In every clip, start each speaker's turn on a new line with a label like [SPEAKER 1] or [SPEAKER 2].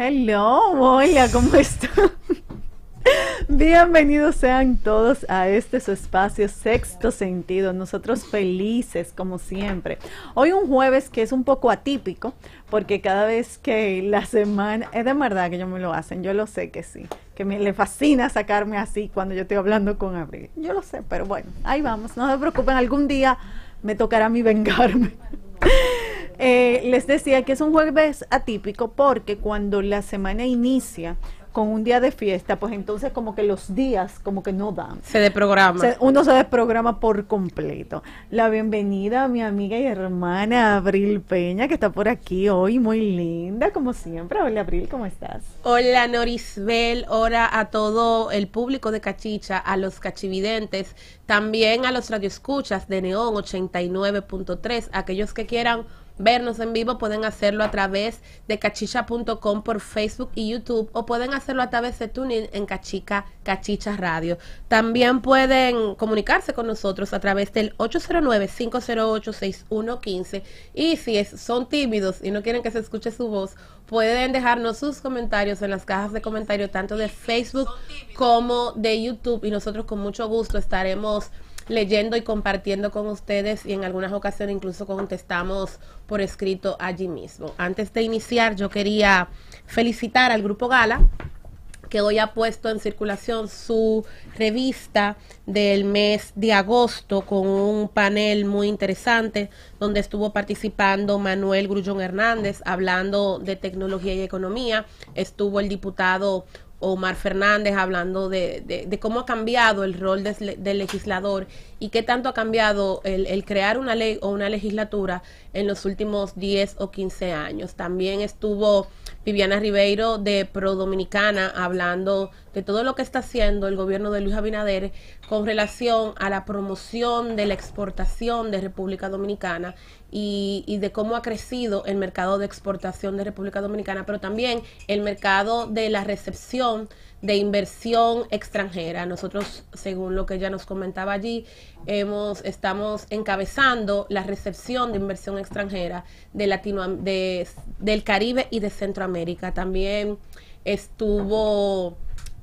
[SPEAKER 1] Hello, hola, ¿cómo están? Bienvenidos sean todos a este su espacio Sexto Sentido. Nosotros felices como siempre. Hoy un jueves que es un poco atípico porque cada vez que la semana es de verdad que ellos me lo hacen. Yo lo sé que sí, que me le fascina sacarme así cuando yo estoy hablando con Abril. Yo lo sé, pero bueno, ahí vamos. No se preocupen, algún día me tocará a mí vengarme les decía que es un jueves atípico porque cuando la semana inicia con un día de fiesta, pues entonces como que los días como que no dan. Se desprograma. uno se desprograma por completo. La bienvenida a mi amiga y hermana Abril Peña, que está por aquí hoy, muy linda, como siempre. Hola Abril, ¿cómo estás?
[SPEAKER 2] Hola Norisbel, hola a todo el público de Cachicha, a los cachividentes, también a los radioescuchas de Neón 89.3, aquellos que quieran vernos en vivo, pueden hacerlo a través de cachicha.com por Facebook y YouTube o pueden hacerlo a través de TuneIn en Cachica, Cachicha Radio. También pueden comunicarse con nosotros a través del 809-508-6115 y si es, son tímidos y no quieren que se escuche su voz, pueden dejarnos sus comentarios en las cajas de comentarios tanto de Facebook como de YouTube y nosotros con mucho gusto estaremos leyendo y compartiendo con ustedes y en algunas ocasiones incluso contestamos por escrito allí mismo. Antes de iniciar, yo quería felicitar al Grupo Gala que hoy ha puesto en circulación su revista del mes de agosto con un panel muy interesante donde estuvo participando Manuel Grullón Hernández hablando de tecnología y economía, estuvo el diputado Omar Fernández hablando de, de, cómo ha cambiado el rol del legislador y qué tanto ha cambiado el, crear una ley o una legislatura en los últimos 10 o 15 años. También estuvo Viviana Ribeiro de Pro Dominicana hablando de todo lo que está haciendo el gobierno de Luis Abinader con relación a la promoción de la exportación de República Dominicana y, y de cómo ha crecido el mercado de exportación de República Dominicana, pero también el mercado de la recepción de inversión extranjera. Nosotros, según lo que ella nos comentaba allí, hemos, estamos encabezando la recepción de inversión extranjera de Latino, de, del Caribe y de Centroamérica. También estuvo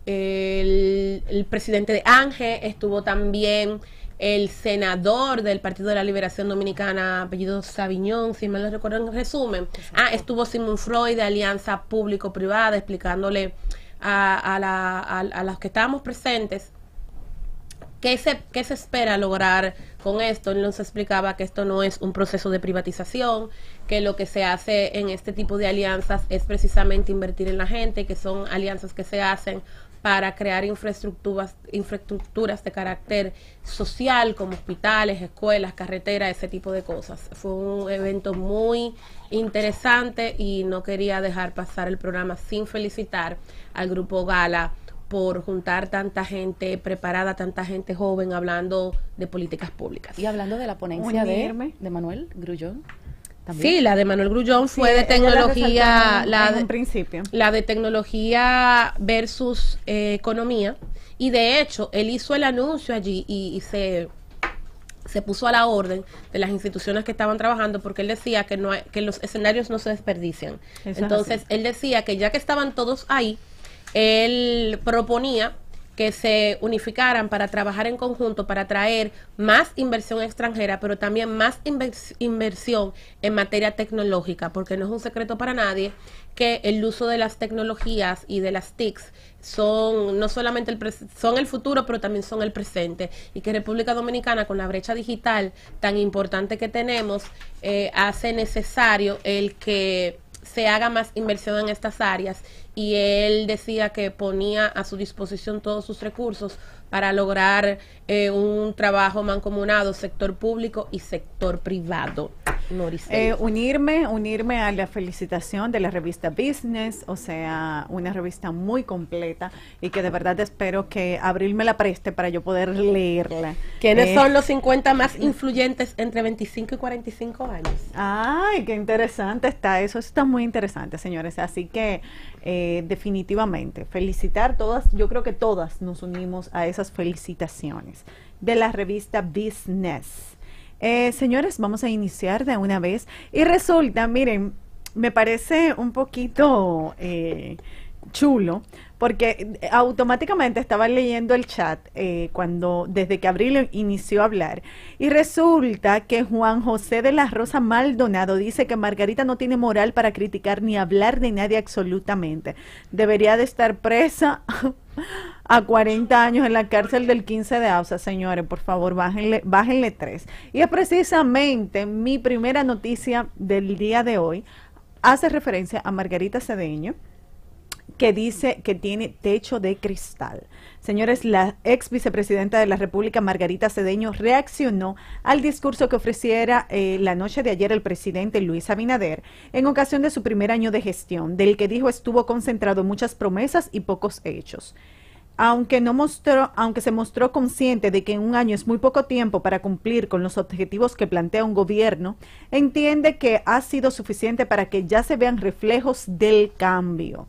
[SPEAKER 2] el, presidente de Ángel estuvo también el senador del Partido de la Liberación Dominicana, apellido Sabiñón, si me lo recuerdo en resumen. Ah, estuvo Simón Freud de Alianza Público-Privada explicándole a, a, los que estamos presentes ¿Qué se, ¿Qué se, espera lograr con esto? Él nos explicaba que esto no es un proceso de privatización, que lo que se hace en este tipo de alianzas es precisamente invertir en la gente, que son alianzas que se hacen para crear infraestructuras, infraestructuras de carácter social como hospitales, escuelas, carreteras, ese tipo de cosas. Fue un evento muy interesante y no quería dejar pasar el programa sin felicitar al grupo Gala por juntar tanta gente preparada, tanta gente joven hablando de políticas públicas.
[SPEAKER 3] Y hablando de la ponencia de, de, Manuel Grullón. Sí, la de Manuel Grullón fue de tecnología, la,
[SPEAKER 2] principio. la de tecnología versus eh, economía. Y de hecho, él hizo el anuncio allí y, se, se puso a la orden de las instituciones que estaban trabajando porque él decía que, no que los escenarios no se desperdician. Entonces, él decía que ya que estaban todos ahí, él proponía que se unificaran para trabajar en conjunto para traer más inversión extranjera, pero también más inversión en materia tecnológica, porque no es un secreto para nadie que el uso de las tecnologías y de las TIC son no solamente el son el futuro, pero también son el presente. Y que República Dominicana, con la brecha digital tan importante que tenemos, eh, hace necesario el que se haga más inversión en estas áreas y él decía que ponía a su disposición todos sus recursos para lograr eh, un trabajo mancomunado, sector público y
[SPEAKER 1] sector privado. Eh, unirme, unirme a la felicitación de la revista Business, o sea, una revista muy completa y que de verdad espero que Abril me la preste para yo poder leerla. ¿Quiénes eh, son los 50 más influyentes
[SPEAKER 2] entre 25 y 45 años?
[SPEAKER 1] Ay, qué interesante está eso, está muy interesante, señores. Así que eh, definitivamente, felicitar todas, yo creo que todas nos unimos a esas felicitaciones de la revista Business. Eh, señores, vamos a iniciar de una vez. Y resulta, miren, me parece un poquito eh, chulo, porque automáticamente estaba leyendo el chat eh, cuando desde que Abril inició a hablar y resulta que Juan José de la Rosa Maldonado dice que Margarita no tiene moral para criticar ni hablar de nadie absolutamente. Debería de estar presa a 40 años en la cárcel del 15 de AUSA, señores, por favor, bájenle, bájenle tres. Y es precisamente mi primera noticia del día de hoy, hace referencia a Margarita Cedeño, que dice que tiene techo de cristal. Señores, la ex vicepresidenta de la República, Margarita Cedeño, reaccionó al discurso que ofreciera eh, la noche de ayer el presidente Luis Abinader en ocasión de su primer año de gestión, del que dijo estuvo concentrado muchas promesas y pocos hechos. Aunque, no mostró, aunque se mostró consciente de que un año es muy poco tiempo para cumplir con los objetivos que plantea un gobierno, entiende que ha sido suficiente para que ya se vean reflejos del cambio.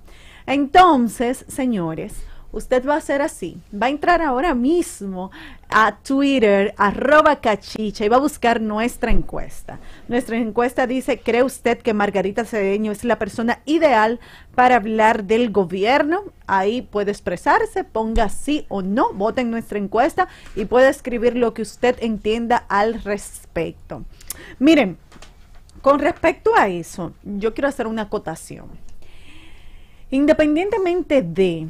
[SPEAKER 1] Entonces, señores, usted va a hacer así, va a entrar ahora mismo a Twitter, arroba cachicha, y va a buscar nuestra encuesta. Nuestra encuesta dice, ¿cree usted que Margarita Cedeño es la persona ideal para hablar del gobierno? Ahí puede expresarse, ponga sí o no, vote en nuestra encuesta y puede escribir lo que usted entienda al respecto. Miren, con respecto a eso, yo quiero hacer una acotación. Independientemente de,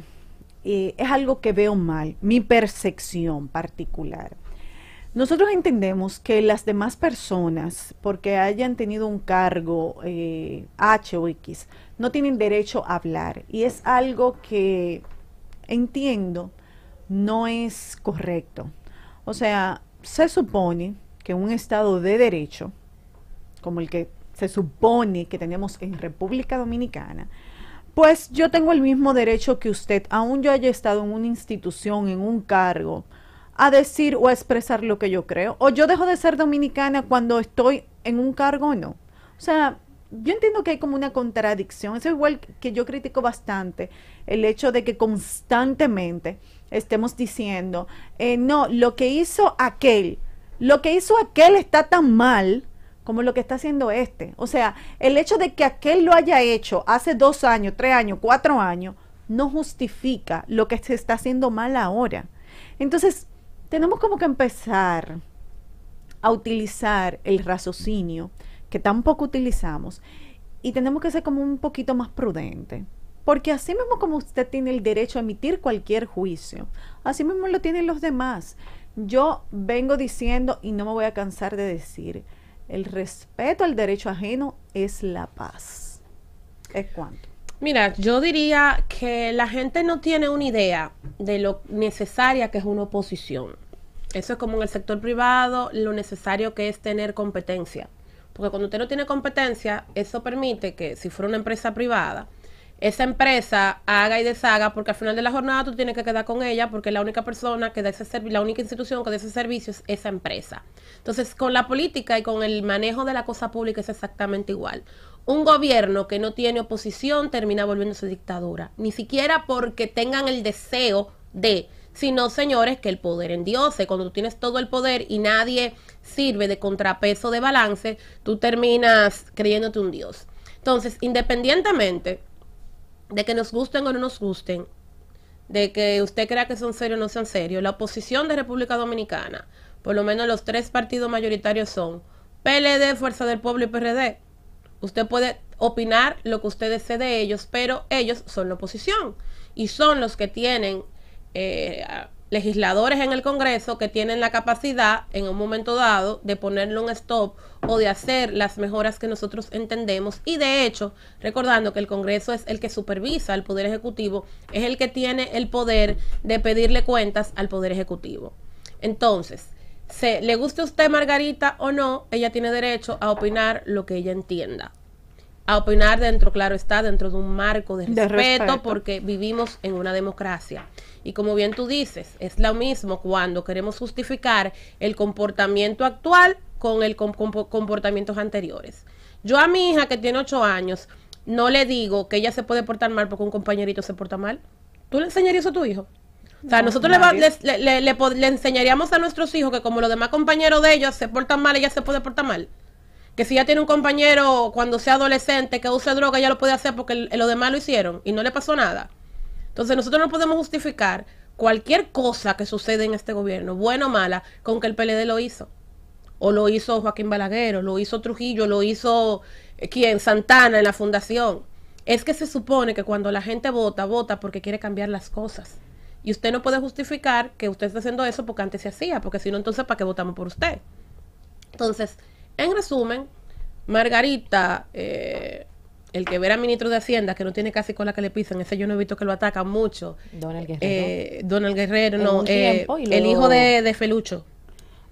[SPEAKER 1] eh, es algo que veo mal, mi percepción particular. Nosotros entendemos que las demás personas, porque hayan tenido un cargo eh, H o X, no tienen derecho a hablar. Y es algo que entiendo no es correcto. O sea, se supone que un Estado de derecho, como el que se supone que tenemos en República Dominicana, pues yo tengo el mismo derecho que usted, aún yo haya estado en una institución, en un cargo, a decir o a expresar lo que yo creo. O yo dejo de ser dominicana cuando estoy en un cargo o no. O sea, yo entiendo que hay como una contradicción. Eso es igual que yo critico bastante el hecho de que constantemente estemos diciendo, eh, no, lo que hizo aquel, lo que hizo aquel está tan mal como lo que está haciendo este. O sea, el hecho de que aquel lo haya hecho hace dos años, tres años, cuatro años, no justifica lo que se está haciendo mal ahora. Entonces, tenemos como que empezar a utilizar el raciocinio que tampoco utilizamos y tenemos que ser como un poquito más prudente. Porque así mismo como usted tiene el derecho a emitir cualquier juicio, así mismo lo tienen los demás. Yo vengo diciendo y no me voy a cansar de decir el respeto al derecho ajeno es la paz. ¿Es cuánto?
[SPEAKER 2] Mira, yo diría que la gente no tiene una idea de lo necesaria que es una oposición. Eso es como en el sector privado, lo necesario que es tener competencia. Porque cuando usted no tiene competencia, eso permite que si fuera una empresa privada, esa empresa haga y deshaga, porque al final de la jornada tú tienes que quedar con ella, porque la única persona que da ese servicio, la única institución que da ese servicio es esa empresa. Entonces, con la política y con el manejo de la cosa pública es exactamente igual. Un gobierno que no tiene oposición termina volviéndose dictadura, ni siquiera porque tengan el deseo de, sino señores, que el poder en Dios, Cuando tú tienes todo el poder y nadie sirve de contrapeso, de balance, tú terminas creyéndote un dios. Entonces, independientemente de que nos gusten o no nos gusten, de que usted crea que son serios o no sean serios, la oposición de República Dominicana, por lo menos los tres partidos mayoritarios son PLD, Fuerza del Pueblo y PRD. Usted puede opinar lo que usted desee de ellos, pero ellos son la oposición y son los que tienen eh, legisladores en el Congreso que tienen la capacidad en un momento dado de ponerle un stop o de hacer las mejoras que nosotros entendemos y de hecho recordando que el Congreso es el que supervisa al Poder Ejecutivo, es el que tiene el poder de pedirle cuentas al Poder Ejecutivo. Entonces, se, le guste a usted Margarita o no, ella tiene derecho a opinar lo que ella entienda a opinar dentro, claro está, dentro de un marco de respeto, porque vivimos en una democracia. Y como bien tú dices, es lo mismo cuando queremos justificar el comportamiento actual con el comportamientos anteriores. Yo a mi hija que tiene 8 años, no le digo que ella se puede portar mal porque un compañerito se porta mal. ¿Tú le enseñarías a tu hijo? O sea, nosotros le, enseñaríamos a nuestros hijos que como los demás compañeros de ellos se portan mal, ella se puede portar mal. Que si ya tiene un compañero cuando sea adolescente que use droga, ella lo puede hacer porque los demás lo hicieron y no le pasó nada. Entonces nosotros no podemos justificar cualquier cosa que sucede en este gobierno, buena o mala, con que el PLD lo hizo. O lo hizo Joaquín Balaguer, o lo hizo Trujillo, lo hizo eh, quien, Santana en la fundación. Es que se supone que cuando la gente vota, vota porque quiere cambiar las cosas. Y usted no puede justificar que usted está haciendo eso porque antes se hacía, porque si no, entonces, ¿para qué votamos por usted? Entonces, en resumen, Margarita eh, el que era ministro de Hacienda, que no tiene casi cola que le pisan, ese yo no he visto que lo ataca mucho.
[SPEAKER 3] Donald eh, Guerrero.
[SPEAKER 2] Donald Guerrero, no. Eh, el hijo de,
[SPEAKER 3] Felucho.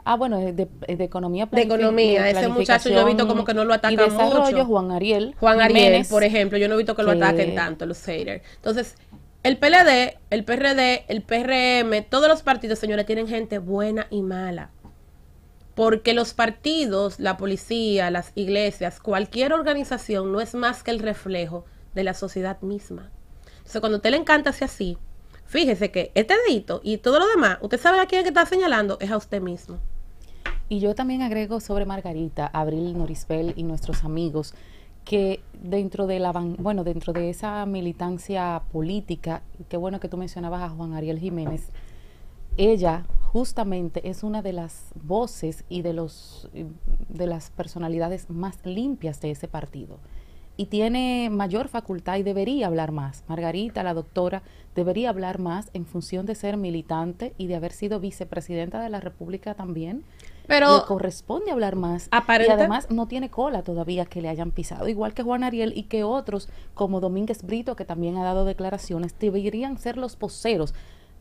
[SPEAKER 3] Ah, bueno, de, economía. De economía, ese muchacho yo he visto como que no lo atacan y mucho. Juan Ariel. Juan Ariel, por
[SPEAKER 2] ejemplo, yo no he visto que lo ataquen tanto, los haters. Entonces, el PLD, el PRD, el PRM, todos los partidos, señores, tienen gente buena y mala porque los partidos, la policía, las iglesias, cualquier organización no es más que el reflejo de la sociedad misma. Entonces, cuando a usted le encanta hacer así, fíjese que este dedito y todo lo demás, usted sabe a quién está señalando, es a usted mismo.
[SPEAKER 3] Y yo también agrego sobre Margarita, Abril Norisbel y nuestros amigos que dentro de la bueno, dentro de esa militancia política, qué bueno que tú mencionabas a Juan Ariel Jiménez, ella justamente es una de las voces y de, los, de las personalidades más limpias de ese partido. Y tiene mayor facultad y debería hablar más. Margarita, la doctora, debería hablar más en función de ser militante y de haber sido vicepresidenta de la República también. Pero le corresponde hablar más. Y además no tiene cola todavía que le hayan pisado, igual que Juan Ariel y que otros como Domínguez Brito, que también ha dado declaraciones, deberían ser los poseros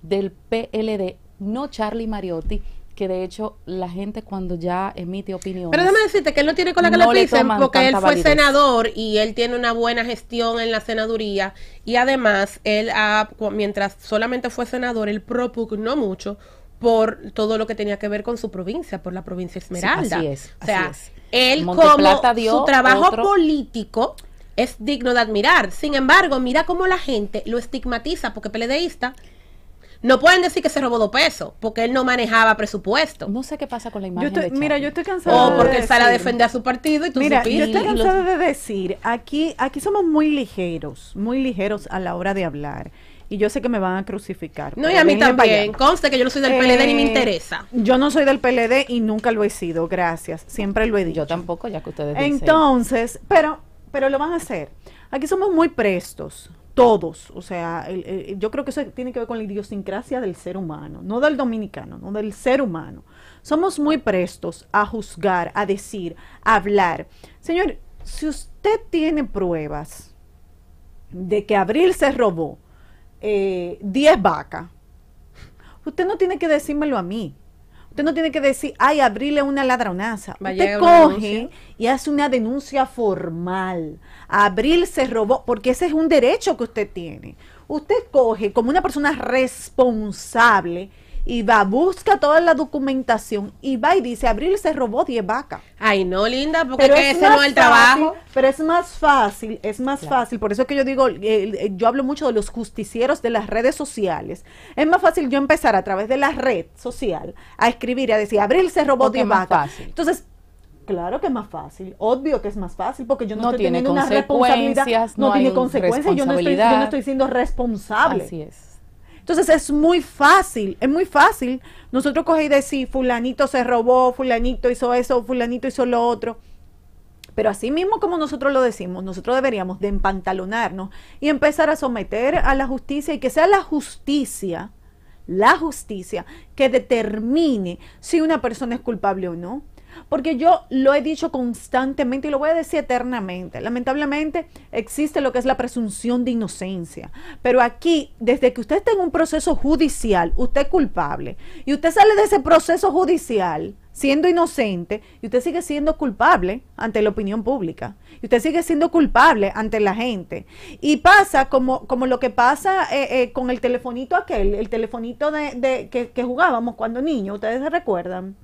[SPEAKER 3] del PLD no Charlie Mariotti, que de hecho la gente cuando ya emite opinión Pero déjame
[SPEAKER 2] decirte que él no tiene con la que le porque él fue senador y él tiene una buena gestión en la senaduría y además él ha, mientras solamente fue senador él propugnó mucho por todo lo que tenía que ver con su provincia, por la provincia Esmeralda. así es. O sea, él como su trabajo político es digno de admirar. Sin embargo, mira cómo la gente lo estigmatiza porque peledeísta no pueden decir que se robó dos pesos, porque él no manejaba presupuesto. No sé qué pasa con la imagen. mira, yo estoy cansada. O porque él sale a defender a su partido y tú Mira, yo estoy cansada
[SPEAKER 1] de decir, aquí, aquí somos muy ligeros, muy ligeros a la hora de hablar y yo sé que me van a crucificar. No, y a mí también. Conste que yo no soy del PLD ni me eh, interesa. Yo no soy del PLD y nunca lo he sido, gracias. Siempre lo he dicho. Yo tampoco, ya que ustedes Entonces, pero pero lo van a hacer. Aquí somos muy prestos, todos, o sea, yo creo que eso tiene que ver con la idiosincrasia del ser humano, no del dominicano, no del ser humano. Somos muy prestos a juzgar, a decir, a hablar. Señor, si usted tiene pruebas de que Abril se robó 10 eh, vacas, usted no tiene que decírmelo a mí. Usted no tiene que decir, ay, abrirle una ladronaza. Usted coge y hace una denuncia formal. Abril se robó, porque ese es un derecho que usted tiene. Usted coge como una persona responsable y va, busca toda la documentación y va y dice, Abril se robó 10 vacas.
[SPEAKER 2] Ay, no, linda, porque es ese no es el trabajo.
[SPEAKER 1] pero es más fácil, es más fácil, por eso es que yo digo, eh, eh, yo hablo mucho de los justicieros de las redes sociales. Es más fácil yo empezar a través de la red social a escribir, y a decir, Abril se robó 10 vacas. Entonces, Claro que es más fácil, obvio que es más fácil, porque yo no, estoy teniendo una responsabilidad, no, no tiene consecuencias, yo no, estoy, yo no estoy siendo responsable. Así es. Entonces es muy fácil, es muy fácil nosotros coger y decir, fulanito se robó, fulanito hizo eso, fulanito hizo lo otro. Pero así mismo como nosotros lo decimos, nosotros deberíamos de empantalonarnos y empezar a someter a la justicia y que sea la justicia, la justicia que determine si una persona es culpable o no. Porque yo lo he dicho constantemente y lo voy a decir eternamente. Lamentablemente existe lo que es la presunción de inocencia. Pero aquí, desde que usted está en un proceso judicial, usted es culpable. Y usted sale de ese proceso judicial siendo inocente y usted sigue siendo culpable ante la opinión pública. Y usted sigue siendo culpable ante la gente. Y pasa como, como lo que pasa eh, eh, con el telefonito aquel, el telefonito de, que, que jugábamos cuando niño, ustedes se recuerdan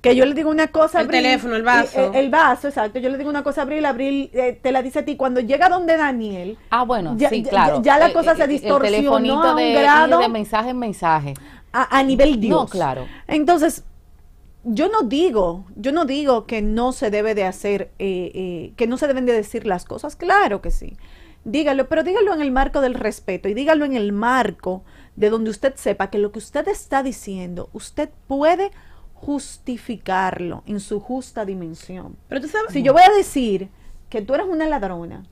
[SPEAKER 1] que yo le digo una cosa el Abril, teléfono, el vaso. Eh, el, vaso, exacto. Yo le digo una cosa a Abril, Abril eh, te la dice a ti. Cuando llega donde Daniel. Ah, bueno, ya, sí, claro. Ya, la eh, cosa se distorsionó a un de, grado. De
[SPEAKER 3] mensaje en mensaje.
[SPEAKER 1] A, nivel Dios. No, claro. Entonces, yo no digo, yo no digo que no se debe de hacer, que no se deben de decir las cosas. Claro que sí. Dígalo, pero dígalo en el marco del respeto y dígalo en el marco de donde usted sepa que lo que usted está diciendo, usted puede justificarlo en su justa dimensión. Pero tú sabes, si yo voy a decir que tú eres una ladrona,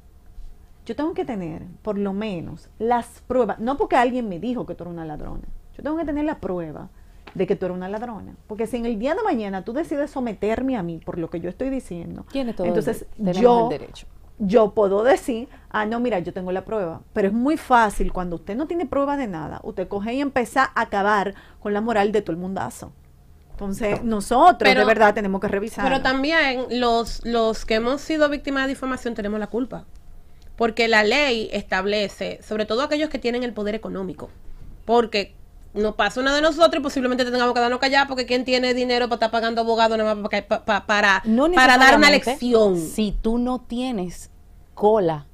[SPEAKER 1] yo tengo que tener por lo menos las pruebas, no porque alguien me dijo que tú eras una ladrona, yo tengo que tener la prueba de que tú eres una ladrona. Porque si en el día de mañana tú decides someterme a mí por lo que yo estoy diciendo, entonces yo, derecho. yo puedo decir, ah, no, mira, yo tengo la prueba. Pero es muy fácil cuando usted no tiene prueba de nada, usted coge y empieza a acabar con la moral de todo el mundazo. Entonces, nosotros de verdad tenemos que revisar. Pero
[SPEAKER 2] también los, los que hemos sido víctimas de difamación tenemos la culpa. Porque la ley establece, sobre todo aquellos que tienen el poder económico. Porque no pasa una de nosotros y posiblemente tengamos que darnos callar porque quién tiene dinero para estar pagando abogado nada más para, para, para dar una lección. Si
[SPEAKER 3] tú no tienes cola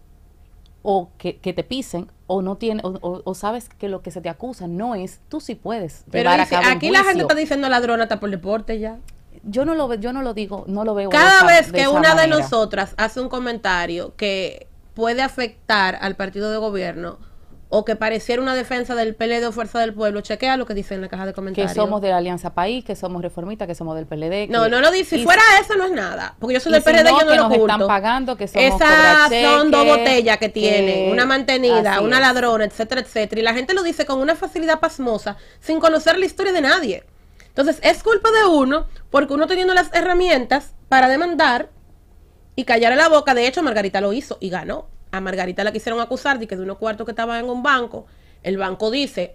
[SPEAKER 3] o que, que te pisen, o no tiene o, sabes que lo que se te acusa no es tú sí puedes pero aquí la gente está diciendo ladrona está por deporte ya yo no lo yo no lo digo no lo veo
[SPEAKER 2] cada vez que una de nosotras hace un comentario que puede afectar al partido de gobierno o que pareciera una defensa del PLD o Fuerza del Pueblo, chequea lo que dice en la
[SPEAKER 3] caja de comentarios. Que somos de la Alianza País, que somos reformistas, que somos del PLD. No, no
[SPEAKER 2] lo dice. Si fuera eso, no es nada. Porque yo soy del PLD, yo no lo nos oculto. están pagando, que somos Esas son dos botellas que tienen, una mantenida, una ladrona, etcétera, etcétera. Y la gente lo dice con una facilidad pasmosa, sin conocer la historia de nadie. Entonces, es culpa de uno, porque uno teniendo las herramientas para demandar y callar la boca, de hecho, Margarita lo hizo y ganó a Margarita la quisieron acusar de que de unos cuartos que estaba en un banco, el banco dice,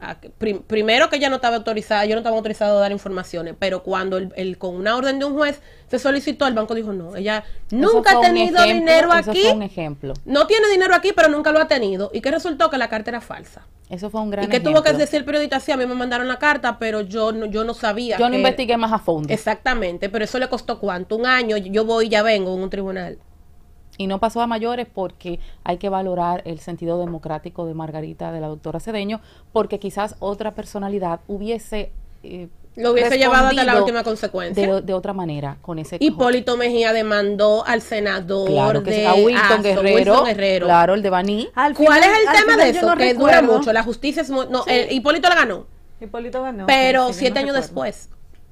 [SPEAKER 2] primero que ella no estaba autorizada, yo no estaba autorizado a dar informaciones, pero cuando el, con una orden de un juez se solicitó, el banco dijo, no, ella nunca ha tenido dinero aquí. No tiene dinero aquí, pero nunca lo ha tenido. ¿Y que resultó? Que la carta era falsa.
[SPEAKER 3] Eso fue un gran ¿Y qué tuvo que
[SPEAKER 2] decir el periodista? Sí, a mí me mandaron la carta, pero yo no, yo no sabía. Yo no investigué más a fondo. Exactamente, pero eso le costó cuánto, un año, yo
[SPEAKER 3] voy y ya vengo en un tribunal y no pasó a mayores porque hay que valorar el sentido democrático de Margarita, de la doctora Cedeño, porque quizás otra personalidad hubiese... Eh, lo hubiese llevado hasta la última consecuencia. De, otra manera, con ese.
[SPEAKER 2] Hipólito Mejía demandó al senador de a Guerrero, Wilson Guerrero, Claro,
[SPEAKER 3] el de Baní. ¿Cuál es el tema de eso? que dura mucho.
[SPEAKER 2] La justicia es. Muy, no, el, eh, Hipólito la ganó.
[SPEAKER 1] Hipólito ganó.
[SPEAKER 2] Pero siete años después.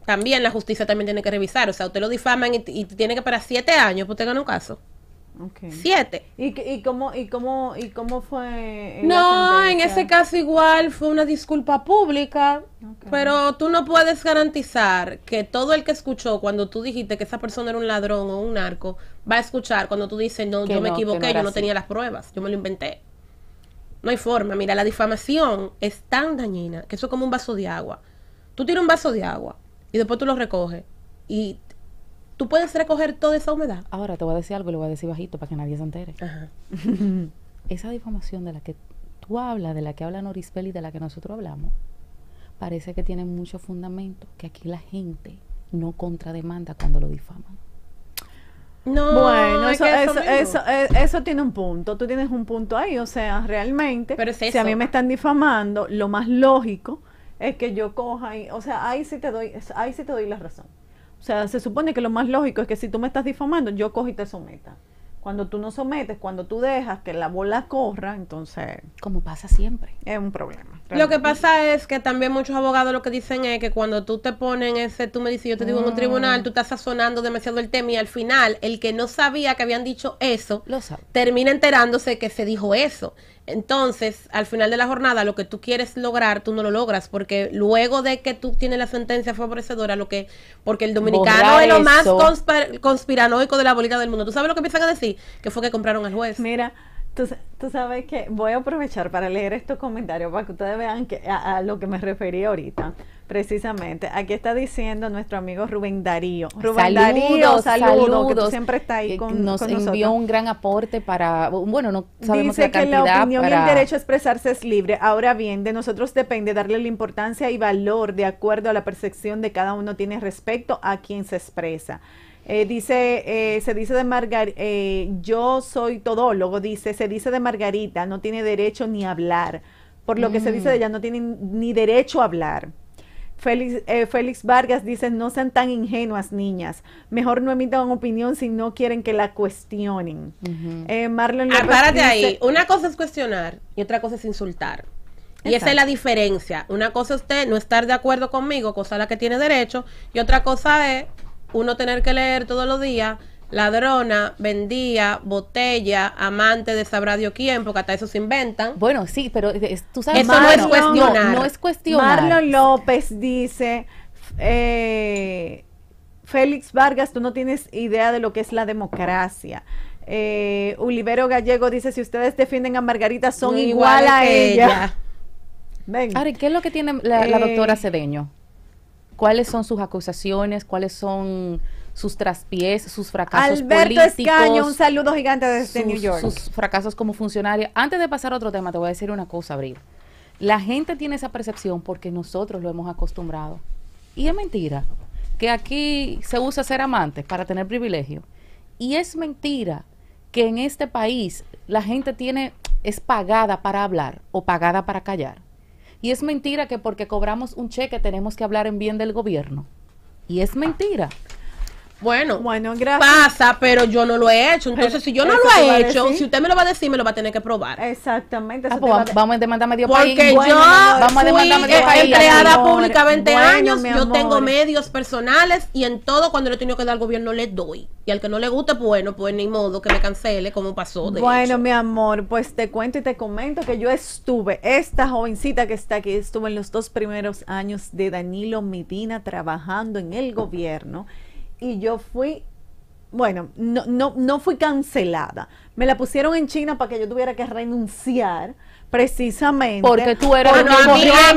[SPEAKER 2] También la justicia también tiene que revisar. O sea, usted lo difaman y, tiene que esperar siete años para usted ganó un caso.
[SPEAKER 1] Okay. Siete. ¿Y, cómo, y, cómo, ¿Y cómo fue? No, en ese caso igual fue una disculpa pública,
[SPEAKER 2] pero tú no puedes garantizar que todo el que escuchó cuando tú dijiste que esa persona era un ladrón o un narco, va a escuchar cuando tú dices, no, yo me equivoqué, yo no tenía las pruebas, yo me lo inventé. No hay forma, mira, la difamación es tan dañina que eso es como un vaso de agua.
[SPEAKER 3] Tú tiras un vaso de agua y después tú lo recoges y tú puedes recoger toda esa humedad. Ahora te voy a decir algo y lo voy a decir bajito para que nadie se entere. esa difamación de la que tú hablas, de la que habla Norispel y de la que nosotros hablamos, parece que tiene mucho fundamento, que aquí la gente no contrademanda cuando lo difaman.
[SPEAKER 1] No, bueno, eso, eh, eso, tiene un punto, tú tienes un punto ahí, o sea, realmente, si a mí me están difamando, lo más lógico es que yo coja, y, o sea, ahí sí te doy, ahí sí te doy la razón. O sea, se supone que lo más lógico es que si tú me estás difamando, yo cojo y te someta. Cuando tú no sometes, cuando tú dejas que la bola corra, entonces...
[SPEAKER 3] Como pasa siempre.
[SPEAKER 1] Es un problema.
[SPEAKER 3] Lo que
[SPEAKER 2] pasa es que también muchos abogados lo que dicen es que cuando tú te ponen ese, tú me dices, yo te digo en un tribunal, mm. tú estás sazonando demasiado el tema y al final el que no sabía que habían dicho eso, termina enterándose que se dijo eso. Entonces, al final de la jornada, lo que tú quieres lograr, tú no lo logras, porque luego de que tú tienes la sentencia favorecedora, lo que, porque el dominicano es lo más conspiranoico
[SPEAKER 1] de la bolita del mundo. ¿Tú sabes lo que empiezan a decir? Que fue que compraron al juez. Mira. Tú, sabes que voy a aprovechar para leer estos comentarios para que ustedes vean que, a, lo que me referí ahorita. Precisamente, aquí está diciendo nuestro amigo Rubén Darío. Rubén saludos, Darío, saludos, que siempre
[SPEAKER 3] está ahí con, nos envió un gran aporte para, bueno, no sabemos Dice la que la opinión y el derecho
[SPEAKER 1] a expresarse es libre. Ahora bien, de nosotros depende darle la importancia y valor de acuerdo a la percepción de cada uno tiene respecto a quien se expresa. Eh, dice, eh, se dice de Margarita, eh, yo soy todólogo, dice, se dice de Margarita, no tiene derecho ni a hablar. Por lo que se dice de mm. ella, no tiene ni derecho a hablar. Félix, Félix Vargas dice, no sean tan ingenuas niñas, mejor no emitan opinión si no quieren que la cuestionen. Marlon ah, ahí, una cosa es
[SPEAKER 2] cuestionar y otra cosa es insultar.
[SPEAKER 1] Y esa es la diferencia.
[SPEAKER 2] Una cosa es usted no estar de acuerdo conmigo, cosa a la que tiene derecho, y otra cosa es uno tener que leer todos los días ladrona, vendía, botella, amante de sabrá Dios quién, porque hasta eso se
[SPEAKER 1] inventan. Bueno,
[SPEAKER 3] sí, pero eh, tú sabes Eso no es cuestionar. No, es cuestionar. Marlon López
[SPEAKER 1] dice, eh, Félix Vargas, tú no tienes idea de lo que es la democracia. Eh, Gallego dice, si ustedes defienden a Margarita, son igual, a ella.
[SPEAKER 3] ¿qué es lo que tiene la, la eh, doctora Cedeño? cuáles son sus acusaciones, cuáles son sus traspiés, sus fracasos Alberto Escaño, un saludo gigante desde New York. Sus fracasos como funcionario. Antes de pasar a otro tema, te voy a decir una cosa, Abril. La gente tiene esa percepción porque nosotros lo hemos acostumbrado. Y es mentira que aquí se usa ser amante para tener privilegio. Y es mentira que en este país la gente tiene es pagada para hablar o pagada para callar. Y es mentira que porque cobramos un cheque tenemos que hablar en bien del gobierno. Y es mentira.
[SPEAKER 4] Bueno,
[SPEAKER 2] pasa, pero yo no lo he hecho. Entonces, si yo no lo he hecho, si usted me lo va a decir, me lo va a tener que probar. Exactamente. Ah, pues
[SPEAKER 3] vamos a demandar medio Porque Porque yo fui empleada pública 20 años, yo
[SPEAKER 2] tengo medios personales y en todo cuando le he tenido que dar al gobierno le doy. Y al que no le guste, pues, bueno, pues ni modo que me cancele como pasó. De bueno,
[SPEAKER 1] mi amor, pues te cuento y te comento que yo estuve, esta jovencita que está aquí, estuve en los dos primeros años de Danilo Medina trabajando en el gobierno y yo fui, bueno, no, no, fui cancelada. Me la pusieron en China para que yo tuviera que renunciar precisamente porque tú eras una diferente,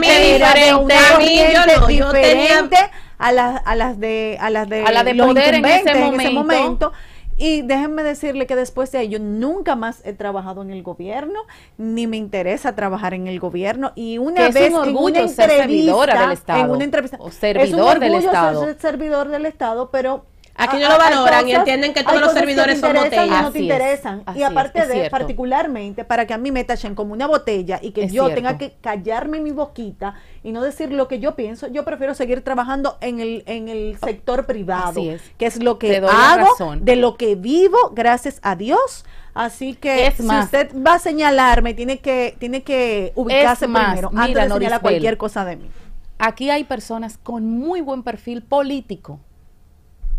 [SPEAKER 1] a las a las de a las de, en ese momento y déjenme decirle que después de ello nunca más he trabajado en el gobierno, ni me interesa trabajar en el gobierno. Y una vez es un ser servidora del Estado, en una entrevista, o servidor es un orgullo del Estado, ser servidor del Estado, pero Aquí ah, no lo ah, valoran y entienden que todos los servidores son botellas. No te interesan. y aparte de, particularmente, para que a mí me tachen como una botella y que yo tenga que callarme mi boquita y no decir lo que yo pienso, yo prefiero seguir trabajando en el, en el sector privado, que es lo que hago, de lo que vivo, gracias a Dios. Así que si usted va a señalarme, tiene
[SPEAKER 3] que, tiene que ubicarse más, primero, antes de cualquier cosa de mí. Aquí hay personas con muy buen perfil político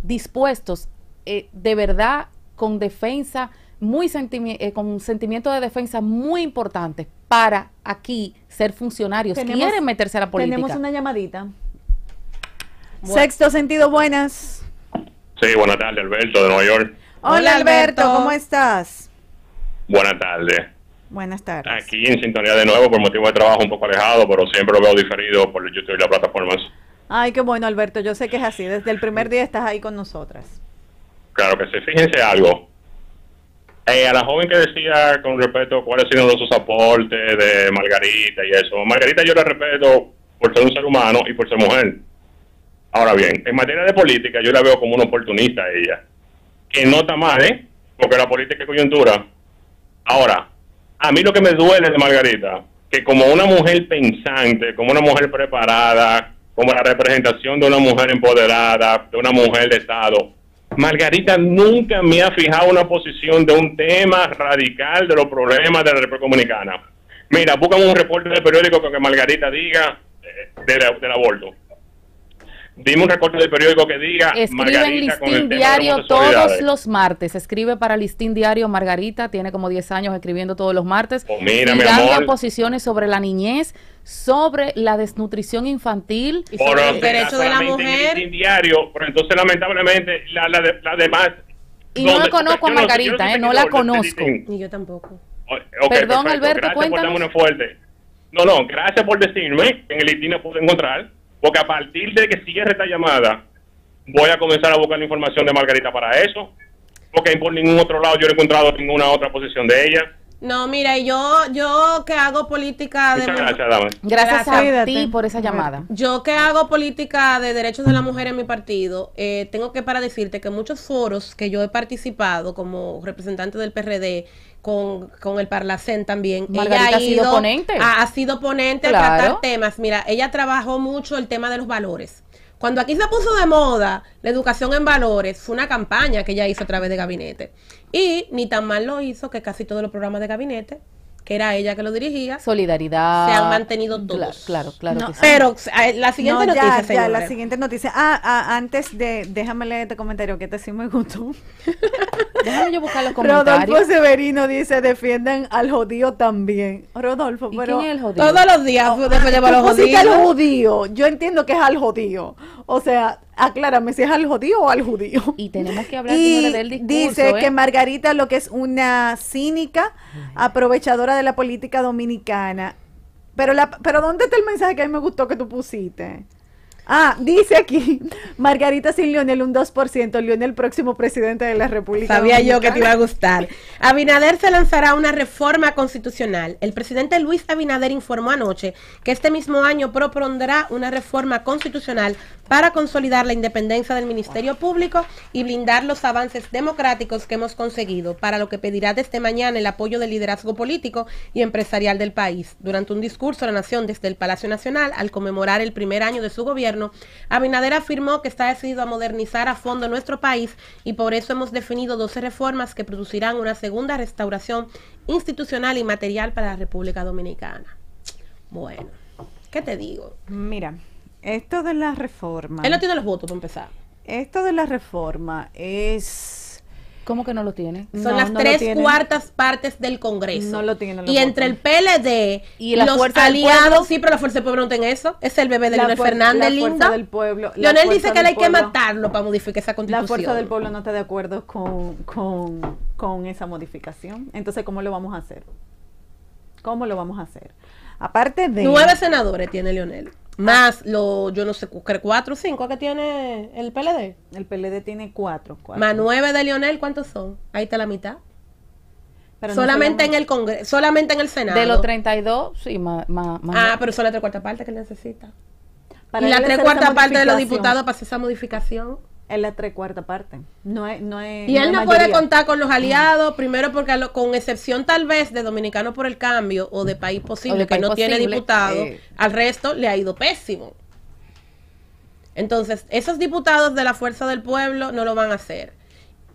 [SPEAKER 3] dispuestos eh, de verdad con defensa, muy eh, con un sentimiento de defensa muy importante para aquí ser funcionarios. Quieren meterse a la política. Tenemos una llamadita. Sexto sentido, buenas.
[SPEAKER 5] Sí, buenas tardes, Alberto de Nueva York.
[SPEAKER 1] Hola, Alberto, ¿cómo estás?
[SPEAKER 5] Buenas tardes.
[SPEAKER 1] Buenas tardes.
[SPEAKER 5] Aquí en sintonía de nuevo por motivo de trabajo un poco alejado, pero siempre lo veo diferido por YouTube y las plataformas.
[SPEAKER 1] Ay, qué bueno, Alberto. Yo sé que es así. Desde el primer día estás ahí con nosotras.
[SPEAKER 5] Claro que sí. Fíjense algo. Eh, a la joven que decía con respeto cuáles son sido sus aportes de Margarita y eso. Margarita yo la respeto por ser un ser humano y por ser mujer. Ahora bien, en materia de política yo la veo como una oportunista ella. Que no está mal, ¿eh? Porque la política es coyuntura. Ahora, a mí lo que me duele de Margarita, que como una mujer pensante, como una mujer preparada, como la representación de una mujer empoderada, de una mujer de Estado. Margarita nunca
[SPEAKER 4] me ha fijado
[SPEAKER 5] una posición de un tema radical de los problemas de la República Dominicana. Mira, busca un reporte del periódico con que Margarita diga eh, del aborto. Dime un recorte del periódico que diga. Escribe Margarita en Listín con el Diario todos
[SPEAKER 3] los martes. Escribe para Listín Diario Margarita, tiene como 10 años escribiendo todos los martes. Oh, posiciones sobre la niñez, sobre la desnutrición infantil y
[SPEAKER 5] sobre el derecho de la mujer. En diario, pero pues entonces lamentablemente la, demás. Y no la conozco
[SPEAKER 2] a Margarita, no, eh, no la conozco. Ni yo tampoco.
[SPEAKER 5] Perdón, Alberto, cuéntame. No, no, gracias por decirme. En el Listín la pude encontrar. Porque a partir de que cierre esta llamada, voy a comenzar a buscar información de Margarita para eso, porque por ningún otro lado yo no he encontrado ninguna otra posición de ella.
[SPEAKER 2] No, mira, yo, yo que hago política de... Muchas gracias, Gracias, a ti por esa llamada. Yo que hago política de derechos de la mujer en mi partido, eh, tengo que para decirte que muchos foros que yo he participado como representante del PRD, con, con el Parlacén también. ha, sido ponente. Ha, sido ponente a tratar temas. Mira, ella trabajó mucho el tema de los valores. Cuando aquí se puso de moda la educación en valores, fue una campaña que ella hizo a través de gabinete. Y ni tan mal lo hizo que casi todos los programas de gabinete que era ella
[SPEAKER 1] que lo dirigía.
[SPEAKER 3] Solidaridad. Se han mantenido todos. claro, claro. Pero eh, la siguiente noticia, la
[SPEAKER 1] siguiente noticia. Ah, ah, antes de, déjame leer este comentario que te este sí me gustó. Rodolfo Severino dice, defienden al jodío también. Rodolfo, pero... Todos los días después los judíos. al Yo entiendo que es al jodío. O sea, aclárame si es al jodío o al judío. Y tenemos
[SPEAKER 4] que hablar del discurso. Dice ¿eh? que
[SPEAKER 1] Margarita lo que es una cínica, aprovechadora de la política dominicana. Pero, la, pero ¿dónde está el mensaje que a mí me gustó que tú pusiste? Ah, dice aquí, Margarita sin Lionel un 2%, Lionel próximo presidente de la República. Sabía yo que te iba a
[SPEAKER 2] gustar. Abinader se lanzará una reforma constitucional. El presidente Luis Abinader informó anoche que este mismo año propondrá una reforma constitucional para consolidar la independencia del Ministerio Público y blindar los avances democráticos que hemos conseguido, para lo que pedirá desde mañana el apoyo del liderazgo político y empresarial del país. Durante un discurso la Nación desde el Palacio Nacional, al conmemorar el primer año de su gobierno, gobierno, Abinader afirmó que está decidido a modernizar a fondo nuestro país y por eso hemos definido 12 reformas que producirán una segunda restauración institucional y material para la República Dominicana. Bueno, ¿qué te digo? Mira, esto de
[SPEAKER 1] las reformas... Él no tiene los votos para empezar. Esto de la reforma es ¿Cómo que no lo tiene? Son las tres cuartas
[SPEAKER 2] partes del Congreso. No lo tienen. y entre el PLD y los aliados, sí, pero la Fuerza del Pueblo no tiene eso. Es el bebé de Leonel Fernández, linda. Del pueblo, Leonel dice que hay que matarlo para modificar esa constitución. La Fuerza del Pueblo no
[SPEAKER 1] está de acuerdo con, con esa modificación. Entonces, ¿cómo lo vamos a hacer? ¿Cómo lo vamos a hacer?
[SPEAKER 2] Aparte de... Nueve
[SPEAKER 1] senadores tiene Leonel.
[SPEAKER 2] Más lo, yo no sé, cuatro o cinco que tiene el PLD. El PLD tiene cuatro. Más nueve de Lionel, ¿cuántos son? Ahí está la mitad. solamente en el Congreso, solamente en el Senado. De los
[SPEAKER 3] 32, sí, más. ah, pero son la tres cuartas parte que necesita. y la tres cuartas partes de los diputados
[SPEAKER 2] para
[SPEAKER 1] hacer esa modificación.
[SPEAKER 3] Es la tres cuarta parte.
[SPEAKER 1] No no es,
[SPEAKER 3] y él
[SPEAKER 2] no puede contar con los mm. aliados, primero porque con excepción tal vez de Dominicano por el Cambio o de País Posible, que no tiene diputado, eh. al resto le ha ido pésimo. Entonces, esos diputados de la Fuerza del Pueblo no lo van a hacer.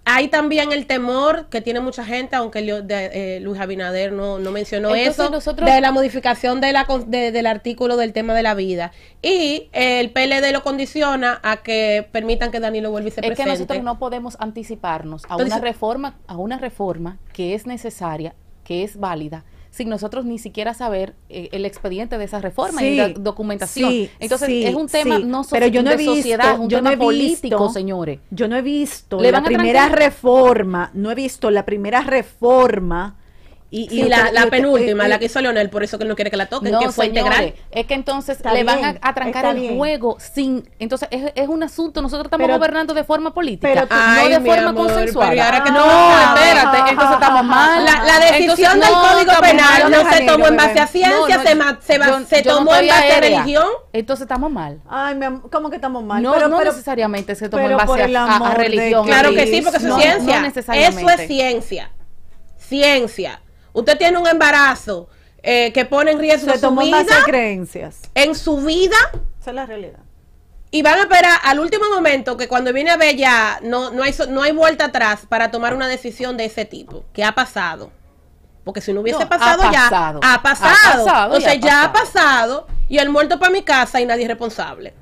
[SPEAKER 2] Hay también el temor que tiene mucha gente, aunque eh, Luis Abinader no, no mencionó eso, de la modificación del artículo del tema de la vida. Y el PLD
[SPEAKER 3] lo condiciona a que permitan que Danilo vuelva y se Es que nosotros no podemos anticiparnos a una reforma, a una reforma que es necesaria, que es válida, sin nosotros ni siquiera saber eh, el expediente de esa reforma y la documentación. Entonces, es un tema no solo de sociedad, es un tema político,
[SPEAKER 1] señores. Yo no he visto la primera reforma, no he visto la primera reforma y, y la, penúltima, eh, la eh, que hizo
[SPEAKER 2] Leonel, por eso que no quiere que
[SPEAKER 3] la toquen, que fue integral. Es que entonces le van a, trancar el juego sin. Entonces es, un asunto, nosotros estamos gobernando de forma política, no de forma consensual. Pero ahora que no, espérate, entonces estamos mal. La, decisión del Código Penal no se tomó en base a ciencia, se, se, se tomó en base a religión. Entonces estamos mal. Ay, mi
[SPEAKER 1] amor, ¿cómo que estamos mal? No, no necesariamente se tomó en base a religión. Claro que sí, porque es
[SPEAKER 6] ciencia.
[SPEAKER 2] Eso es ciencia. Ciencia Usted tiene un embarazo eh, que pone en riesgo Se su vida. creencias. En su vida. Esa es la realidad. Y van a esperar al último momento que cuando viene a ver ya no, no, hay, no hay vuelta atrás para tomar una decisión de ese tipo. ¿Qué ha pasado? Porque si no hubiese pasado, ya, ha pasado. Ha pasado o sea, ya ha
[SPEAKER 1] pasado
[SPEAKER 2] y el muerto para mi casa y nadie es responsable.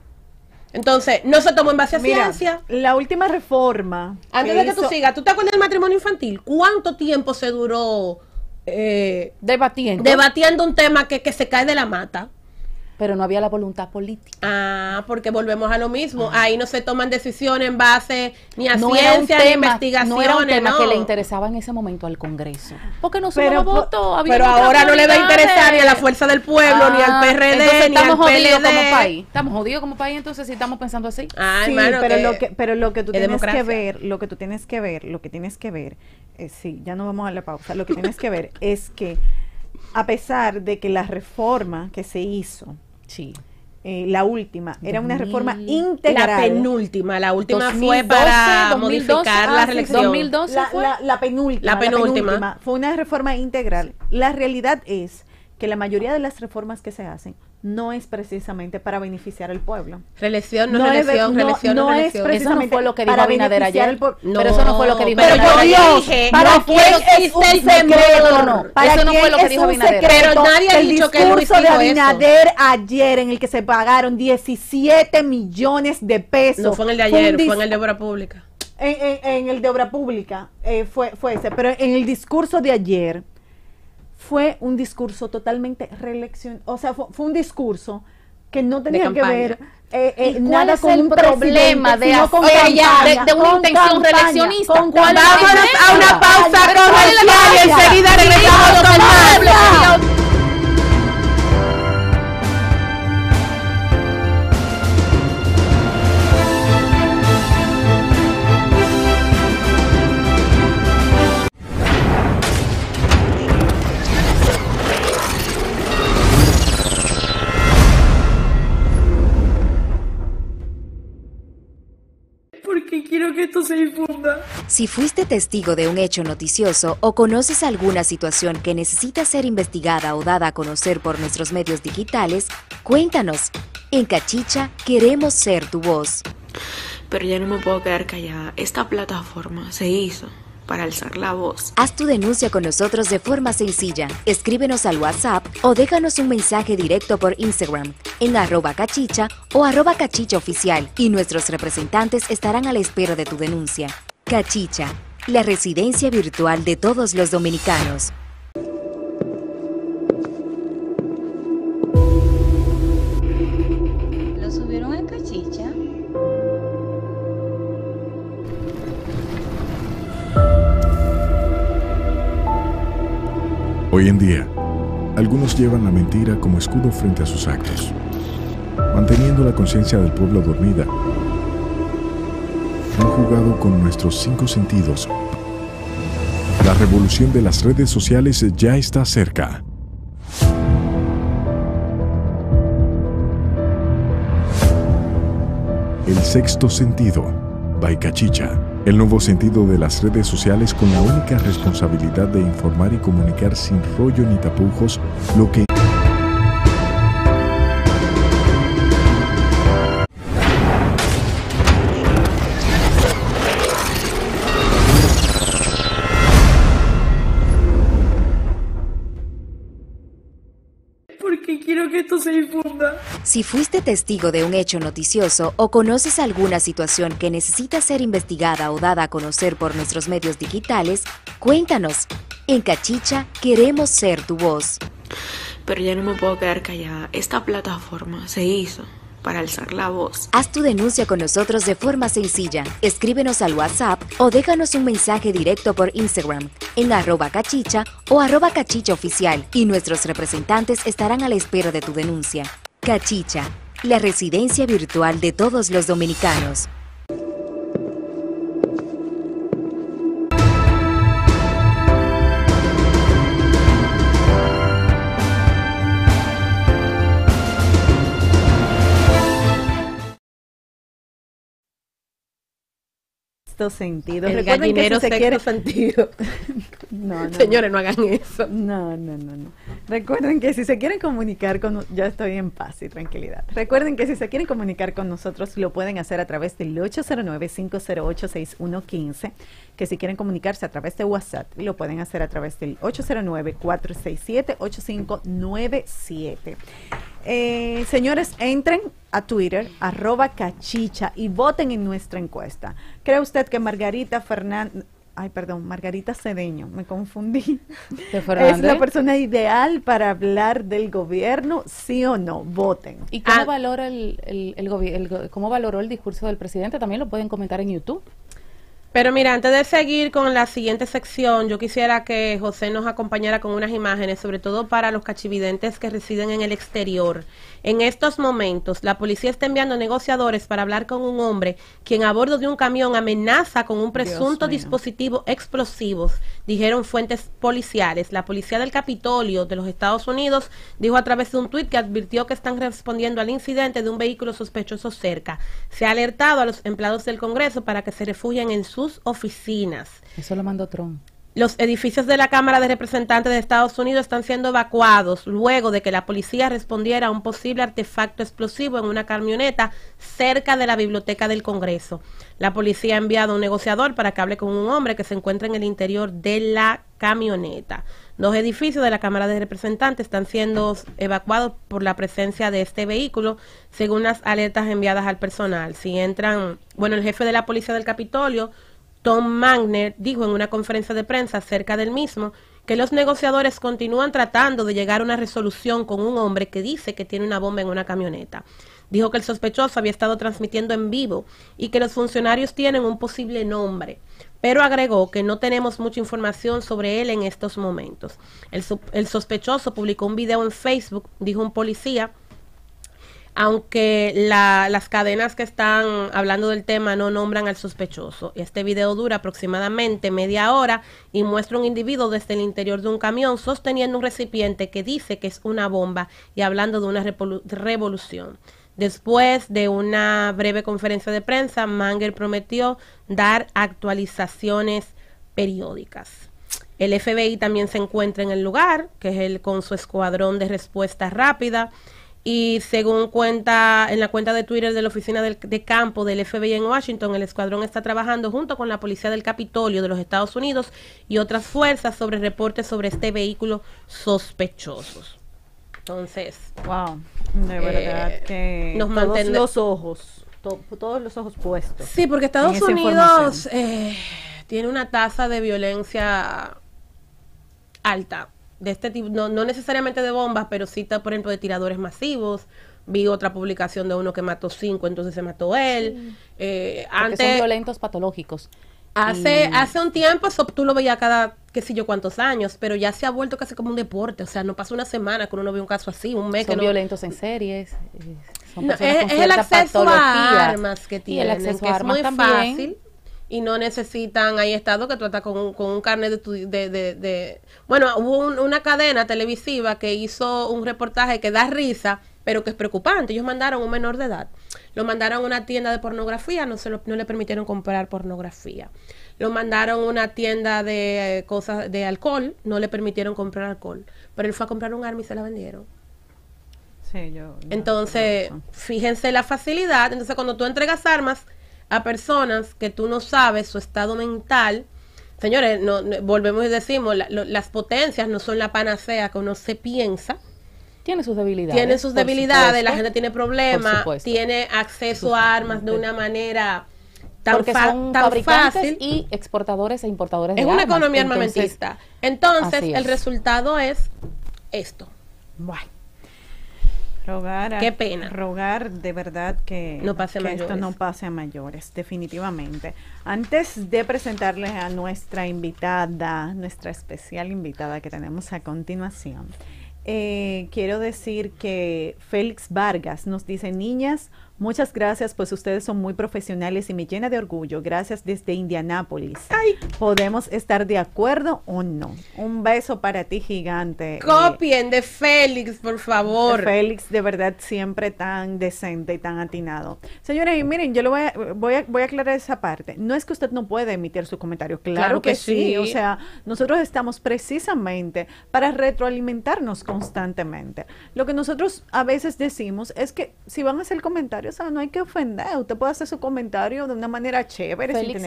[SPEAKER 2] Entonces, no se tomó en base a Mira, ciencia.
[SPEAKER 1] La última reforma. Antes de que tú sigas, ¿tú te
[SPEAKER 2] acuerdas del matrimonio infantil? ¿Cuánto tiempo se duró eh, debatiendo. debatiendo un tema que, que se cae de la mata pero no había la voluntad política. Ah, porque volvemos a lo mismo. Ahí no se toman decisiones en base ni a ciencia, ni investigaciones. No era un que le
[SPEAKER 3] interesaba en ese momento al Congreso. Porque no pero, votos. pero ahora no le va a interesar ni a la fuerza del pueblo, ni al ah, PRD, estamos jodidos como país. Estamos jodidos como país, entonces si estamos pensando así. Ah, sí, pero, lo que, pero lo que tú
[SPEAKER 1] tienes que ver, lo que tú tienes que ver, lo que tienes que ver, eh, sí, ya no vamos a la pausa, lo que tienes que ver es que a pesar de que la reforma que se hizo Sí. Eh, la última, era una reforma integral. La penúltima, la última fue para modificar las la ah, reelección. fue? la, penúltima. La penúltima. Fue una reforma integral. La realidad es que la mayoría de las reformas que se hacen no es precisamente para beneficiar al pueblo. Relección
[SPEAKER 2] no, no relección, es, no, es precisamente eso no fue lo que dijo Abinader ayer. pero eso no fue lo que dijo Pero yo dije, para quién es un secreto. Para eso no fue lo que dijo Abinader. Pero
[SPEAKER 1] nadie ha dicho que El discurso de Abinader ayer en el que se pagaron 17 millones de pesos. No fue en el de ayer, fue en el
[SPEAKER 2] de obra pública.
[SPEAKER 1] En, en, en el de obra pública eh, fue, fue ese, pero en el discurso de ayer fue un discurso totalmente reelección, o sea, fue, un discurso que no tenía que ver eh, eh nada con un problema de, con de, una intención reeleccionista. vamos Vámonos
[SPEAKER 2] a una pausa comercial y enseguida regresamos con Pablo.
[SPEAKER 6] que esto se
[SPEAKER 7] Si fuiste testigo de un hecho noticioso o conoces alguna situación que necesita ser investigada o dada a conocer por nuestros medios digitales, cuéntanos. En Cachicha queremos ser tu voz. Pero ya no me puedo quedar callada. Esta plataforma se hizo para alzar la voz. Haz tu denuncia con nosotros de forma sencilla. Escríbenos al WhatsApp o déjanos un mensaje directo por Instagram en arroba cachicha o arroba cachicha oficial y nuestros representantes estarán a la espera de tu denuncia. Cachicha, la residencia virtual de todos los dominicanos.
[SPEAKER 6] Hoy en día, algunos llevan la mentira como escudo frente a sus actos, manteniendo la conciencia del pueblo dormida. Han jugado con nuestros cinco sentidos. La revolución de las redes sociales ya está cerca. El sexto sentido. Cachicha, el nuevo sentido de las redes sociales con la única responsabilidad de informar y comunicar sin rollo ni tapujos lo que
[SPEAKER 7] Si fuiste testigo de un hecho noticioso o conoces alguna situación que necesita ser investigada o dada a conocer por nuestros medios digitales, cuéntanos. En Cachicha queremos ser tu voz. Pero ya no me puedo quedar callada. Esta plataforma se hizo para alzar la voz. Haz tu denuncia con nosotros de forma sencilla. Escríbenos al WhatsApp o déjanos un mensaje directo por Instagram en arroba cachicha o arroba cachicha oficial y nuestros representantes estarán a la espera de tu denuncia. Cachicha, la residencia virtual de todos los dominicanos.
[SPEAKER 1] sentido. Recuerden que si sentido.
[SPEAKER 4] no, Señores, no hagan
[SPEAKER 1] eso. No, no, no, no. Recuerden que si se quieren comunicar con... ya estoy en paz y tranquilidad. Recuerden que si se quieren comunicar con nosotros, lo pueden hacer a través del 809-508-6115. Que si quieren comunicarse a través de WhatsApp, lo pueden hacer a través del 809-467-8597. Eh, señores, entren a Twitter, arroba cachicha, y voten en nuestra encuesta. ¿Cree usted que Margarita Fernández... Ay, perdón, Margarita Cedeño, me confundí. ¿Es la persona ideal para
[SPEAKER 3] hablar del gobierno? ¿Sí o no? Voten. ¿Y cómo, ah. cómo valoró el discurso del presidente? También lo pueden comentar en YouTube.
[SPEAKER 2] Pero mira, antes de seguir con la siguiente sección, yo quisiera que José nos acompañara con unas imágenes, sobre todo para los cachividentes que residen en el exterior. En estos momentos, la policía está enviando negociadores para hablar con un hombre quien a bordo de un camión amenaza con un presunto dispositivo explosivo dijeron fuentes policiales. La policía del Capitolio de los Estados Unidos dijo a través de un tuit que advirtió que están respondiendo al incidente de un vehículo sospechoso cerca. Se ha alertado a los empleados del Congreso para que se refugien en sus oficinas.
[SPEAKER 3] Eso lo mandó Trump.
[SPEAKER 2] Los edificios de la Cámara de Representantes de Estados Unidos están siendo evacuados luego de que la policía respondiera a un posible artefacto explosivo en una camioneta cerca de la biblioteca del Congreso. La policía ha enviado a un negociador para que hable con un hombre que se encuentra en el interior de la camioneta. Dos edificios de la Cámara de Representantes están siendo evacuados por la presencia de este vehículo, según las alertas enviadas al personal. Si entran, bueno, el jefe de la policía del Capitolio Tom Magner dijo en una conferencia de prensa acerca del mismo que los negociadores continúan tratando de llegar a una resolución con un hombre que dice que tiene una bomba en una camioneta. Dijo que el sospechoso había estado transmitiendo en vivo y que los funcionarios tienen un posible nombre, pero agregó que no tenemos mucha información sobre él en estos momentos. El, el sospechoso publicó un video en Facebook, dijo un policía, aunque las cadenas que están hablando del tema no nombran al sospechoso. Este video dura aproximadamente media hora y muestra un individuo desde el interior de un camión sosteniendo un recipiente que dice que es una bomba y hablando de una revolución. Después de una breve conferencia de prensa, Manger prometió dar actualizaciones periódicas. El FBI también se encuentra en el lugar, que es el con su escuadrón de respuesta rápida. Y según cuenta en la cuenta de Twitter de la oficina de campo del FBI en Washington, el escuadrón está trabajando junto con la policía del Capitolio de los Estados Unidos y otras fuerzas sobre reportes sobre este vehículo sospechosos. Entonces, wow, de verdad eh, que nos mantenemos los
[SPEAKER 1] ojos,
[SPEAKER 2] todos los ojos puestos. Sí, porque Estados Unidos eh, tiene una tasa de violencia alta de este tipo, no, no necesariamente de bombas, pero sí por ejemplo, de tiradores masivos. Vi otra publicación de uno que mató cinco, entonces se mató él. Eh, antes, son violentos patológicos. Hace, hace un tiempo tú lo veías cada qué sé yo cuántos años, pero ya se ha vuelto casi como un deporte. O sea, no pasa una semana que
[SPEAKER 3] uno ve un caso así, un mes son violentos en series. Eh, es, el acceso a armas que tienen, es muy fácil
[SPEAKER 2] y no necesitan, hay estado que trata con, con un carnet de, de, Bueno, hubo una cadena televisiva que hizo un reportaje que da risa, pero que es preocupante. Ellos mandaron un menor de edad, lo mandaron a una tienda de pornografía, no, se no le permitieron comprar pornografía. Lo mandaron a una tienda de eh, cosas de alcohol, no le permitieron comprar alcohol. Pero él fue a comprar un arma y se la vendieron. Sí, yo Entonces, fíjense la facilidad. Entonces, cuando tú entregas armas, a personas que tú no sabes su estado mental. Señores, volvemos y decimos, las potencias no son la panacea que uno se piensa.
[SPEAKER 3] Tiene sus debilidades. Tiene sus debilidades, la gente tiene
[SPEAKER 2] problemas, tiene acceso a armas de una manera
[SPEAKER 3] tan, fácil. Y exportadores e importadores de Es una economía armamentista.
[SPEAKER 2] Entonces, Entonces el resultado es esto.
[SPEAKER 4] Bueno.
[SPEAKER 1] Rogar, qué pena. Rogar de verdad que,
[SPEAKER 2] no pase
[SPEAKER 4] esto no
[SPEAKER 1] pase a mayores, definitivamente. Antes de presentarles a nuestra invitada, nuestra especial invitada que tenemos a continuación, eh, quiero decir que Félix Vargas nos dice, niñas, Muchas gracias, pues ustedes son muy profesionales y me llena de orgullo. Gracias desde Indianápolis. Podemos estar de acuerdo o no. Un beso para ti gigante. Copien de Félix, por favor. Félix, de verdad, siempre tan decente y tan atinado. Señora, y miren, yo lo voy a, voy, a, aclarar esa parte. No es que usted no puede emitir su comentario. Claro, que, sí. O sea, nosotros estamos precisamente para retroalimentarnos constantemente. Lo que nosotros a veces decimos es que si van a hacer comentarios, no hay que ofender. Usted puede hacer su comentario de una manera chévere Félix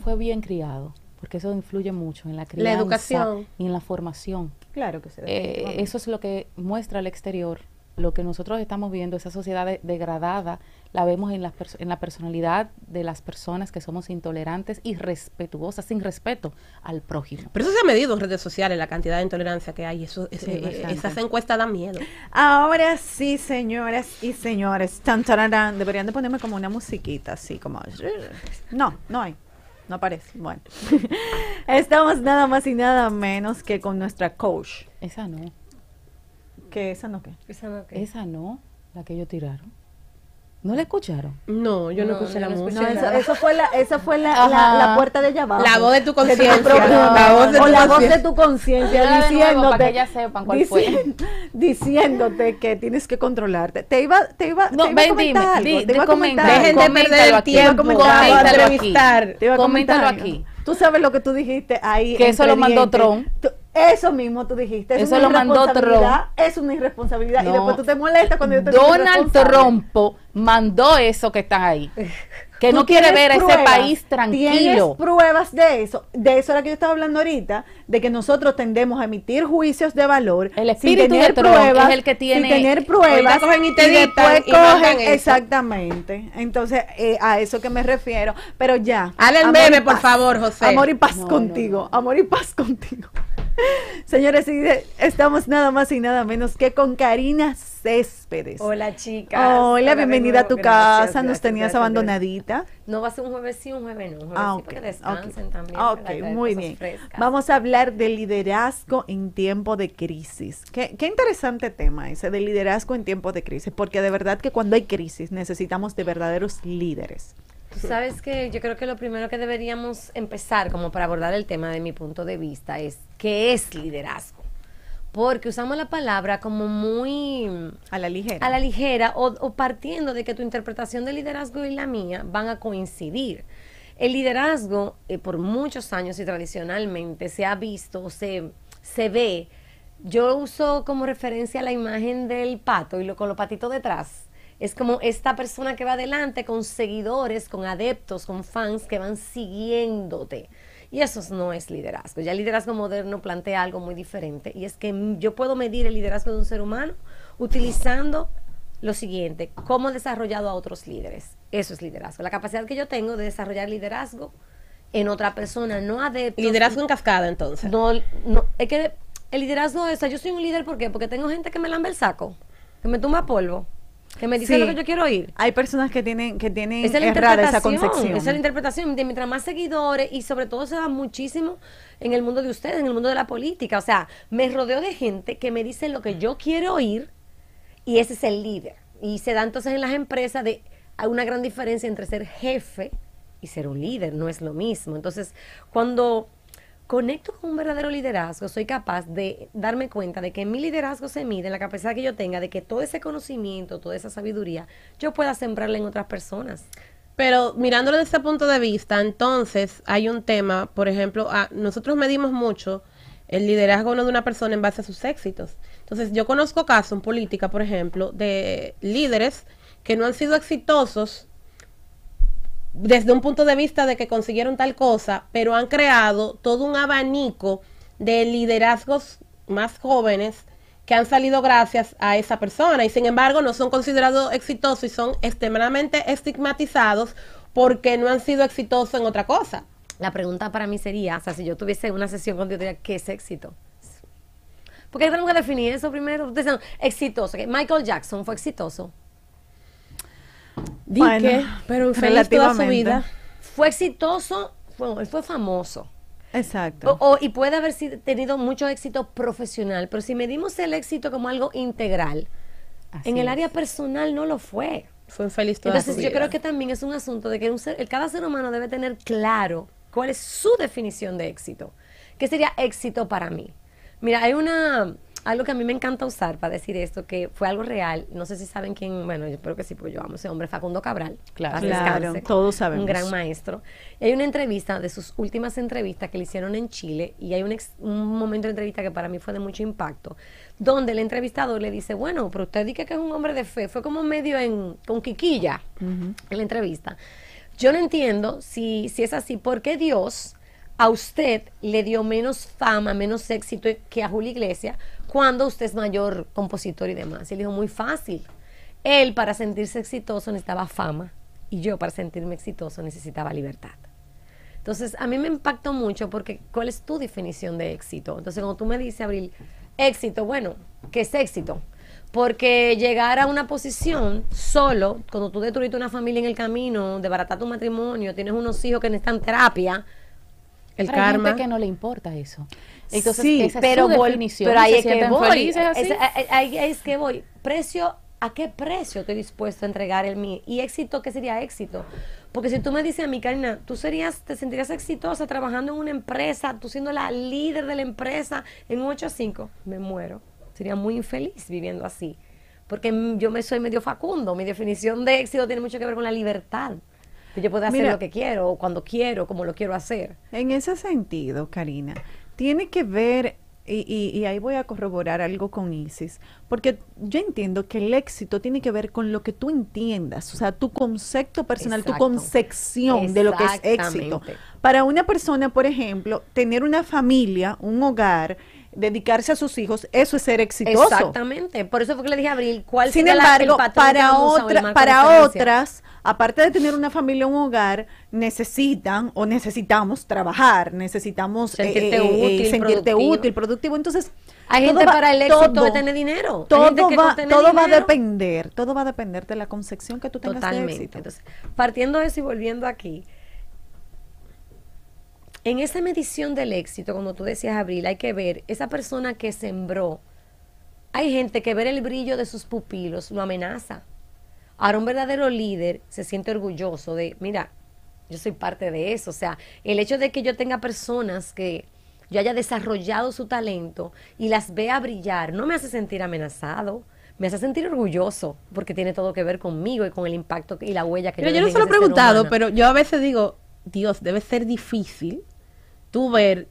[SPEAKER 3] fue bien criado, porque eso influye mucho en la crianza y en la formación. Claro que eh, eso es lo que muestra al exterior. Lo que nosotros estamos viendo, esa sociedad degradada la vemos en la, personalidad de las personas que somos intolerantes y respetuosas, sin respeto al prójimo. Pero eso se ha medido en redes sociales, la cantidad de intolerancia que hay. Eso, eh, esas encuestas dan
[SPEAKER 1] miedo. Ahora sí, señoras y señores. Tan, deberían de ponerme como una musiquita, así como... No, no hay. No aparece. Bueno. Estamos nada más y nada menos que con nuestra coach. Esa no.
[SPEAKER 3] ¿Qué? ¿Esa no qué? Esa no qué. Esa no, la que ellos tiraron.
[SPEAKER 4] ¿No
[SPEAKER 1] la escucharon?
[SPEAKER 2] No, yo no, escuché la música. eso,
[SPEAKER 1] fue la, esa fue
[SPEAKER 3] la, la, puerta de llamada. La voz de tu conciencia.
[SPEAKER 2] la voz de o tu la voz de
[SPEAKER 1] tu conciencia diciéndote. Para que sepan cuál fue. diciéndote que tienes que controlarte. Te iba, te iba, te iba a comentar te iba a comentar. Dejen de perder el tiempo. Coméntalo aquí. Coméntalo aquí. Tú sabes lo que tú dijiste ahí. Que eso lo mandó Trump. Eso mismo tú dijiste. Es Eso lo mandó Trump. Es una irresponsabilidad. Y después tú te molestas cuando yo te Donald Trump
[SPEAKER 3] mandó eso que está ahí. Que no quiere ver a ese país tranquilo. Tienes
[SPEAKER 1] pruebas de eso. De eso era que yo estaba hablando ahorita. De que nosotros tendemos a emitir juicios de valor. El espíritu sin tener pruebas, es el que tiene. tener pruebas. y después cogen. Exactamente. Entonces, eh, a eso que me refiero. Pero ya. Haz el meme, por favor, José. Amor y paz contigo. amor y paz contigo. Señores, estamos nada más y nada menos que con Karina Céspedes. Hola, chicas. Hola, bienvenida a tu casa. Nos tenías abandonadita.
[SPEAKER 8] No va a ser un jueves sí, un jueves no. ah, ok. descansen también. Ah, ok, muy bien.
[SPEAKER 1] Vamos a hablar de liderazgo en tiempo de crisis. Qué, qué interesante tema ese de liderazgo en tiempo de crisis, porque de verdad que cuando hay crisis necesitamos de verdaderos líderes.
[SPEAKER 8] Tú Sabes que yo creo que lo primero que deberíamos empezar como para abordar el tema de mi punto de vista es qué es liderazgo. Porque usamos la palabra como muy... A la ligera. A la ligera o, partiendo de que tu interpretación de liderazgo y la mía van a coincidir. El liderazgo eh, por muchos años y tradicionalmente se ha visto, se, se ve. Yo uso como referencia la imagen del pato y lo, con los patitos detrás es como esta persona que va adelante con seguidores, con adeptos, con fans que van siguiéndote. Y eso no es liderazgo. Ya el liderazgo moderno plantea algo muy diferente y es que yo puedo medir el liderazgo de un ser humano utilizando lo siguiente, cómo he desarrollado a otros líderes. Eso es liderazgo. La capacidad que yo tengo de desarrollar liderazgo en otra persona, no adeptos. Liderazgo en cascada entonces. No, no, es que el liderazgo es, yo soy un líder porque tengo gente que me lambe el saco, que me tumba polvo que me dicen lo que yo
[SPEAKER 1] quiero oír. Hay personas que tienen que tienen esa es la interpretación, esa es la
[SPEAKER 8] interpretación. mientras más seguidores y sobre todo se da muchísimo en el mundo de ustedes, en el mundo de la política. O sea, me rodeo de gente que me dice lo que yo quiero oír y ese es el líder. Y se da entonces en las empresas de hay una gran diferencia entre ser jefe y ser un líder, no es lo mismo. Entonces, cuando conecto con un verdadero liderazgo, soy capaz de darme cuenta de que mi liderazgo se mide en la capacidad que yo tenga de que todo ese conocimiento, toda esa sabiduría, yo pueda sembrarla en otras personas.
[SPEAKER 2] Pero mirándolo desde ese punto de vista, entonces hay un tema, por ejemplo, a, ah, nosotros medimos mucho el liderazgo de una persona en base a sus éxitos. Entonces yo conozco casos en política, por ejemplo, de líderes que no han sido exitosos desde un punto de vista de que consiguieron tal cosa, pero han creado todo un abanico de liderazgos más jóvenes que han salido gracias a esa persona y sin embargo no son considerados exitosos y son extremadamente estigmatizados porque no han sido exitosos en otra cosa. La pregunta para mí sería, o sea, si yo
[SPEAKER 8] tuviese una sesión con diría, ¿qué es éxito? Porque tenemos que definir eso primero. exitoso. Michael Jackson fue exitoso. Dije pero feliz toda su vida. Fue exitoso, fue, fue famoso. Exacto. y puede haber tenido mucho éxito profesional, pero si medimos el éxito como algo integral, en el área personal no lo fue. Fue feliz toda Entonces, yo creo que también es un asunto de que el, cada ser humano debe tener claro cuál es su definición de éxito. ¿Qué sería éxito para mí? Mira, hay una algo que a mí me encanta usar para decir esto, que fue algo real. No sé si saben quién, bueno, yo espero que sí, porque yo amo ese hombre, Facundo Cabral. Claro, todos saben Un gran maestro. hay una entrevista de sus últimas entrevistas que le hicieron en Chile, y hay un, un momento de entrevista que para mí fue de mucho impacto, donde el entrevistador le dice, bueno, pero usted dice que es un hombre de fe. Fue como medio en, con quiquilla en la entrevista. Yo no entiendo si, si es así, porque Dios a usted le dio menos fama, menos éxito que a Julio Iglesias, cuando usted es mayor compositor y demás. Y él dijo, muy fácil. Él para sentirse exitoso necesitaba fama y yo para sentirme exitoso necesitaba libertad. Entonces, a mí me impactó mucho porque ¿cuál es tu definición de éxito? Entonces, cuando tú me dices, Abril, éxito, bueno, ¿qué es éxito? Porque llegar a una posición solo, cuando tú destruiste una familia en el camino, desbaratas tu matrimonio, tienes unos hijos que necesitan terapia, el karma. que
[SPEAKER 3] no le importa eso. Entonces, sí, pero Pero ahí es que voy. ahí
[SPEAKER 8] es que voy. Precio, ¿a qué precio estoy dispuesto a entregar el mío? Y éxito, ¿qué sería éxito? Porque si tú me dices a mí, Karina, tú serías, te sentirías exitosa trabajando en una empresa, tú siendo la líder de la empresa en un 8 a 5, me muero. Sería muy infeliz viviendo así. Porque yo me soy medio facundo. Mi definición de éxito tiene mucho que ver con la libertad.
[SPEAKER 1] Yo puedo hacer lo que quiero, cuando quiero, como lo quiero hacer. En ese sentido, Karina, tiene que ver, y, ahí voy a corroborar algo con Isis, porque yo entiendo que el éxito tiene que ver con lo que tú entiendas, o sea, tu concepto personal, tu concepción de lo que es éxito. Para una persona, por ejemplo, tener una familia, un hogar, dedicarse a sus hijos, eso es ser exitoso.
[SPEAKER 8] Exactamente, por eso fue que le dije a Abril, ¿cuál Sin embargo, para, otra, para otras
[SPEAKER 1] aparte de tener una familia, un hogar, necesitan o necesitamos trabajar, necesitamos eh, sentirte, eh, eh, útil, productivo. Entonces, hay gente para el éxito todo, de tener
[SPEAKER 8] dinero. Todo, va, va a
[SPEAKER 1] depender, todo va a depender de la concepción que tú tengas Totalmente. de éxito. Entonces,
[SPEAKER 8] partiendo de eso y volviendo aquí, en esa medición del éxito, como tú decías, Abril, hay que ver esa persona que sembró. Hay gente que ver el brillo de sus pupilos lo amenaza. Ahora un verdadero líder se siente orgulloso de, mira, yo soy parte de eso. O sea, el hecho de que yo tenga personas que yo haya desarrollado su talento y las vea brillar, no me hace sentir amenazado me hace sentir orgulloso porque tiene todo que ver conmigo y con el impacto y la huella que pero yo no se lo he preguntado, pero
[SPEAKER 2] yo a veces digo, Dios, debe ser difícil tú ver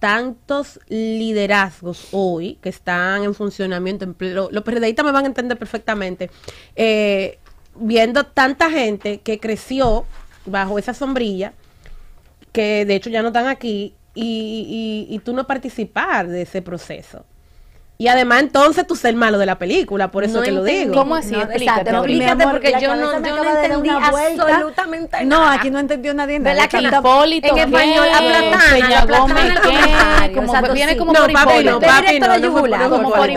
[SPEAKER 2] tantos liderazgos hoy que están en funcionamiento. En, los lo, me van a entender perfectamente. Eh, viendo tanta gente que creció bajo esa sombrilla, que de hecho ya no están aquí, y, tú no participar de ese proceso. Y además entonces tú ser malo de la película, por eso te lo digo. ¿Cómo así? explícate, porque yo no, no entendí absolutamente
[SPEAKER 1] nada. No, aquí no entendió nadie viene como por
[SPEAKER 3] como por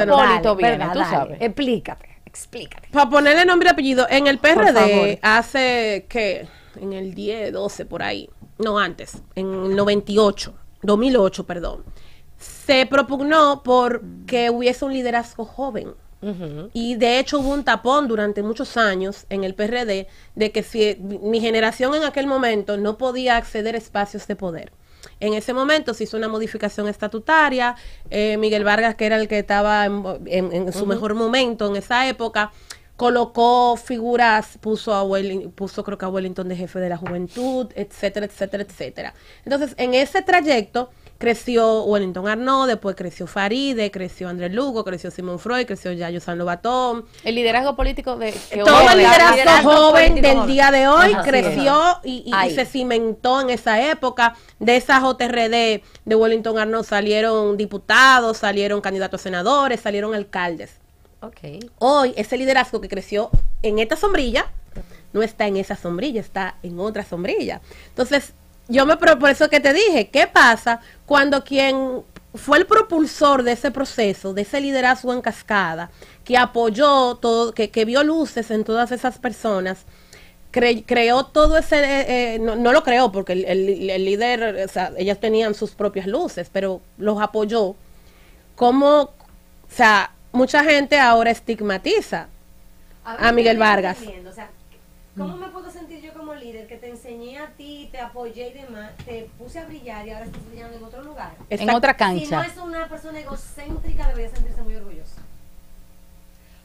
[SPEAKER 2] Explícate explícame. Para ponerle nombre y apellido, en el PRD hace que en el 10, 12 por ahí, no antes, en el 98, 2008, perdón, se propugnó por que hubiese un liderazgo joven. Y de hecho hubo un tapón durante muchos años en el PRD de que si mi generación en aquel momento no podía acceder a espacios de poder. En ese momento se hizo una modificación estatutaria. Eh, Miguel Vargas, que era el que estaba en, su mejor momento en esa época, colocó figuras, puso a puso creo que a Wellington de jefe de la juventud, etcétera, etcétera, etcétera. Entonces, en ese trayecto creció Wellington Arnaud, después creció Faride, creció Andrés Lugo, creció Simón Freud, creció Yayo San Lobatón.
[SPEAKER 3] El liderazgo político de... Todo el
[SPEAKER 2] liderazgo, joven del día de hoy creció y, se cimentó en esa época. De esas OTRD de Wellington Arnaud salieron diputados, salieron candidatos a senadores, salieron alcaldes. Okay. Hoy ese liderazgo que creció en esta sombrilla no está en esa sombrilla, está en otra sombrilla. Entonces, yo me por eso que te dije, ¿qué pasa cuando quien fue el propulsor de ese proceso, de ese liderazgo en cascada, que apoyó todo, que, vio luces en todas esas personas? creó todo ese, eh, eh, no, lo creó porque el, líder, o sea, ellas tenían sus propias luces, pero los apoyó. Como, o sea, mucha gente ahora estigmatiza
[SPEAKER 8] a, Miguel Vargas. ¿Cómo mm. me puedo sentir yo como líder que te enseñé a ti, te apoyé y demás, te puse a brillar y ahora estás brillando en otro lugar?
[SPEAKER 4] en otra cancha. Si no es
[SPEAKER 8] una persona egocéntrica, debería sentirse muy orgullosa.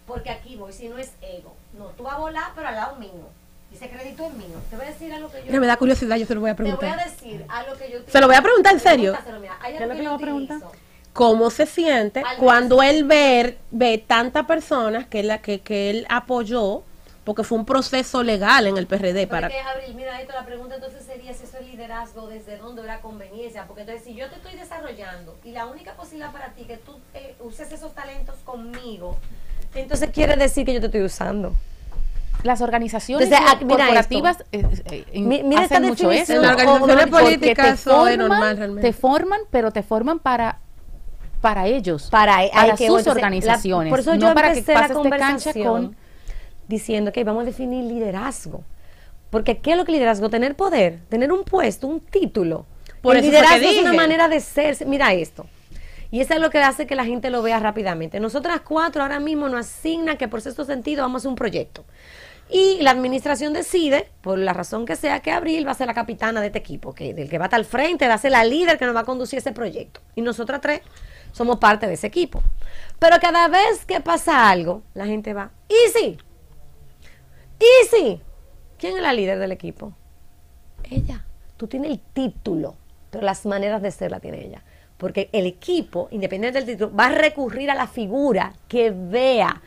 [SPEAKER 8] Porque aquí voy, si no es ego. No, tú vas a volar, pero al lado mío. Y ese crédito es mío. Te voy a decir algo que yo. me da curiosidad, yo se lo voy a preguntar. voy a decir que yo. Se lo voy a preguntar en serio.
[SPEAKER 3] ¿Qué lo que a preguntar?
[SPEAKER 2] cómo se siente cuando él ve, ve tantas personas que, la, que, que él apoyó porque fue un proceso legal en el PRD. para... Que,
[SPEAKER 8] Abril, mira, esto, la pregunta entonces sería si eso es liderazgo, desde dónde era conveniencia, porque entonces si yo te estoy desarrollando y la única posibilidad para ti que tú eh, uses esos talentos conmigo,
[SPEAKER 3] entonces quiere decir que yo te estoy usando las organizaciones
[SPEAKER 8] mira corporativas eh,
[SPEAKER 3] eh, hacen mucho eso. Las organizaciones políticas te forman, realmente. te forman, pero te forman para para ellos, para, sus organizaciones, por eso no yo para que pases la conversación. con
[SPEAKER 8] diciendo que vamos a definir liderazgo. Porque ¿qué es lo que liderazgo? Tener poder, tener un puesto, un título. Por el liderazgo es una manera de ser. Mira esto. Y eso es lo que hace que la gente lo vea rápidamente. Nosotras cuatro ahora mismo nos asignan que por sexto sentido vamos a un proyecto. Y la administración decide, por la razón que sea, que Abril va a ser la capitana de este equipo, que del que va al frente, va a ser la líder que nos va a conducir ese proyecto. Y nosotras tres somos parte de ese equipo. Pero cada vez que pasa algo, la gente va, y sí, sí, ¿Quién es la líder del equipo? Ella. Tú tienes el título, pero las maneras de ser la tiene ella. Porque el equipo, independiente del título, va a recurrir a la figura que vea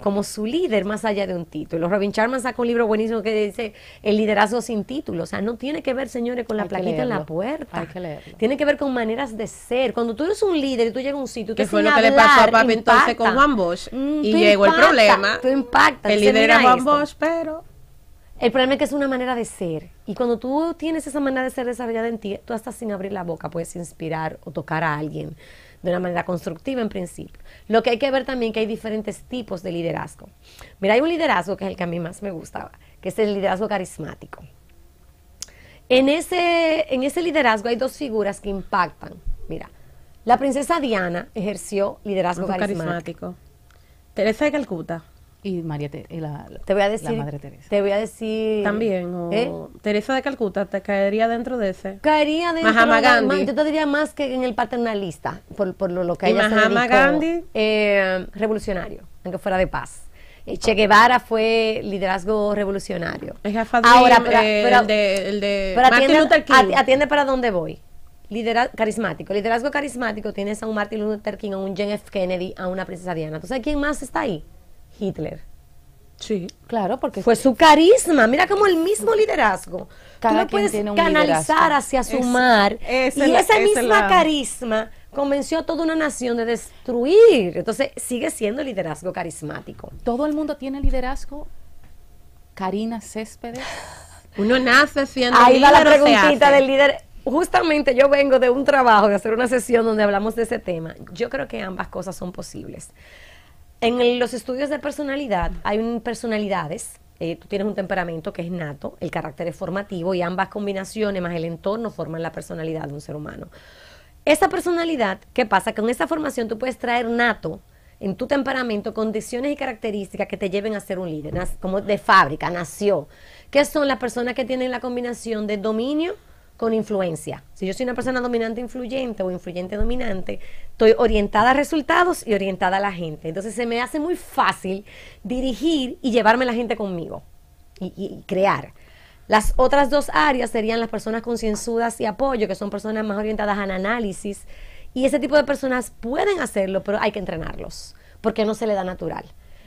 [SPEAKER 8] como su líder más allá de un título. Robin Charman saca un libro buenísimo que dice El liderazgo sin título. O sea, no tiene que ver, señores, con la plaquita en la
[SPEAKER 3] puerta.
[SPEAKER 8] Tiene que ver con maneras de ser. Cuando tú eres un líder y tú llegas a un sitio, tú fue lo que le pasó a papi entonces con Juan
[SPEAKER 2] Bosch? Mm, y
[SPEAKER 8] llegó el problema. Tú impactas. El líder era Juan Bosch, pero el problema es que es una manera de ser. Y cuando tú tienes esa manera de ser desarrollada en ti, tú hasta sin abrir la boca puedes inspirar o tocar a alguien de una manera constructiva en principio. Lo que hay que ver también que hay diferentes tipos de liderazgo. Mira, hay un liderazgo que es el que a mí más me gustaba, que es el liderazgo carismático. En ese, en ese liderazgo hay dos figuras que impactan. Mira, la princesa Diana ejerció liderazgo carismático. carismático. Teresa de
[SPEAKER 3] Calcuta y María te, la, te voy a decir, Madre Teresa. Te voy a decir. También. ¿Eh? Teresa de Calcuta te caería dentro de ese. Caería
[SPEAKER 8] dentro. Mahama de Gandhi. yo te diría más que en el paternalista, por, por lo, que hay ella eh, revolucionario, aunque fuera de paz. Che Guevara fue liderazgo revolucionario. Es Ahora, eh, pero, el de,
[SPEAKER 2] el de Martin Luther King.
[SPEAKER 8] Atiende para dónde voy. Liderazgo carismático. Liderazgo carismático tienes a un Martin Luther King, a un John F. Kennedy, a una princesa Diana. entonces quién más está ahí? Hitler. Sí. Claro, porque. Fue su carisma. Mira cómo el mismo liderazgo. Cada Tú lo puedes canalizar hacia su mar. y esa misma carisma convenció a toda una nación de destruir. Entonces, sigue siendo liderazgo carismático.
[SPEAKER 3] Todo el mundo tiene liderazgo. Karina Céspedes. Uno nace siendo
[SPEAKER 2] Ahí va la preguntita del
[SPEAKER 8] líder. Justamente yo vengo de un trabajo, de hacer una sesión donde hablamos de ese tema. Yo creo que ambas cosas son posibles. En los estudios de personalidad hay personalidades. Eh, tú tienes un temperamento que es nato, el carácter es formativo y ambas combinaciones más el entorno forman la personalidad de un ser humano. Esa personalidad, ¿qué pasa? con esa formación tú puedes traer nato en tu temperamento condiciones y características que te lleven a ser un líder, como de fábrica, nació. ¿Qué son las personas que tienen la combinación de dominio? con influencia. Si yo soy una persona dominante influyente o influyente dominante, estoy orientada a resultados y orientada a la gente. Entonces se me hace muy fácil dirigir y llevarme la gente conmigo y, crear. Las otras dos áreas serían las personas concienzudas y apoyo, que son personas más orientadas al análisis. Y ese tipo de personas pueden hacerlo, pero hay que entrenarlos, porque no se le da natural.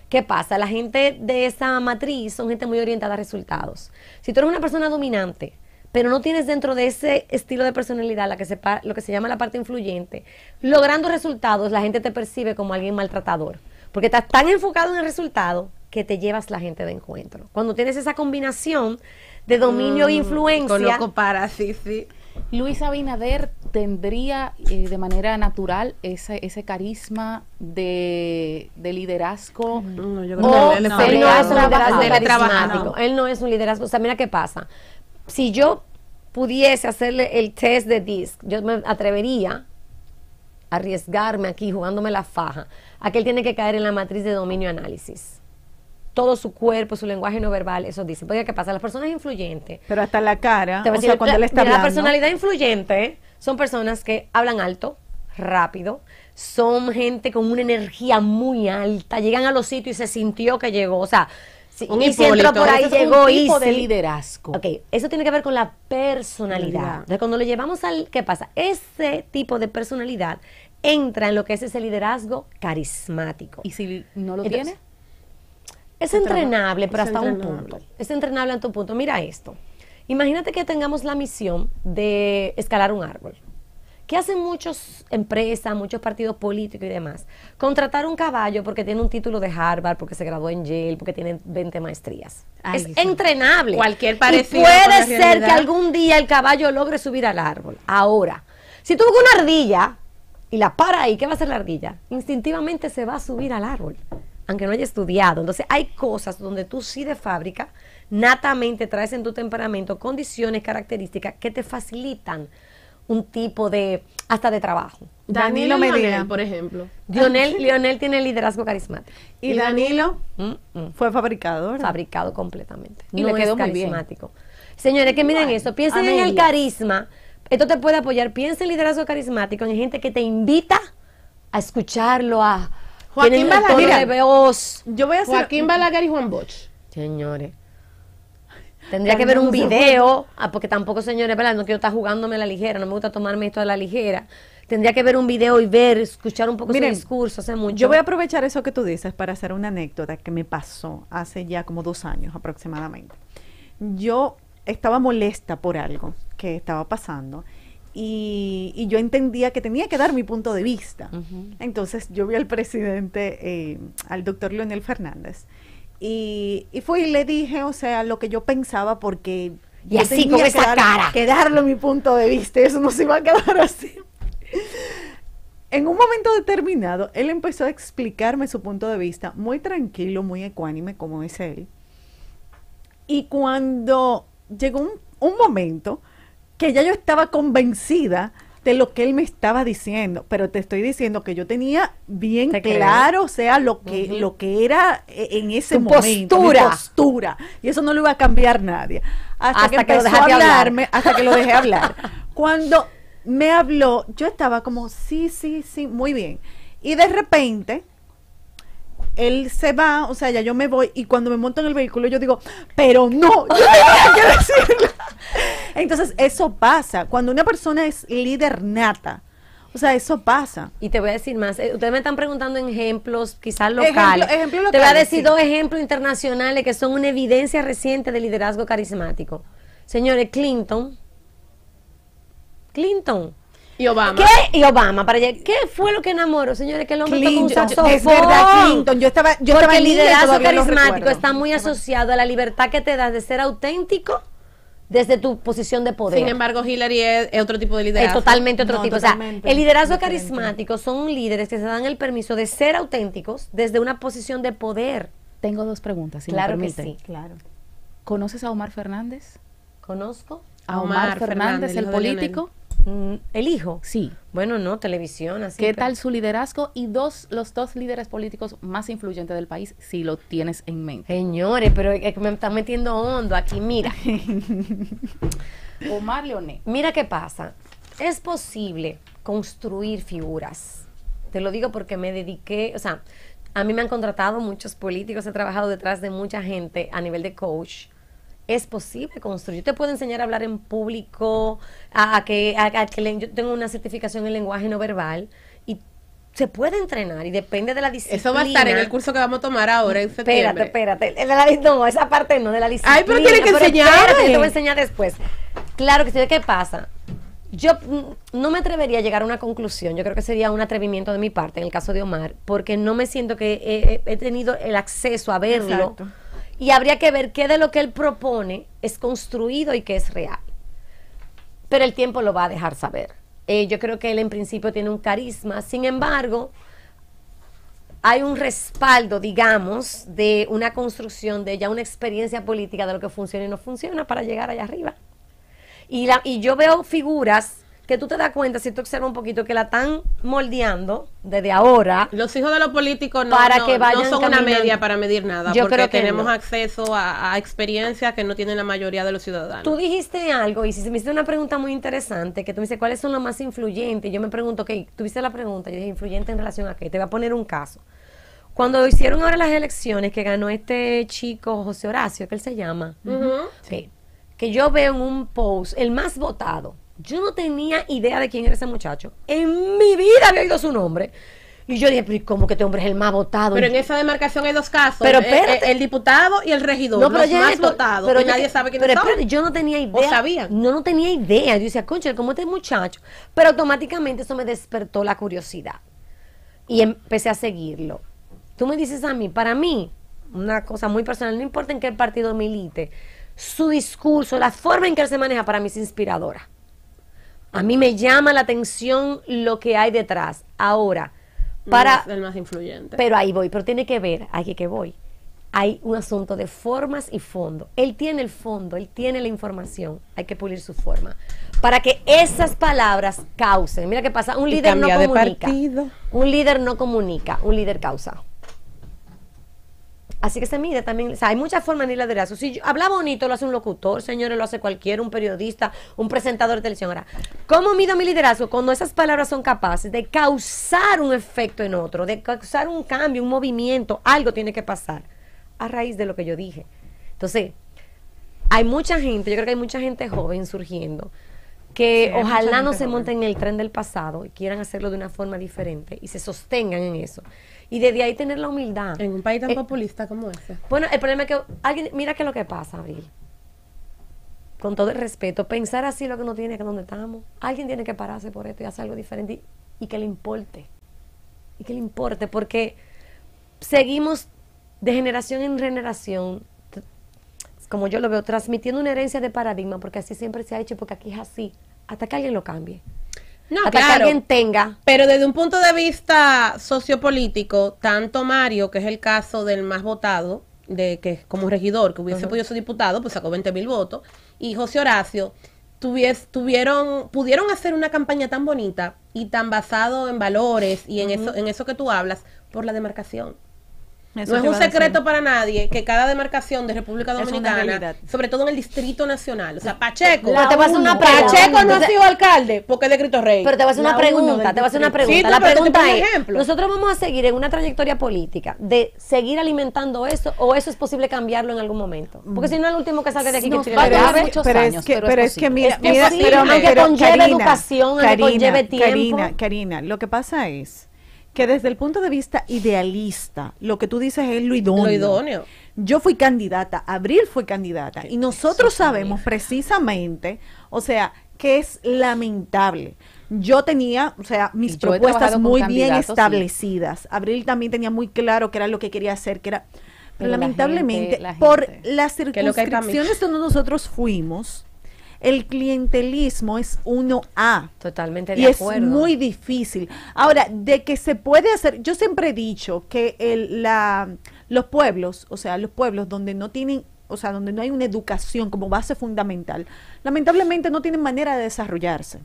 [SPEAKER 8] ¿Qué pasa? La gente de esa matriz son gente muy orientada a resultados. Si tú eres una persona dominante, pero no tienes dentro de ese estilo de personalidad la que lo que se llama la parte influyente, logrando resultados, la gente te percibe como alguien maltratador, porque estás tan enfocado en el resultado que te llevas la gente de encuentro. Cuando tienes esa combinación de dominio
[SPEAKER 2] e mm, influencia...
[SPEAKER 3] para, sí, sí. Luis Abinader tendría eh, de manera natural ese, ese carisma de, liderazgo. No, yo creo que él, no, él, no, es un liderazgo Él no es un liderazgo. O sea, mira qué pasa
[SPEAKER 8] si yo pudiese hacerle el test de disc, yo me atrevería a arriesgarme aquí jugándome la faja, Aquel él tiene que caer en la matriz de dominio análisis. Todo su cuerpo, su lenguaje no verbal, eso dice. Porque ¿qué pasa? Las personas influyentes.
[SPEAKER 1] Pero hasta la cara. cuando él está La personalidad
[SPEAKER 8] influyente son personas que hablan alto, rápido, son gente con una energía muy alta, llegan a los sitios y se sintió que llegó. O sea, un y si entró por ahí, llegó y tipo de liderazgo. Ok, eso tiene que ver con la personalidad. cuando lo llevamos al. ¿Qué pasa? Ese tipo de personalidad entra en lo que es ese liderazgo carismático. ¿Y si no lo tiene? Es entrenable, pero hasta un punto. Es entrenable hasta un punto. Mira esto. Imagínate que tengamos la misión de escalar un árbol. ¿Qué hacen muchas empresas, muchos partidos políticos y demás? Contratar un caballo porque tiene un título de Harvard, porque se graduó en Yale, porque tiene 20 maestrías. es entrenable. Cualquier parecido. puede ser que algún día el caballo logre subir al árbol. Ahora, si tú una ardilla y la para ahí, ¿qué va a hacer la ardilla? Instintivamente se va a subir al árbol, aunque no haya estudiado. Entonces, hay cosas donde tú sí de fábrica natamente traes en tu temperamento condiciones, características que te facilitan un tipo de, hasta de trabajo. Danilo, Medina, por ejemplo. Lionel, Lionel tiene liderazgo
[SPEAKER 2] carismático. Y, Danilo,
[SPEAKER 8] mm, mm. fue fabricador. Fabricado completamente. Y le quedó carismático. Señores, que miren eso. esto, piensen en el carisma. Esto te puede apoyar. Piensen en liderazgo carismático, en gente que te invita a escucharlo, a Joaquín Balaguer. Joaquín Balaguer y Juan Bosch. Señores. Tendría que ver un video, ah, porque tampoco, señores, ¿verdad? No quiero estar jugándome a la ligera, no me gusta tomarme esto a la ligera. Tendría
[SPEAKER 1] que ver un video y ver, escuchar un poco su discurso, Yo voy a aprovechar eso que tú dices para hacer una anécdota que me pasó hace ya como dos años aproximadamente. Yo estaba molesta por algo que estaba pasando y, yo entendía que tenía que dar mi punto de vista. Entonces yo vi al presidente, eh, al doctor Leonel Fernández, y, fui y le dije, o sea, lo que yo pensaba porque... Y así con esa cara. Quedarlo en mi punto de vista, eso no se iba a quedar así. En un momento determinado, él empezó a explicarme su punto de vista, muy tranquilo, muy ecuánime como es él. Y cuando llegó un momento que ya yo estaba convencida de lo que él me estaba diciendo, pero te estoy diciendo que yo tenía bien claro, o sea, lo que, lo que era eh, en ese momento, postura. postura, y eso no lo iba a cambiar nadie, hasta, que, a hablarme, hasta que lo dejé hablar. Cuando me habló, yo estaba como, sí, sí, sí, muy bien, y de repente él se va, o sea, ya yo me voy y cuando me monto en el vehículo yo digo, pero no, yo tenía que decirlo. Entonces, eso pasa. Cuando una persona es líder nata, o sea, eso pasa.
[SPEAKER 8] Y te voy a decir más. Eh, ustedes me están preguntando ejemplos, quizás locales. te voy a decir dos ejemplos internacionales que son una evidencia reciente de liderazgo carismático. Señores, Clinton. Clinton. Y Obama. ¿Qué? Y Obama. Para ¿Qué fue lo que enamoró, señores? Que el hombre Clinton, está un Es Clinton. Yo estaba, el liderazgo carismático está muy asociado a la libertad que te das de ser auténtico desde tu posición de poder. Sin embargo,
[SPEAKER 2] Hillary es, otro tipo de liderazgo. Es totalmente otro tipo. o sea, el
[SPEAKER 8] liderazgo carismático son líderes que se dan el permiso de ser auténticos desde una posición de poder.
[SPEAKER 3] Tengo dos preguntas, claro Que sí, ¿Conoces a Omar Fernández? Conozco.
[SPEAKER 8] A Omar, Fernández, el político. Mm, el hijo. Sí. Bueno, no, televisión,
[SPEAKER 3] ¿Qué tal su liderazgo? Y dos, los dos líderes políticos más influyentes del país, si lo tienes en mente. Señores, pero me están metiendo hondo aquí, mira.
[SPEAKER 8] Omar Leoné. Mira qué pasa. Es posible construir figuras. Te lo digo porque me dediqué, o sea, a mí me han contratado muchos políticos, he trabajado detrás de mucha gente a nivel de coach es posible construir. Yo te puedo enseñar a hablar en público, a, que, a, que yo tengo una certificación en lenguaje no verbal y se puede entrenar y depende de la disciplina. Eso va a estar en el curso que vamos a tomar ahora en septiembre. Espérate, espérate. no, esa parte no, de la disciplina. Ay, pero tiene que enseñar. te voy a enseñar después. Claro que sí, ¿qué pasa? Yo no me atrevería a llegar a una conclusión, yo creo que sería un atrevimiento de mi parte en el caso de Omar, porque no me siento que he, tenido el acceso a verlo. Exacto y habría que ver qué de lo que él propone es construido y qué es real. Pero el tiempo lo va a dejar saber. Eh, yo creo que él en principio tiene un carisma. Sin embargo, hay un respaldo, digamos, de una construcción de ya una experiencia política de lo que funciona y no funciona para llegar allá arriba. Y, la, y yo veo figuras que tú te das cuenta, si tú observas un poquito, que la están moldeando desde ahora.
[SPEAKER 2] Los hijos de los políticos
[SPEAKER 8] no, que son una media para
[SPEAKER 2] medir nada, Yo porque creo que tenemos acceso a, experiencias que no tienen la mayoría de los ciudadanos. Tú
[SPEAKER 8] dijiste algo, y si me hizo una pregunta muy interesante, que tú me dices, ¿cuáles son los más influyentes? Yo me pregunto, ¿qué? tuviste la pregunta, yo dije, influyente en relación a qué? Te voy a poner un caso. Cuando hicieron ahora las elecciones que ganó este chico José Horacio, que él se llama, que yo veo en un post, el más votado, yo no tenía idea de quién era ese muchacho. En mi vida había oído su nombre. Y yo dije, pero ¿cómo que este hombre es el más votado? Pero en
[SPEAKER 2] esa demarcación hay dos casos. Pero eh, eh, El, diputado y el regidor. No, pero los más votados. Pero nadie sabe quién pero, son.
[SPEAKER 8] yo no tenía idea. ¿O sabía? No, no tenía idea. Yo decía, concha, ¿cómo este muchacho? Pero automáticamente eso me despertó la curiosidad. Y empecé a seguirlo. Tú me dices a mí, para mí, una cosa muy personal, no importa en qué partido milite, su discurso, la forma en que él se maneja para mí es inspiradora. A mí me llama la atención lo que hay detrás. Ahora, para...
[SPEAKER 2] el más influyente. Pero
[SPEAKER 8] ahí voy, pero tiene que ver, aquí que voy. Hay un asunto de formas y fondo. Él tiene el fondo, él tiene la información. Hay que pulir su forma. Para que esas palabras causen. Mira qué pasa, un líder no comunica. Un líder no comunica, un líder causa. Así que se mide también, o sea, hay muchas formas de liderazgo. Si yo, habla bonito lo hace un locutor, señores, lo hace cualquier un periodista, un presentador de televisión. Ahora, ¿cómo mido mi liderazgo? Cuando esas palabras son capaces de causar un efecto en otro, de causar un cambio, un movimiento, algo tiene que pasar a raíz de lo que yo dije. Entonces, hay mucha gente, yo creo que hay mucha gente joven surgiendo que ojalá no se monten en el tren del pasado y quieran hacerlo de una forma diferente y se sostengan en eso. Y desde ahí tener la humildad. En un país tan eh,
[SPEAKER 2] populista como ese.
[SPEAKER 8] Bueno, el problema es que alguien, mira qué es lo que pasa, Abril. Con todo el respeto, pensar así lo que no tiene que donde estamos. Alguien tiene que pararse por esto y hacer algo diferente y, y que le importe. Y que le importe, porque seguimos de generación en generación como yo lo veo, transmitiendo una herencia de paradigma, porque así siempre se ha hecho, porque aquí es así, hasta que alguien lo cambie
[SPEAKER 2] no, claro, que alguien tenga. Pero desde un punto de vista sociopolítico, tanto Mario, que es el caso del más votado, de que como regidor, que hubiese podido ser diputado, pues sacó 20 mil votos, y José Horacio tuvieron, pudieron hacer una campaña tan bonita y tan basado en valores y en, eso, en eso que tú hablas por la demarcación no es un secreto para nadie que cada demarcación de República Dominicana, sobre todo en el Distrito Nacional, o sea, Pacheco, te vas una una Pacheco no ha sido alcalde porque es de Cristo Rey. Pero te vas a hacer una pregunta, te vas a hacer
[SPEAKER 8] una pregunta. la pregunta es, nosotros vamos a seguir en una trayectoria política de seguir alimentando eso o eso es posible cambiarlo en algún momento. Porque si no el último que sale de aquí va a haber muchos pero años, es que, pero, es, que mira, mira, aunque conlleve educación, aunque conlleve tiempo. Karina,
[SPEAKER 1] Karina, lo que pasa es que desde el punto de vista idealista, lo que tú dices es lo idóneo. Yo fui candidata, Abril fue candidata, y nosotros sabemos precisamente, o sea, que es lamentable. Yo tenía, o sea, mis propuestas muy bien establecidas. Abril también tenía muy claro que era lo que quería hacer, que era... Pero, lamentablemente, por las circunscripciones donde nosotros fuimos, el clientelismo es uno a Totalmente de y Es muy difícil. Ahora, de que se puede hacer, yo siempre he dicho que los pueblos, o sea, los pueblos donde no tienen o sea, donde no hay una educación como base fundamental, lamentablemente no tienen manera de desarrollarse.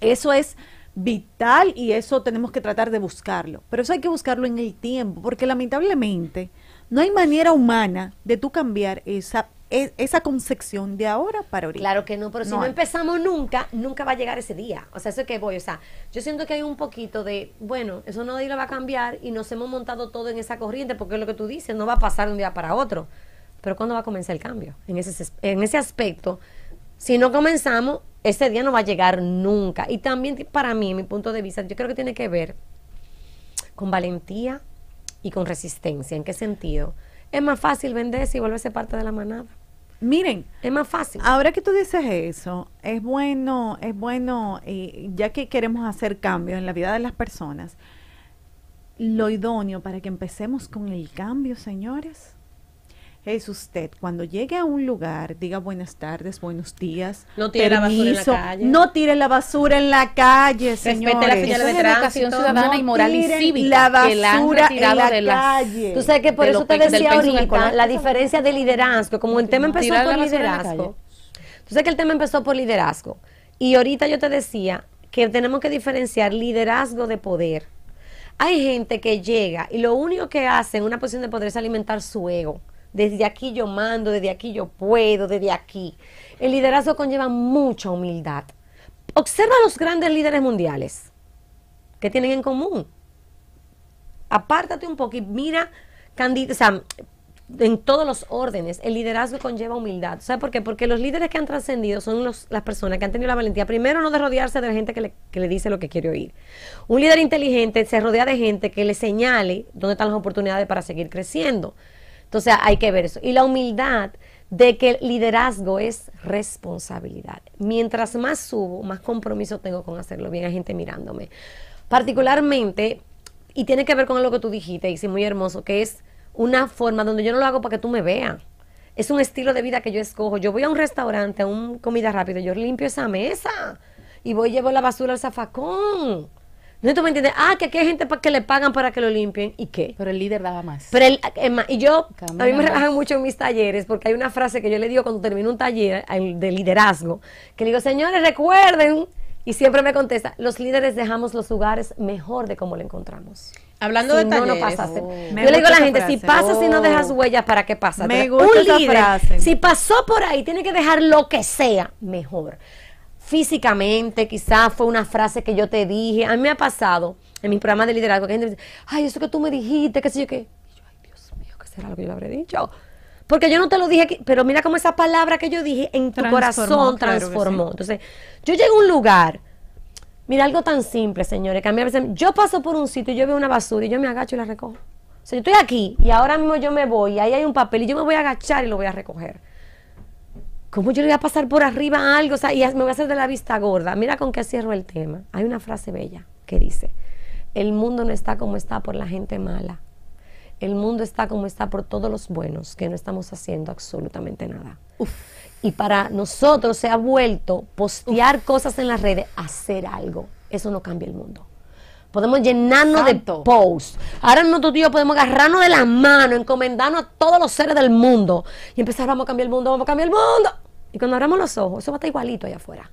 [SPEAKER 1] Eso es vital y eso tenemos que tratar de buscarlo. Pero eso hay que buscarlo en el tiempo, porque lamentablemente no hay manera humana de tú cambiar esa esa concepción de ahora para ahorita. Claro que no, pero
[SPEAKER 8] si no,
[SPEAKER 4] empezamos
[SPEAKER 1] nunca, nunca va a llegar ese día. O sea, eso es que voy. O sea, yo siento que hay
[SPEAKER 8] un poquito de, bueno, eso no lo va a cambiar y nos hemos montado todo en esa corriente porque es lo que tú dices, no va a pasar de un día para otro. Pero ¿cuándo va a comenzar el cambio? En ese, en ese aspecto, si no comenzamos, ese día no va a llegar nunca. Y también para mí, mi punto de vista, yo creo que tiene que ver con valentía y con resistencia. ¿En qué sentido? Es más fácil venderse y volverse parte de la manada. Miren, es más fácil.
[SPEAKER 1] Ahora que tú dices eso, es bueno, es bueno, ya que queremos hacer cambios en la vida de las personas, lo idóneo para que empecemos con el cambio, señores, es usted cuando llegue a un lugar, diga buenas tardes, buenos días. No tire la basura en la calle. No tire la basura en la calle, señores. Respete la señal de ciudadana y moral y La basura en la calle. Tú sabes que por eso
[SPEAKER 8] te decía ahorita la diferencia de liderazgo, como el tema empezó por liderazgo. Tú sabes que el tema empezó por liderazgo. Y ahorita yo te decía que tenemos que diferenciar liderazgo de poder. Hay gente que llega y lo único que hace en una posición de poder es alimentar su ego desde aquí yo mando, desde aquí yo puedo, desde aquí. El liderazgo conlleva mucha humildad. Observa a los grandes líderes mundiales. ¿Qué tienen en común? Apártate un poquito, mira, o sea, en todos los órdenes, el liderazgo conlleva humildad. ¿Sabes por qué? Porque los líderes que han trascendido son las personas que han tenido la valentía, primero, no de rodearse de la gente que le, dice lo que quiere oír. Un líder inteligente se rodea de gente que le señale dónde están las oportunidades para seguir creciendo. Entonces hay que ver eso. Y la humildad de que el liderazgo es responsabilidad. Mientras más subo, más compromiso tengo con hacerlo bien. Hay gente mirándome. Particularmente, y tiene que ver con lo que tú dijiste, y es muy hermoso, que es una forma donde yo no lo hago para que tú me veas. Es un estilo de vida que yo escojo. Yo voy a un restaurante, a un comida rápida, yo limpio esa mesa y voy llevo la basura al zafacón. No tú me entiendes, ah, que aquí hay gente que le pagan para que lo limpien y qué. Pero el líder daba más. Pero el, eh, y yo, a mí me relajan mucho en mis talleres porque hay una frase que yo le digo cuando termino un taller de liderazgo, que le digo, señores, recuerden, y siempre me contesta, los líderes dejamos los lugares mejor de como lo encontramos. Hablando de talleres. No oh. yo le digo a la gente, si pasas y no oh. dejas huellas, ¿para qué pasas? Me gusta frase. si pasó por ahí, tiene que dejar lo que sea mejor físicamente, quizás fue una frase que yo te dije. A mí me ha pasado en mis programas de liderazgo que gente dice, ay, eso que tú me dijiste, qué sé yo qué. Y yo, ay, Dios mío, ¿qué será lo que yo le habré dicho? Porque yo no te lo dije, aquí, pero mira cómo esa palabra que yo dije en tu corazón transformó. Entonces, yo llego a un lugar, mira algo tan simple, señores, que a yo paso por un sitio y yo veo una basura y yo me agacho y la recojo. O sea, yo estoy aquí y ahora mismo yo me voy y ahí hay un papel y yo me voy a agachar y lo voy a recoger. ¿Cómo yo le voy a pasar por arriba algo? O sea, y me voy a hacer de la vista gorda. Mira con qué cierro el tema. Hay una frase bella que dice, el mundo no está como está por la gente mala. El mundo está como está por todos los buenos, que no estamos haciendo absolutamente nada. Y para nosotros se ha vuelto postear cosas en las redes, hacer algo. Eso no cambia el mundo. Podemos llenarnos de posts. Ahora nosotros tío podemos agarrarnos de la mano, encomendarnos a todos los seres del mundo y empezar, vamos a cambiar el mundo, vamos a cambiar el mundo. Y cuando abramos los ojos, eso va a estar igualito allá afuera.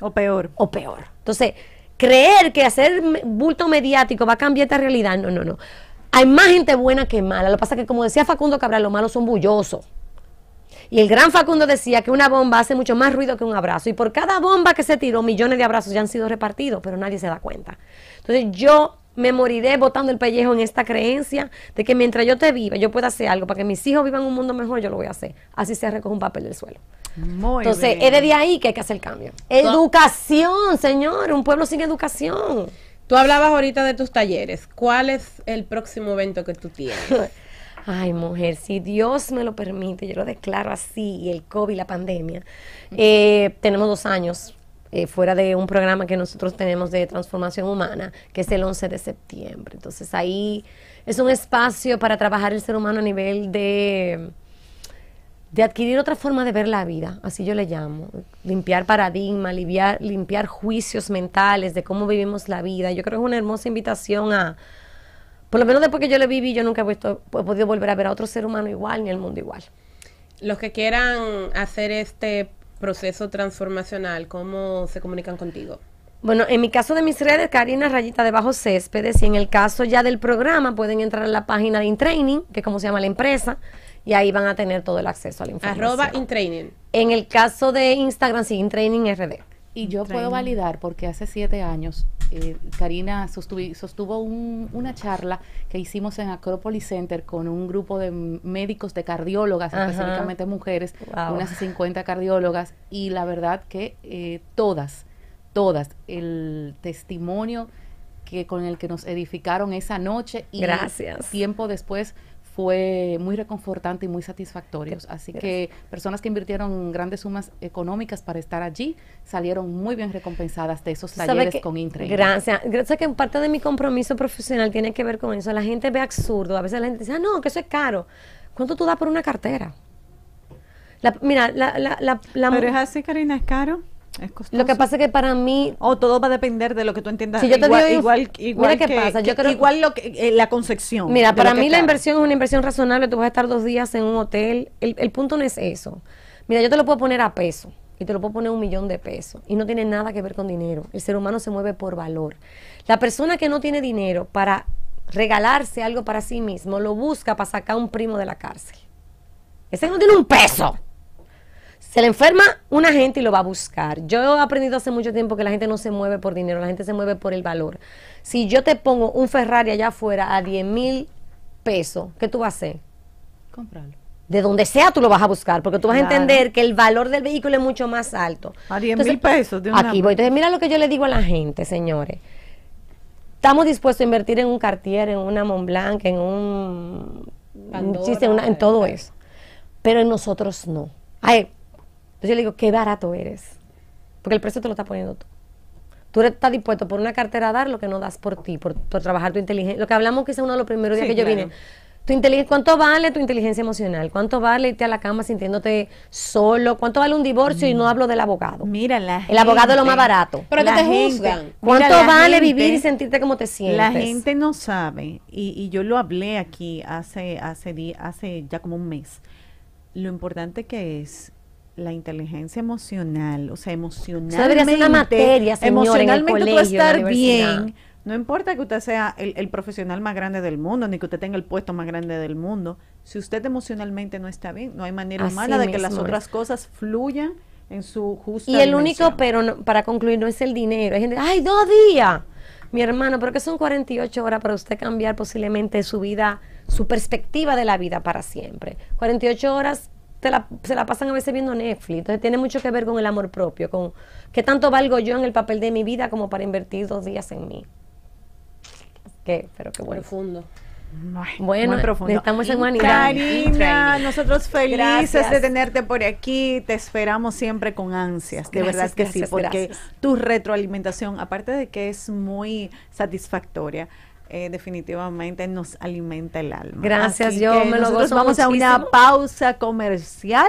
[SPEAKER 8] O peor. O peor. Entonces, creer que hacer bulto mediático va a cambiar esta realidad, no, no, no. Hay más gente buena que mala. Lo que pasa es que, como decía Facundo Cabral, los malos son bullosos. Y el gran Facundo decía que una bomba hace mucho más ruido que un abrazo. Y por cada bomba que se tiró, millones de abrazos ya han sido repartidos, pero nadie se da cuenta. Entonces yo me moriré botando el pellejo en esta creencia de que mientras yo te viva, yo pueda hacer algo para que mis hijos vivan un mundo mejor, yo lo voy a hacer. Así se recoge un papel del suelo.
[SPEAKER 1] Entonces, es desde
[SPEAKER 8] ahí que hay que hacer el cambio. Educación, señor, un pueblo sin educación. Tú hablabas ahorita de tus talleres. ¿Cuál es el próximo evento que tú tienes? Ay, mujer, si Dios me lo permite, yo lo declaro así, el COVID, la pandemia. Eh, tenemos dos años eh, fuera de un programa que nosotros tenemos de transformación humana, que es el 11 de septiembre. Entonces ahí es un espacio para trabajar el ser humano a nivel de de adquirir otra forma de ver la vida, así yo le llamo, limpiar paradigma, limpiar, limpiar juicios mentales de cómo vivimos la vida. Yo creo que es una hermosa invitación a, por lo menos después que yo le viví, yo nunca he, puesto, he podido volver a ver a otro ser humano igual ni al mundo igual.
[SPEAKER 2] Los que quieran hacer este proceso transformacional, ¿cómo se comunican contigo?
[SPEAKER 8] Bueno, en mi caso de mis redes, Karina Rayita de Bajo Céspedes, y en el caso ya del programa, pueden entrar a la página de Intraining, que es como se llama la empresa, y ahí van a tener todo el acceso a la información. Arroba Intraining. En el caso de Instagram, sí, Intraining RD.
[SPEAKER 3] Y yo puedo validar porque hace siete años eh, Karina sostuvo, una charla que hicimos en Acropolis Center con un grupo de médicos, de cardiólogas, específicamente mujeres, unas 50 cardiólogas, y la verdad que eh, todas, todas, el testimonio que con el que nos edificaron esa noche y tiempo después fue muy reconfortante y muy satisfactorio, Así que personas que invirtieron grandes sumas económicas para estar allí salieron muy bien recompensadas de esos talleres con Intranet. Gracias.
[SPEAKER 8] Gracias que parte de mi compromiso profesional tiene que ver con eso. La gente ve absurdo. A veces la gente dice, ah, no, que eso es caro. ¿Cuánto tú das por una cartera? mira, la, la, la, la, Pero es así, Karina, es caro. Lo que pasa es que para mí. O todo va a depender de lo que tú entiendas. igual, pasa. Yo creo, igual
[SPEAKER 1] lo eh, la concepción. Mira, para mí la inversión
[SPEAKER 8] es una inversión razonable. Tú vas a estar dos días en un hotel. El, punto no es eso. Mira, yo te lo puedo poner a peso y te lo puedo poner un millón de pesos. Y no tiene nada que ver con dinero. El ser humano se mueve por valor. La persona que no tiene dinero para regalarse algo para sí mismo lo busca para sacar un primo de la cárcel. Ese no tiene un peso. Se le enferma una gente y lo va a buscar. Yo he aprendido hace mucho tiempo que la gente no se mueve por dinero, la gente se mueve por el valor. Si yo te pongo un Ferrari allá afuera a 10 mil pesos, ¿qué tú vas a hacer? Comprarlo. De donde sea tú lo vas a buscar, porque tú vas a entender que el valor del vehículo es mucho más alto. A 10 mil pesos. De aquí voy. Entonces, mira lo que yo le digo a la gente, señores. Estamos dispuestos a invertir en un Cartier, en una Montblanc, en un. en, todo eso. Pero en nosotros no. Entonces yo le digo, qué barato eres. Porque el precio te lo está poniendo tú. Tú estás dispuesto por una cartera a dar lo que no das por ti, por, trabajar tu inteligencia. Lo que hablamos que es uno de los primeros días que yo vine. Tu ¿Cuánto vale tu inteligencia emocional? ¿Cuánto vale irte a la cama sintiéndote solo? ¿Cuánto vale un divorcio? Y no hablo del abogado. Mira, El abogado es lo más barato. Pero que te juzgan. ¿Cuánto vale vivir y sentirte como te sientes? La gente
[SPEAKER 1] no sabe, y, yo lo hablé aquí hace, hace, hace ya como un mes, lo importante que es la inteligencia emocional, o sea, emocionalmente. Una materia, emocionalmente estar bien. No importa que usted sea el, profesional más grande del mundo, ni que usted tenga el puesto más grande del mundo. Si usted emocionalmente no está bien, no hay manera humana de que las otras cosas fluyan en su
[SPEAKER 4] justa. Y el único,
[SPEAKER 8] pero para concluir, no es el dinero. Hay gente, ¡ay, dos días! Mi hermano, pero que son 48 horas para usted cambiar posiblemente su vida, su perspectiva de la vida para siempre. 48 horas te la, se la pasan a veces viendo Netflix. Entonces tiene mucho que ver con el amor propio, con qué tanto valgo yo en el papel de mi vida como para invertir dos días en mí. qué pero qué bueno. Profundo. bueno, profundo. estamos en humanidad. Karina, nosotros felices de
[SPEAKER 1] tenerte por aquí. Te esperamos siempre con ansias, de verdad que sí, porque tu retroalimentación, aparte de que es muy satisfactoria, eh, definitivamente nos alimenta el alma. Gracias, yo me lo gozo Vamos a una pausa comercial.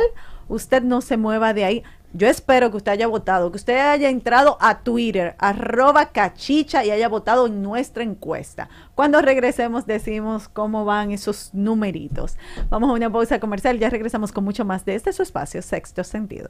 [SPEAKER 1] Usted no se mueva de ahí. Yo espero que usted haya votado, que usted haya entrado a Twitter, arroba cachicha y haya votado en nuestra encuesta. Cuando regresemos decimos cómo van esos numeritos. Vamos a una pausa comercial, ya regresamos con mucho más de este su espacio, sexto sentido.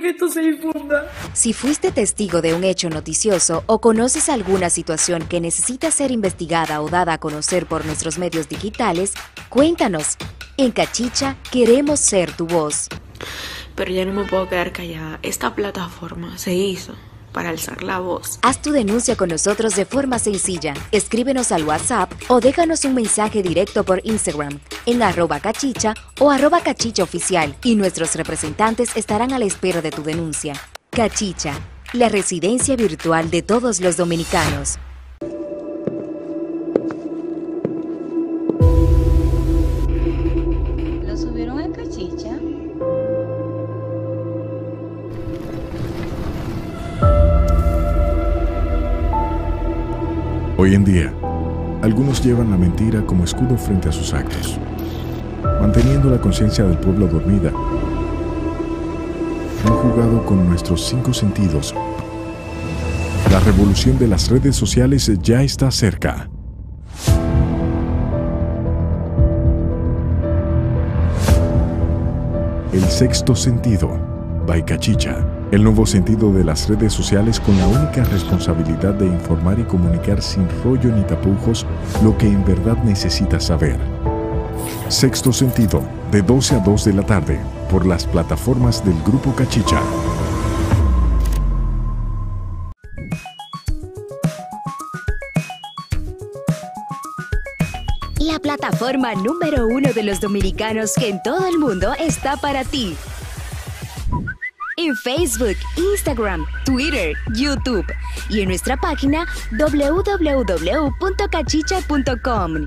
[SPEAKER 6] que esto se difunda.
[SPEAKER 7] Si fuiste testigo de un hecho noticioso o conoces alguna situación que necesita ser investigada o dada a conocer por nuestros medios digitales, cuéntanos. En Cachicha queremos ser tu voz. Pero ya no me puedo quedar callada. Esta plataforma se hizo para alzar la voz. Haz tu denuncia con nosotros de forma sencilla. Escríbenos al WhatsApp o déjanos un mensaje directo por Instagram en arroba cachicha o arroba cachicha oficial y nuestros representantes estarán a la espera de tu denuncia. Cachicha, la residencia virtual de todos los dominicanos.
[SPEAKER 6] Hoy en día, algunos llevan la mentira como escudo frente a sus actos, manteniendo la conciencia del pueblo dormida. Han jugado con nuestros cinco sentidos. La revolución de las redes sociales ya está cerca. El sexto sentido, chicha, el nuevo sentido de las redes sociales con la única responsabilidad de informar y comunicar sin rollo ni tapujos lo que en verdad necesitas saber. Sexto sentido, de 12 a 2 de la tarde, por las plataformas del Grupo Cachicha.
[SPEAKER 7] La plataforma número uno de los dominicanos que en todo el mundo está para ti en Facebook, Instagram, Twitter, YouTube y en nuestra página www.cachicha.com,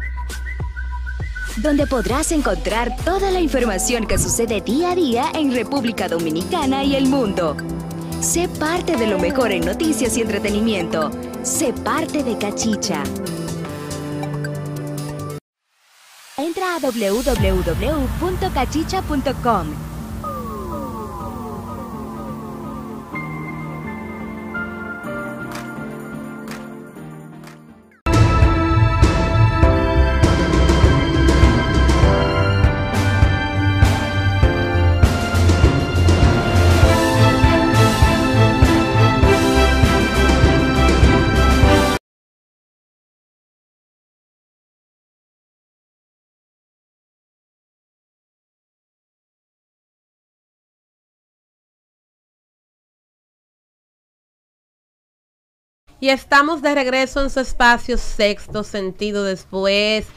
[SPEAKER 7] donde podrás encontrar toda la información que sucede día a día en República Dominicana y el mundo. Sé parte de lo mejor en noticias y entretenimiento. Sé parte de Cachicha. Entra a www.cachicha.com
[SPEAKER 4] Y estamos de regreso en su espacio
[SPEAKER 2] sexto sentido después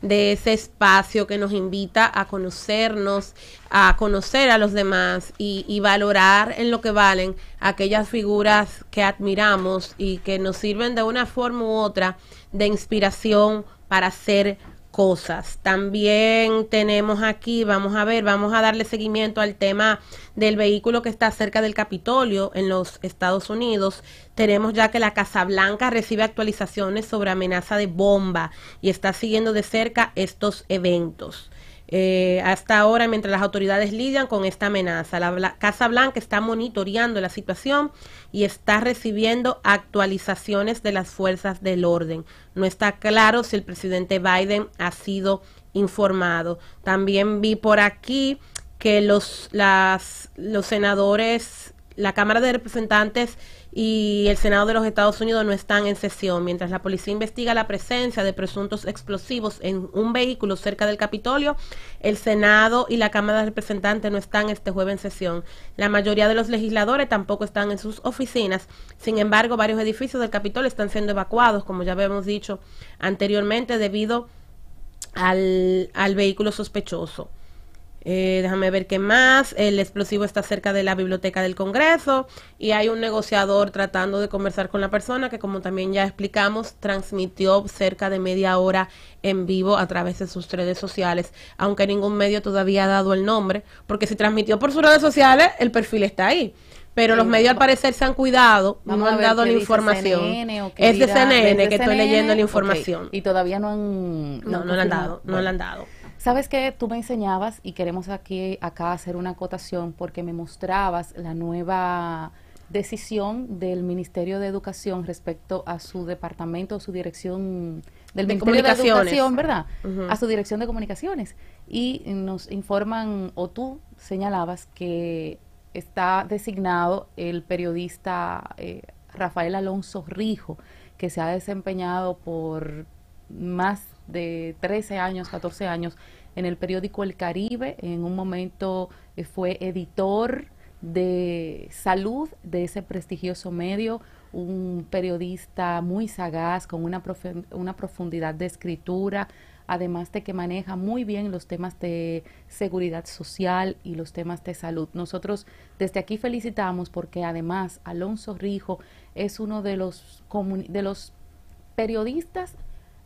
[SPEAKER 2] de ese espacio que nos invita a conocernos, a conocer a los demás y, valorar en lo que valen aquellas figuras que admiramos y que nos sirven de una forma u otra de inspiración para ser cosas. También tenemos aquí, vamos a ver, vamos a darle seguimiento al tema del vehículo que está cerca del Capitolio en los Estados Unidos. Tenemos ya que la Casa Blanca recibe actualizaciones sobre amenaza de bomba y está siguiendo de cerca estos eventos. Eh, hasta ahora, mientras las autoridades lidian con esta amenaza, la Casa Blanca está monitoreando la situación y está recibiendo actualizaciones de las fuerzas del orden. No está claro si el presidente Biden ha sido informado. También vi por aquí que los, los senadores, la Cámara de Representantes y el Senado de los Estados Unidos no están en sesión, mientras la policía investiga la presencia de presuntos explosivos en un vehículo cerca del Capitolio, el Senado y la Cámara de Representantes no están este jueves en sesión. La mayoría de los legisladores tampoco están en sus oficinas. Sin embargo, varios edificios del Capitolio están siendo evacuados, como ya habíamos dicho anteriormente, debido al, al vehículo sospechoso. Eh, déjame ver qué más. El explosivo está cerca de la biblioteca del Congreso y hay un negociador tratando de conversar con la persona que, como también ya explicamos, transmitió cerca de media hora en vivo a través de sus redes sociales, aunque ningún medio todavía ha dado el nombre, porque si transmitió por sus redes sociales, el perfil está ahí pero los medios al parecer se han cuidado, no han dado la información. es de CNN que estoy leyendo la información.
[SPEAKER 3] Y todavía no han no, no, la han dado, no la han dado. Sabes que tú me enseñabas y queremos aquí acá hacer una acotación porque me mostrabas la nueva decisión del Ministerio de Educación respecto a su departamento, su dirección del de Ministerio de Educación, ¿verdad? A su dirección de comunicaciones. Y nos informan, o tú señalabas, que está designado el periodista eh, Rafael Alonso Rijo, que se ha desempeñado por más de 13 años, 14 años en el periódico El Caribe, en un momento eh, fue editor de salud de ese prestigioso medio, un periodista muy sagaz, con una, una profundidad de escritura, además de que maneja muy bien los temas de seguridad social y los temas de salud. Nosotros desde aquí felicitamos porque además Alonso Rijo es uno de los, de los periodistas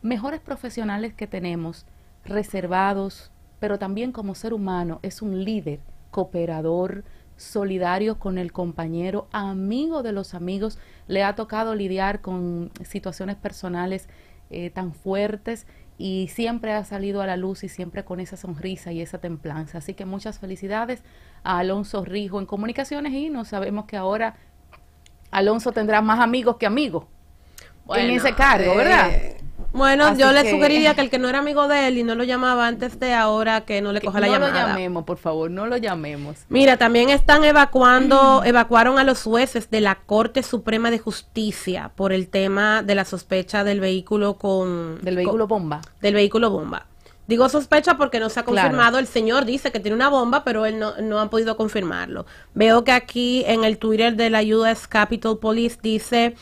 [SPEAKER 3] mejores profesionales que tenemos reservados, pero también como ser humano es un líder, cooperador, solidario con el compañero, amigo de los amigos. Le ha tocado lidiar con situaciones personales eh, tan fuertes y siempre ha salido a la luz y siempre con esa sonrisa y esa templanza. Así que muchas felicidades a Alonso Rijo en comunicaciones y no sabemos que ahora Alonso tendrá más amigos que amigos en ese cargo, ¿verdad? Eh, bueno, yo le sugeriría
[SPEAKER 2] que el que no era amigo de él y no lo llamaba antes de ahora, que no le coja la llamada. No lo
[SPEAKER 3] llamemos, por favor, no lo llamemos. Mira,
[SPEAKER 2] también están evacuando, evacuaron a los jueces de la Corte Suprema de Justicia por el tema de la sospecha del vehículo con... Del vehículo bomba. Del vehículo bomba. Digo sospecha porque no se ha confirmado. El señor dice que tiene una bomba, pero él no, no han podido confirmarlo. Veo que aquí en el Twitter de la US Capitol Police dice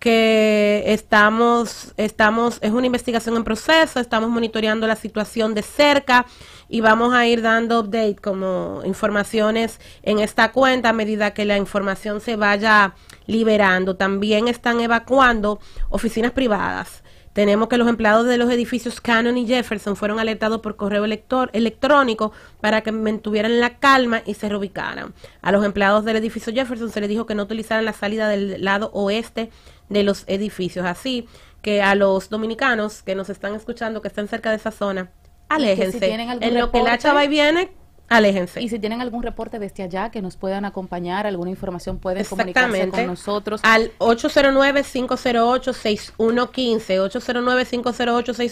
[SPEAKER 2] que estamos, estamos, es una investigación en proceso, estamos monitoreando la situación de cerca y vamos a ir dando update como informaciones en esta cuenta a medida que la información se vaya liberando. También están evacuando oficinas privadas. Tenemos que los empleados de los edificios Cannon y Jefferson fueron alertados por correo electrónico para que mantuvieran la calma y se reubicaran. A los empleados del edificio Jefferson se les dijo que no utilizaran la salida del lado oeste de los edificios. Así que a los dominicanos que nos están escuchando, que están cerca de esa zona, aléjense. en lo que la chava y viene,
[SPEAKER 3] aléjense. Y si tienen algún reporte desde allá que nos puedan acompañar, alguna información pueden comunicarse con nosotros.
[SPEAKER 2] Al 809-508-6115,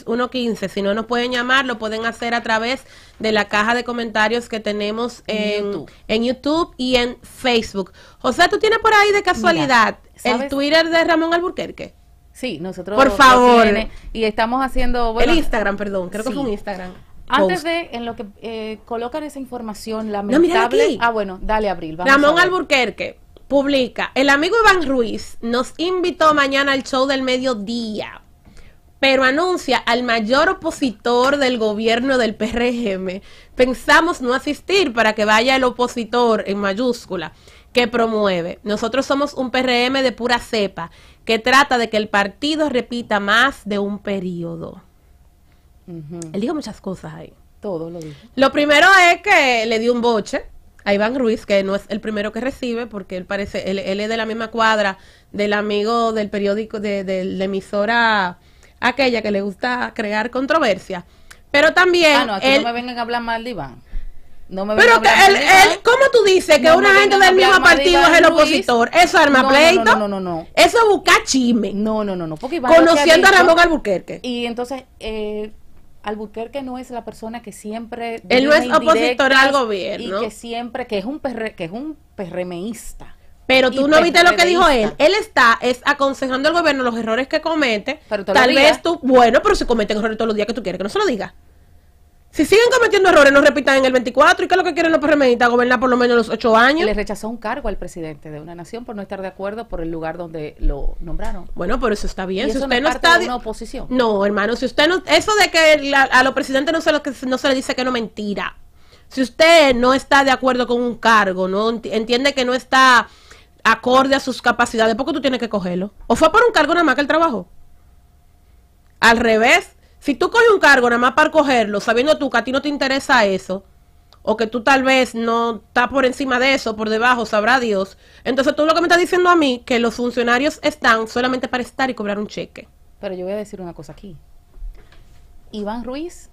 [SPEAKER 2] 809-508-6115. Si no nos pueden llamar, lo pueden hacer a través de la caja de comentarios que tenemos en, YouTube. y en Facebook. José, tú tienes
[SPEAKER 3] por ahí de casualidad el Twitter de Ramón Alburquerque. Sí, nosotros. Por favor. y estamos haciendo. el Instagram, perdón. Creo que es un Instagram. Antes de, en lo que eh, colocan esa información la No, Ah, bueno, dale, Abril. Ramón Alburquerque
[SPEAKER 2] publica, el amigo Iván Ruiz nos invitó mañana al show del mediodía, pero anuncia al mayor opositor del gobierno del PRM. Pensamos no asistir para que vaya el opositor en mayúscula que promueve. Nosotros somos un PRM de pura cepa, que trata de que el partido repita más de un periodo. Él dijo muchas cosas ahí. Todo lo dijo. Lo primero es que le dio un boche a Iván Ruiz, que no es el primero que recibe, porque él parece, él, es de la misma cuadra del amigo del periódico, de, de, la emisora aquella que le gusta crear controversia. Pero también. Ah, no, aquí no me
[SPEAKER 3] vengan a hablar mal de Iván. No me pero que él, él,
[SPEAKER 2] ¿cómo tú dices que una gente del mismo partido es el opositor? Eso arma no, pleito. No, no,
[SPEAKER 3] no, Eso busca chisme. No, no, no, no. Conociendo a Ramón Albuquerque. Y entonces, eh, Albuquerque no es la persona que siempre él no es opositor al gobierno y que siempre que es un perre, que es un perremeísta Pero tú no viste lo que dijo él.
[SPEAKER 2] Él está es aconsejando al gobierno los errores que comete. Tal vez tú, bueno, pero se cometen errores todos los días que tú quieres que no se lo diga. Si siguen cometiendo errores, no repitan
[SPEAKER 3] en el 24. ¿Y qué es lo que quieren los a Gobernar por lo menos los ocho años. Le rechazó un cargo al presidente de una nación por no estar de acuerdo por el lugar donde lo nombraron. Bueno, pero eso está bien. si usted no, está. De oposición.
[SPEAKER 2] No, hermano, si usted no. Eso de que a los presidentes no se, no se le dice que no mentira. Si usted no está de acuerdo con un cargo, no entiende que no está acorde a sus capacidades, ¿por qué tú tienes que cogerlo? ¿O fue por un cargo nada más que el trabajo? Al revés, si tú coges un cargo nada más para cogerlo, sabiendo tú que a ti no te interesa eso, o que tú tal vez no estás por encima de eso, por debajo, sabrá Dios. Entonces tú lo que me estás diciendo a mí, que los funcionarios están solamente para estar y cobrar un cheque.
[SPEAKER 3] Pero yo voy a decir una cosa aquí. Iván Ruiz,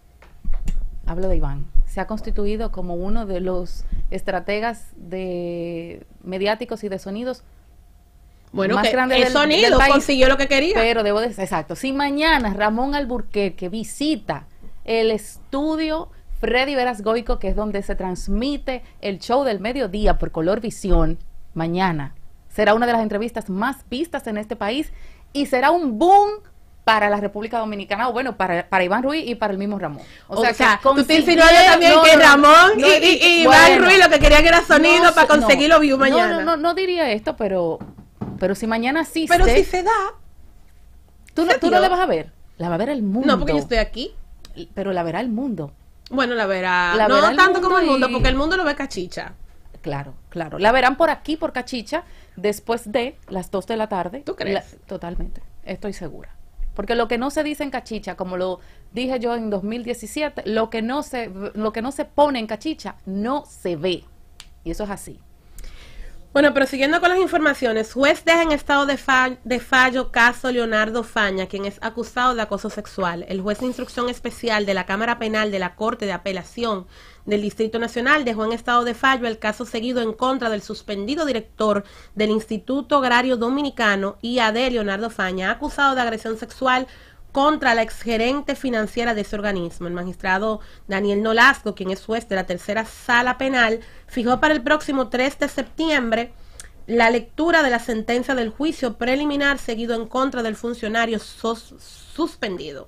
[SPEAKER 3] hablo de Iván, se ha constituido como uno de los estrategas de mediáticos y de sonidos bueno, el sonido consiguió lo que quería. Pero debo decir, exacto. Si mañana Ramón Alburquerque visita el estudio Freddy Veras Goico, que es donde se transmite el show del mediodía por Color Visión, mañana será una de las entrevistas más vistas en este país y será un boom para la República Dominicana, o bueno, para, para Iván Ruiz y para el mismo Ramón. O, sea, tú te también que Ramón y, Iván Ruiz lo que querían era sonido para conseguir los mañana. No, no, no diría esto, pero pero si mañana sí Pero si se da. Tú, no, tú no la vas a ver. La va a ver el mundo. No, porque yo estoy aquí. Pero la verá el mundo.
[SPEAKER 2] Bueno, la verá. no
[SPEAKER 3] tanto
[SPEAKER 4] como el mundo, porque el
[SPEAKER 3] mundo lo ve cachicha. Claro, claro. La verán por aquí, por cachicha, después de las dos de la tarde. ¿Tú crees? totalmente, estoy segura. Porque lo que no se dice en cachicha, como lo dije yo en 2017, lo que no se, lo que no se pone en cachicha no se ve. Y eso es así. Bueno, prosiguiendo con las
[SPEAKER 2] informaciones, juez deja en estado de, fallo, caso Leonardo Faña, quien es acusado de acoso sexual. El juez de instrucción especial de la Cámara Penal de la Corte de Apelación del Distrito Nacional dejó en estado de fallo el caso seguido en contra del suspendido director del Instituto Agrario Dominicano, de Leonardo Faña, acusado de agresión sexual contra la exgerente financiera de ese organismo. El magistrado Daniel Nolasco, quien es juez de la tercera sala penal, fijó para el próximo 3 de septiembre la lectura de la sentencia del juicio preliminar seguido en contra del funcionario suspendido.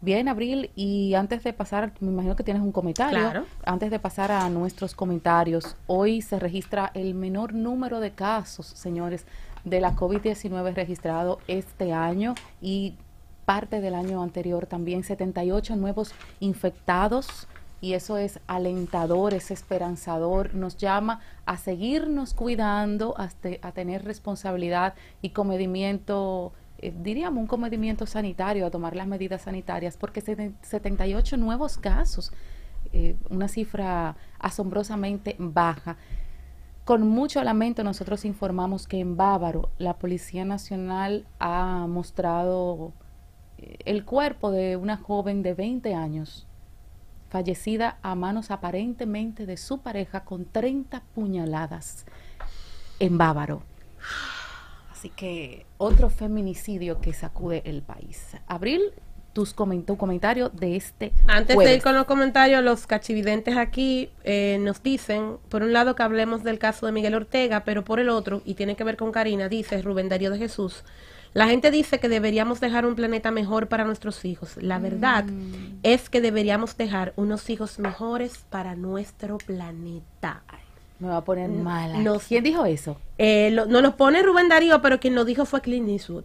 [SPEAKER 3] Bien, Abril, y antes de pasar, me imagino que tienes un comentario. Claro. Antes de pasar a nuestros comentarios, hoy se registra el menor número de casos, señores, de la COVID-19 registrado este año y parte del año anterior, también 78 nuevos infectados. Y eso es alentador, es esperanzador, nos llama a seguirnos cuidando, a, este, tener responsabilidad y comedimiento eh, diríamos, un comedimiento sanitario, a tomar las medidas sanitarias, porque 78 nuevos casos, eh, una cifra asombrosamente baja. Con mucho lamento nosotros informamos que en Bávaro la Policía Nacional ha mostrado el cuerpo de una joven de 20 años, fallecida a manos aparentemente de su pareja con 30 puñaladas en Bávaro. Así que otro feminicidio que sacude el país. Abril, tus comentó comentario de este. Antes de ir con
[SPEAKER 2] los comentarios, los cachividentes aquí eh, nos dicen, por un lado que hablemos del caso de Miguel Ortega, pero por el otro, y tiene que ver con Karina, dice Rubén Darío de Jesús, la gente dice que deberíamos dejar un planeta mejor para nuestros hijos. La verdad mm. es que deberíamos dejar unos hijos mejores para nuestro planeta. Me va a poner mala.
[SPEAKER 3] ¿Quién dijo eso? Eh,
[SPEAKER 2] no lo pone Rubén Darío, pero quien lo dijo fue Clint Eastwood.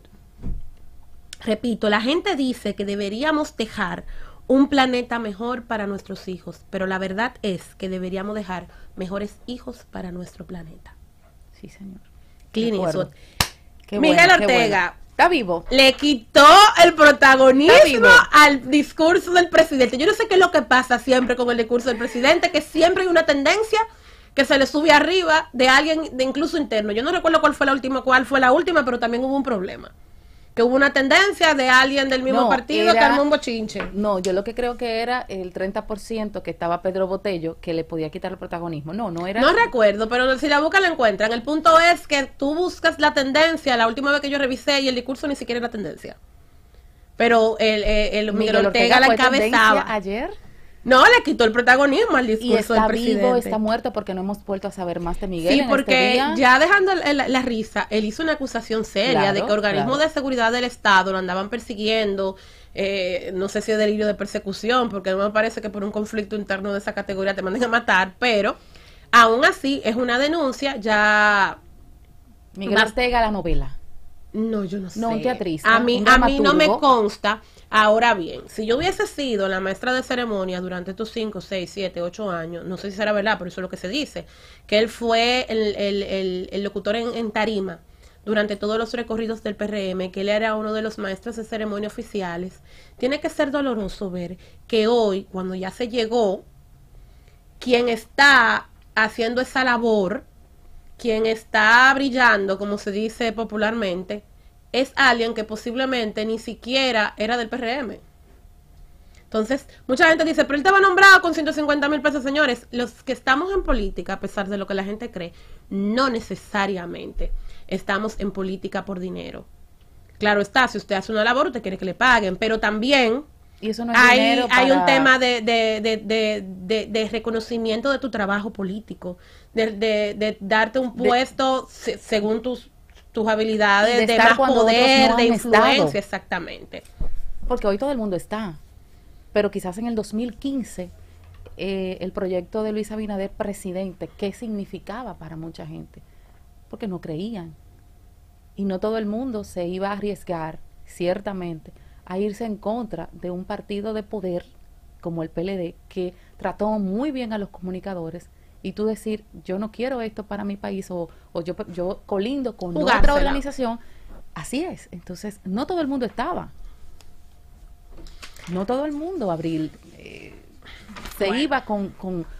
[SPEAKER 2] Repito, la gente dice que deberíamos dejar un planeta mejor para nuestros hijos, pero la verdad es que deberíamos dejar mejores hijos para nuestro planeta. Sí, señor. Clint Eastwood. Miguel Ortega. Está vivo. Le quitó el protagonismo al discurso del presidente. Yo no sé qué es lo que pasa siempre con el discurso del presidente, que siempre hay una tendencia que se le sube arriba de alguien, de incluso interno. Yo no recuerdo cuál fue la última, cuál fue la última, pero también hubo un problema hubo una tendencia de alguien del mismo partido que armó un
[SPEAKER 3] bochinche. No, yo lo que creo que era el 30% que estaba Pedro Botello que le podía quitar el protagonismo. No, no era. No
[SPEAKER 2] recuerdo, pero si la busca la encuentran. El punto es que tú buscas la tendencia, la última vez que yo revisé y el discurso ni siquiera era tendencia. Pero el, el, el Miguel, Ortega la encabezaba. ayer? No, le quitó el protagonismo al
[SPEAKER 3] discurso y está del presidente. está muerto porque no hemos vuelto a saber más de Miguel. Sí, este porque ya dejando
[SPEAKER 2] la, risa, él hizo una acusación seria de que organismos de seguridad del Estado lo andaban persiguiendo. Eh, no sé si es delirio de persecución, porque no me parece que por un conflicto interno de esa categoría te manden a matar, pero aún así es una denuncia ya.
[SPEAKER 3] Miguel Ortega, la novela. No, yo no sé. No, un teatrista. A mí, a mí no me
[SPEAKER 2] consta Ahora bien, si yo hubiese sido la maestra de ceremonia durante estos 5, 6, 7, 8 años, no sé si será verdad, pero eso es lo que se dice, que él fue el, locutor en, en, tarima durante todos los recorridos del PRM, que él era uno de los maestros de ceremonia oficiales, tiene que ser doloroso ver que hoy, cuando ya se llegó, quien está haciendo esa labor, quien está brillando, como se dice popularmente, es alguien que posiblemente ni siquiera era del PRM. Entonces, mucha gente dice, pero él estaba nombrado con 150 mil pesos, señores. Los que estamos en política, a pesar de lo que la gente cree, no necesariamente estamos en política por dinero. Claro está, si usted hace una labor, usted quiere que le paguen, pero también
[SPEAKER 3] hay, un tema
[SPEAKER 2] de, reconocimiento de tu trabajo político, de, darte un puesto según tus tus habilidades de, más poder, de influencia, exactamente.
[SPEAKER 3] Porque hoy todo el mundo está, pero quizás en el 2015 eh, el proyecto de Luis Abinader presidente, ¿qué significaba para mucha gente? Porque no creían. Y no todo el mundo se iba a arriesgar, ciertamente, a irse en contra de un partido de poder como el PLD, que trató muy bien a los comunicadores, y tú decir, yo no quiero esto para mi país o, o yo, yo colindo con otra organización. Así es. Entonces, no todo el mundo estaba. No todo el mundo, Abril, eh, se iba con,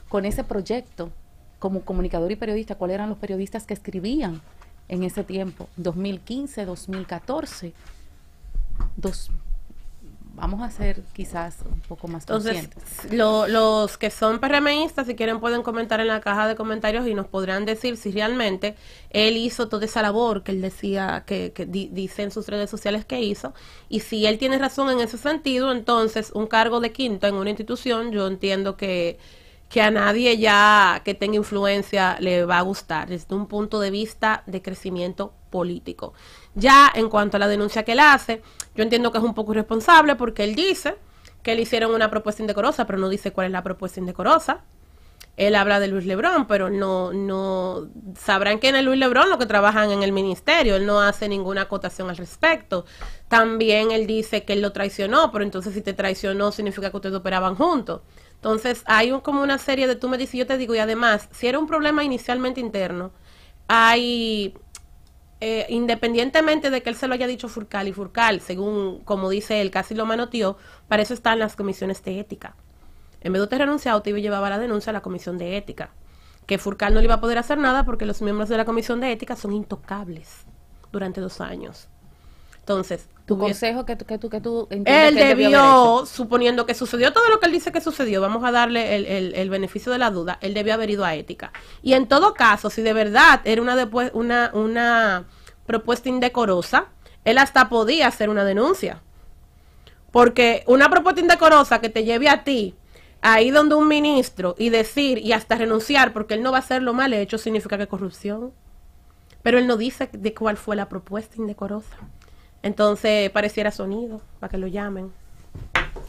[SPEAKER 3] con, ese proyecto como comunicador y periodista, cuáles eran los periodistas que escribían en ese tiempo, 2015, 2014, dos, vamos a hacer quizás un poco más Entonces, los que son PRMistas,
[SPEAKER 2] si quieren, pueden comentar en la caja de comentarios y nos podrán decir si realmente él hizo toda esa labor que él decía, que, que dice en sus redes sociales que hizo. Y si él tiene razón en ese sentido, entonces un cargo de quinto en una institución, yo entiendo que que a nadie ya que tenga influencia le va a gustar desde un punto de vista de crecimiento político. Ya en cuanto a la denuncia que él hace, yo entiendo que es un poco irresponsable porque él dice que le hicieron una propuesta indecorosa, pero no dice cuál es la propuesta indecorosa. Él habla de Luis Lebrón, pero no, no sabrán quién es Luis Lebrón, lo que trabajan en el ministerio. Él no hace ninguna acotación al respecto. También él dice que él lo traicionó, pero entonces si te traicionó significa que ustedes operaban juntos. Entonces hay como una serie de tú me dices, yo te digo, y además, si era un problema inicialmente interno, hay eh, independientemente de que él se lo haya dicho Furcal y Furcal, según como dice él, casi lo manoteó, para eso están las comisiones de ética. En vez de usted renunciado usted llevaba la denuncia a la comisión de ética, que Furcal no le iba a poder hacer nada porque los miembros de la comisión de ética son intocables durante dos años. Entonces, tu consejo que, tú que tú él debió, suponiendo que sucedió todo lo que él dice que sucedió, vamos a darle el, beneficio de la duda, él debió haber ido a ética. Y en todo caso, si de verdad era una después una una propuesta indecorosa, él hasta podía hacer una denuncia. Porque una propuesta indecorosa que te lleve a ti ahí donde un ministro y decir y hasta renunciar porque él no va a hacer lo mal hecho significa que corrupción. Pero él no dice de cuál fue la propuesta indecorosa. Entonces pareciera sonido para que lo
[SPEAKER 3] llamen.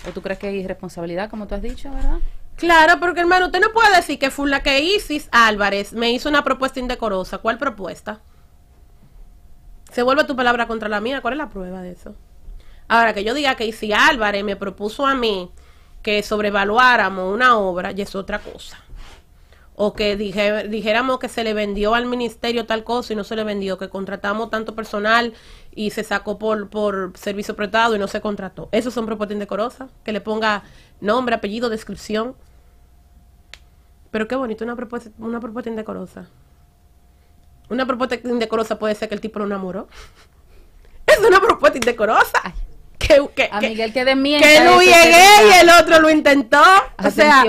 [SPEAKER 3] ¿O tú crees que es irresponsabilidad, como tú has dicho, verdad?
[SPEAKER 2] Claro, porque hermano, usted no puede decir que fue la que Isis Álvarez me hizo una propuesta indecorosa. ¿Cuál propuesta? Se vuelve tu palabra contra la mía. ¿Cuál es la prueba de eso? Ahora, que yo diga que Isis Álvarez me propuso a mí que sobrevaluáramos una obra y es otra cosa. O que dijéramos que se le vendió al ministerio tal cosa y no se le vendió, que contratamos tanto personal y se sacó por, por servicio prestado y no se contrató. Esos son propuestas indecorosas, que le ponga nombre, apellido, descripción. Pero qué bonito, una propuesta, una propuesta indecorosa. Una propuesta indecorosa puede ser que el tipo lo enamoró. Es una propuesta indecorosa. Que, a Miguel que, Que no llegué y el otro lo intentó. o sea,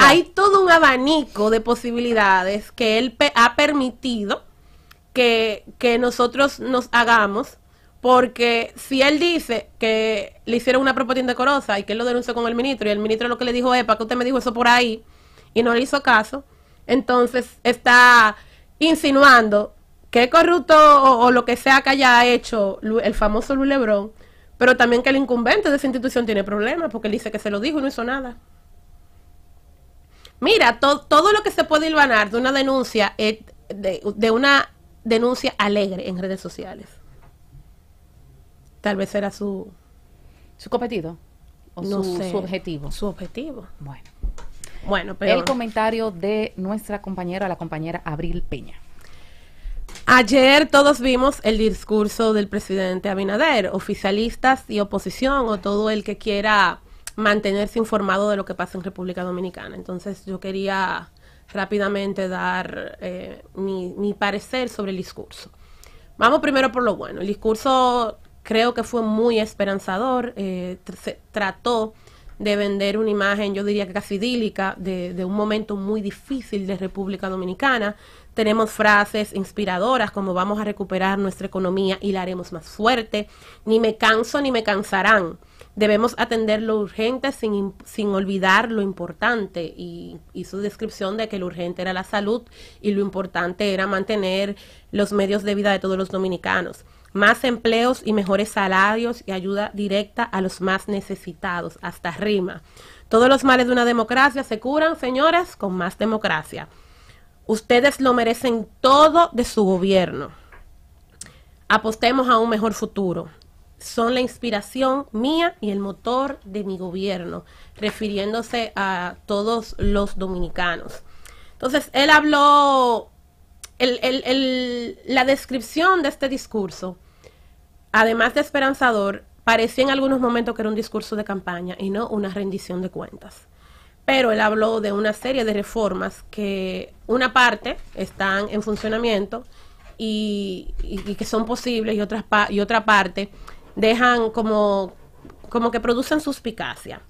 [SPEAKER 2] hay todo un abanico de posibilidades que él ha permitido que, nosotros nos hagamos, porque si él dice que le hicieron una propuesta indecorosa y que él lo denunció con el ministro, y el ministro lo que le dijo es, ¿para qué usted me dijo eso por ahí? Y no le hizo caso, entonces está insinuando que corrupto o, lo que sea que haya hecho el famoso Luis pero también que el incumbente de esa institución tiene problemas porque él dice que se lo dijo y no hizo nada. Mira, todo lo que se puede ilvanar de una denuncia eh, de, de una denuncia alegre en redes sociales. Tal vez era su... Su
[SPEAKER 3] competido. O su, objetivo. Su objetivo.
[SPEAKER 2] Bueno. Bueno, pero... El
[SPEAKER 3] comentario de nuestra compañera, la compañera Abril Peña.
[SPEAKER 2] Ayer todos vimos el discurso del presidente Abinader, oficialistas y oposición o todo el que quiera mantenerse informado de lo que pasa en República Dominicana. Entonces yo quería rápidamente dar eh, mi, parecer sobre el discurso. Vamos primero por lo bueno. El discurso creo que fue muy esperanzador. Eh, se trató de vender una imagen, yo diría que casi idílica, de, de, un momento muy difícil de República Dominicana. Tenemos frases inspiradoras como vamos a recuperar nuestra economía y la haremos más fuerte, ni me canso ni me cansarán. Debemos atender lo urgente sin, sin olvidar lo importante y, su descripción de que lo urgente era la salud y lo importante era mantener los medios de vida de todos los dominicanos más empleos y mejores salarios y ayuda directa a los más necesitados, hasta rima. Todos los males de una democracia se curan, señoras, con más democracia. Ustedes lo merecen todo de su gobierno. Apostemos a un mejor futuro son la inspiración mía y el motor de mi gobierno, refiriéndose a todos los dominicanos. Entonces, él habló, el, el, la descripción de este discurso, además de esperanzador, parecía en algunos momentos que era un discurso de campaña y no una rendición de cuentas. Pero él habló de una serie de reformas que una parte están en funcionamiento y, y, que son posibles y, otras y otra parte dejan como, como que producen suspicacia.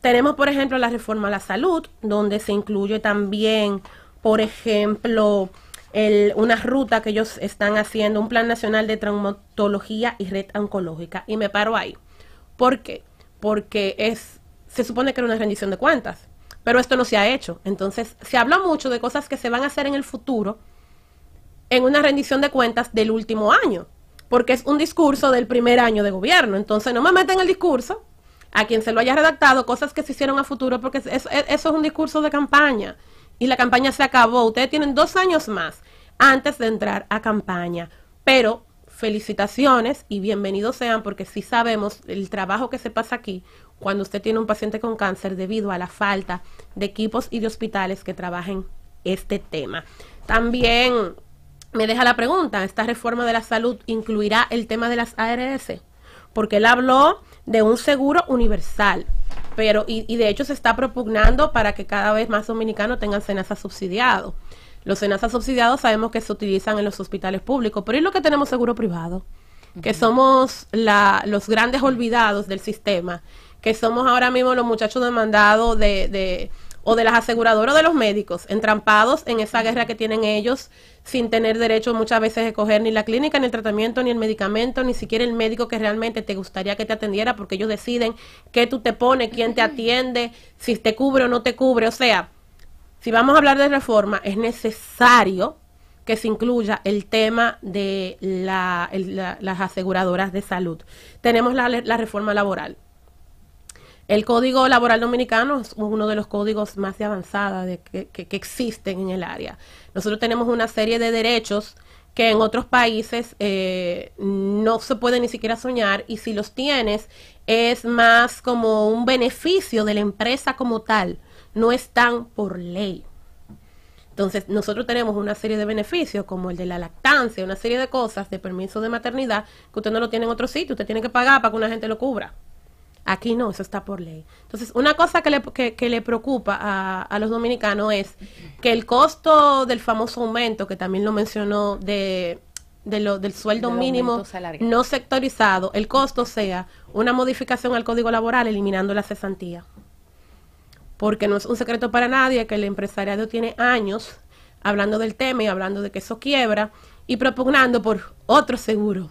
[SPEAKER 2] Tenemos, por ejemplo, la reforma a la salud, donde se incluye también, por ejemplo, una ruta que ellos están haciendo, un plan nacional de traumatología y red oncológica. Y me paro ahí. ¿Por qué? Porque es, se supone que era una rendición de cuentas, pero esto no se ha hecho. Entonces, se habla mucho de cosas que se van a hacer en el futuro en una rendición de cuentas del último año porque es un discurso del primer año de gobierno. Entonces no me meten el discurso a quien se lo haya redactado, cosas que se hicieron a futuro, porque eso, es un discurso de campaña. Y la campaña se acabó. Ustedes tienen dos años más antes de entrar a campaña. Pero felicitaciones y bienvenidos sean porque sí sabemos el trabajo que se pasa aquí cuando usted tiene un paciente con cáncer debido a la falta de equipos y de hospitales que trabajen este tema. También me deja la pregunta, ¿esta reforma de la salud incluirá el tema de las ARS? Porque él habló de un seguro universal, pero y, y de hecho se está propugnando para que cada vez más dominicanos tengan cenazas subsidiados. Los cenazas subsidiados sabemos que se utilizan en los hospitales públicos, pero ¿y lo que tenemos seguro privado? Que somos los grandes olvidados del sistema, que somos ahora mismo los muchachos demandados de, de o de las aseguradoras o de los médicos, entrampados en esa guerra que tienen ellos sin tener derecho muchas veces a escoger ni la clínica, ni el tratamiento, ni el medicamento, ni siquiera el médico que realmente te gustaría que te atendiera, porque ellos deciden qué tú te pones, quién te atiende, si te cubre o no te cubre. O sea, si vamos a hablar de reforma, es necesario que se incluya el tema de las aseguradoras de salud. Tenemos la reforma laboral. El Código Laboral Dominicano es uno de los códigos más de avanzada de que, existen en el área. Nosotros tenemos una serie de derechos que en otros países eh, no se puede ni siquiera soñar y si los tienes es más como un beneficio de la empresa como tal, no están por ley. Entonces, nosotros tenemos una serie de beneficios, como el de la lactancia, una serie de cosas, de permiso de maternidad, que usted no lo tiene en otro sitio, usted tiene que pagar para que una gente lo cubra. Aquí no, eso está por ley. Entonces, una cosa que le, le preocupa a, los dominicanos es que el costo del famoso aumento, que también lo mencionó, lo, del sueldo mínimo no sectorizado, el costo sea una modificación al código laboral eliminando la cesantía. Porque no es un secreto para nadie que el empresariado tiene años hablando del tema y hablando de que eso quiebra y propugnando por otro seguro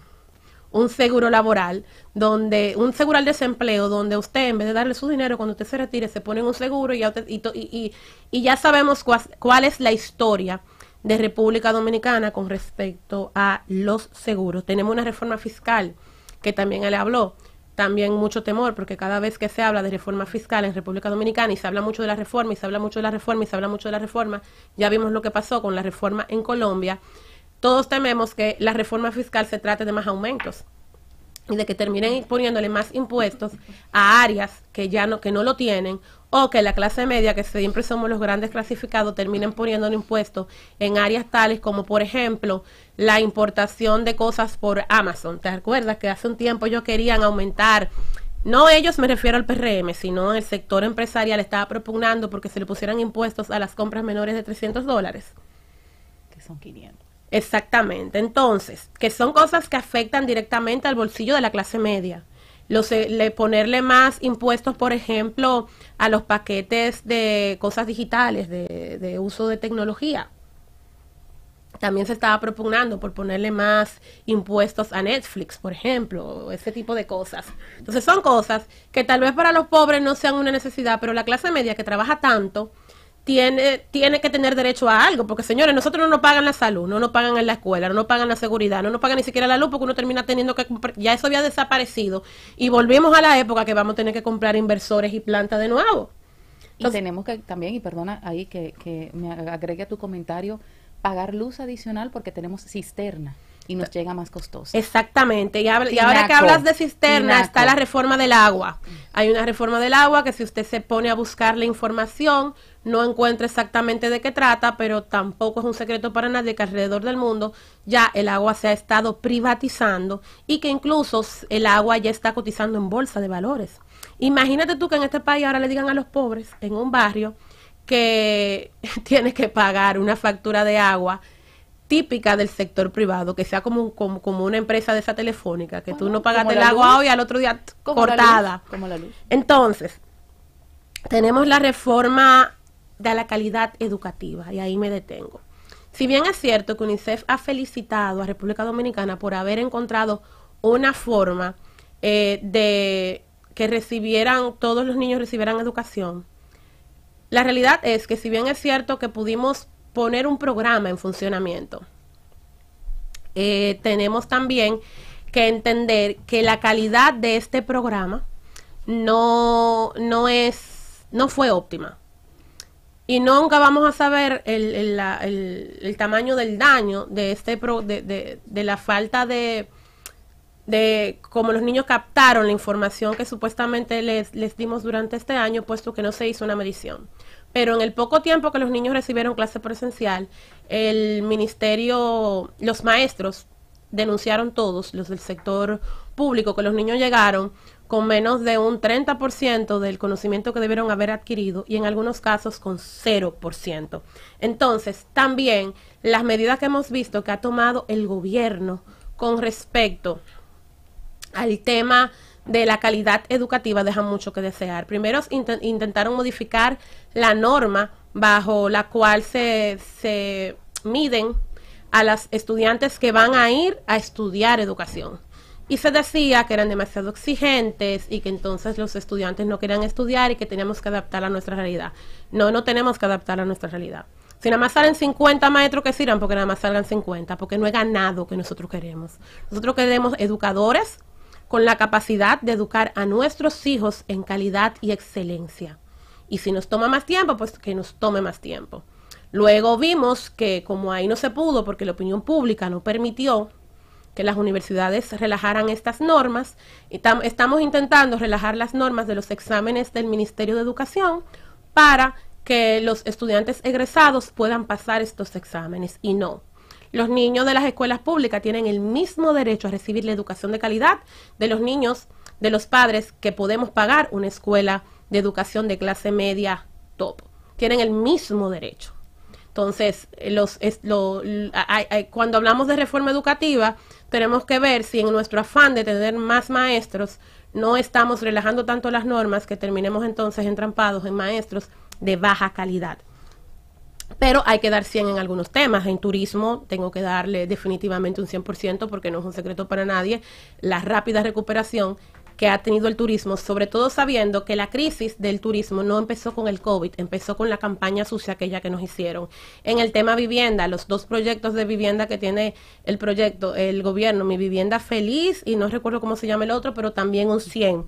[SPEAKER 2] un seguro laboral, donde un seguro al desempleo, donde usted en vez de darle su dinero cuando usted se retire, se pone en un seguro y ya, y, ya sabemos cuál, cuál es la historia de República Dominicana con respecto a los seguros. Tenemos una reforma fiscal que también él habló, también mucho temor, porque cada vez que se habla de reforma fiscal en República Dominicana y se habla mucho de la reforma, y se habla mucho de la reforma, y se habla mucho de la reforma, ya vimos lo que pasó con la reforma en Colombia, todos tememos que la reforma fiscal se trate de más aumentos y de que terminen poniéndole más impuestos a áreas que ya no, que no lo tienen o que la clase media, que siempre somos los grandes clasificados, terminen poniéndole impuestos en áreas tales como, por ejemplo, la importación de cosas por Amazon. ¿Te acuerdas que hace un tiempo ellos querían aumentar? No ellos, me refiero al PRM, sino el sector empresarial estaba propugnando porque se le pusieran impuestos a las compras menores de 300 dólares.
[SPEAKER 3] Que son 500.
[SPEAKER 2] Exactamente. Entonces, que son cosas que afectan directamente al bolsillo de la clase media. Los, eh, ponerle más impuestos, por ejemplo, a los paquetes de cosas digitales, de, de uso de tecnología. También se estaba proponiendo por ponerle más impuestos a Netflix, por ejemplo, ese tipo de cosas. Entonces son cosas que tal vez para los pobres no sean una necesidad, pero la clase media que trabaja tanto tiene, tiene que tener derecho a algo, porque señores, nosotros no nos pagan la salud, no nos pagan en la escuela, no nos pagan la seguridad, no nos pagan ni siquiera la luz, porque uno termina teniendo que ya eso había desaparecido, y volvimos a la época que vamos a
[SPEAKER 3] tener que comprar inversores y plantas de nuevo. y tenemos que también, y perdona ahí que, que me agregue a tu comentario, pagar luz adicional porque tenemos cisterna y nos llega más costoso. Exactamente. Y, y ahora que hablas de cisterna, está la
[SPEAKER 2] reforma del agua. Hay una reforma del agua que si usted se pone a buscar la información, no encuentra exactamente de qué trata, pero tampoco es un secreto para nadie que alrededor del mundo ya el agua se ha estado privatizando y que incluso el agua ya está cotizando en bolsa de valores. Imagínate tú que en este país ahora le digan a los pobres en un barrio que tienes que pagar una factura de agua típica del sector privado, que sea como, una empresa de esa telefónica, que tú no pagaste el agua hoy, al otro día cortada. Entonces, tenemos la reforma de la calidad educativa, y ahí me detengo. Si bien es cierto que UNICEF ha felicitado a República Dominicana por haber encontrado una forma eh, de que recibieran, todos los niños recibieran educación, la realidad es que si bien es cierto que pudimos poner un programa en funcionamiento, eh, tenemos también que entender que la calidad de este programa no es, no fue óptima y nunca vamos a saber el, tamaño del daño de este de, la falta de de cómo los niños captaron la información que supuestamente les, les dimos durante este año, puesto que no se hizo una medición. Pero en el poco tiempo que los niños recibieron clase presencial, el ministerio, los maestros denunciaron todos, los del sector público, que los niños llegaron con menos de un 30% del conocimiento que debieron haber adquirido y en algunos casos con 0%. Entonces, también las medidas que hemos visto que ha tomado el gobierno con respecto al tema de la calidad educativa dejan mucho que desear. Primero intentaron modificar la norma bajo la cual se, se miden a las estudiantes que van a ir a estudiar educación y se decía que eran demasiado exigentes y que entonces los estudiantes no querían estudiar y que teníamos que adaptar a nuestra realidad. No, no tenemos que adaptar a nuestra realidad. Si nada más salen 50 maestros que sirvan, porque nada más salgan 50, porque no he ganado que nosotros queremos. Nosotros queremos educadores con la capacidad de educar a nuestros hijos en calidad y excelencia. Y si nos toma más tiempo, pues que nos tome más tiempo. Luego vimos que como ahí no se pudo porque la opinión pública no permitió que las universidades relajaran estas normas. Y estamos intentando relajar las normas de los exámenes del Ministerio de Educación para que los estudiantes egresados puedan pasar estos exámenes y no. Los niños de las escuelas públicas tienen el mismo derecho a recibir la educación de calidad de los niños de los padres que podemos pagar una escuela de educación de clase media top. Tienen el mismo derecho. Entonces, los, cuando hablamos de reforma educativa, tenemos que ver si en nuestro afán de tener más maestros no estamos relajando tanto las normas que terminemos entonces entrampados en maestros de baja calidad. Pero hay que dar 100 en algunos temas. En turismo tengo que darle definitivamente un 100% porque no es un secreto para nadie. La rápida recuperación que ha tenido el turismo, sobre todo sabiendo que la crisis del turismo no empezó con el COVID, empezó con la campaña sucia aquella que nos hicieron. En el tema vivienda, los dos proyectos de vivienda que tiene el proyecto, el gobierno, mi vivienda feliz y no recuerdo cómo se llama el otro, pero también un 100.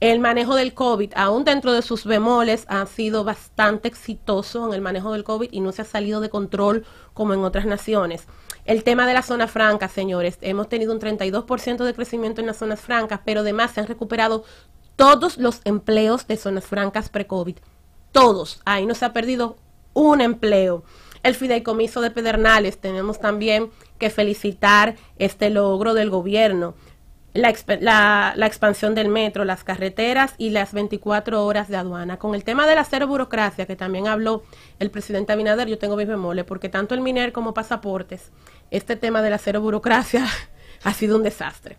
[SPEAKER 2] El manejo del COVID, aún dentro de sus bemoles, ha sido bastante exitoso en el manejo del COVID y no se ha salido de control como en otras naciones. El tema de las zonas francas, señores, hemos tenido un 32% de crecimiento en las zonas francas, pero además se han recuperado todos los empleos de zonas francas pre-COVID. Todos. Ahí no se ha perdido un empleo. El fideicomiso de Pedernales, tenemos también que felicitar este logro del gobierno. La, expansión del metro, las carreteras y las 24 horas de aduana. Con el tema de la cero burocracia, que también habló el presidente Abinader, yo tengo mis mole porque tanto el MINER como pasaportes este tema de la cero burocracia ha sido un desastre.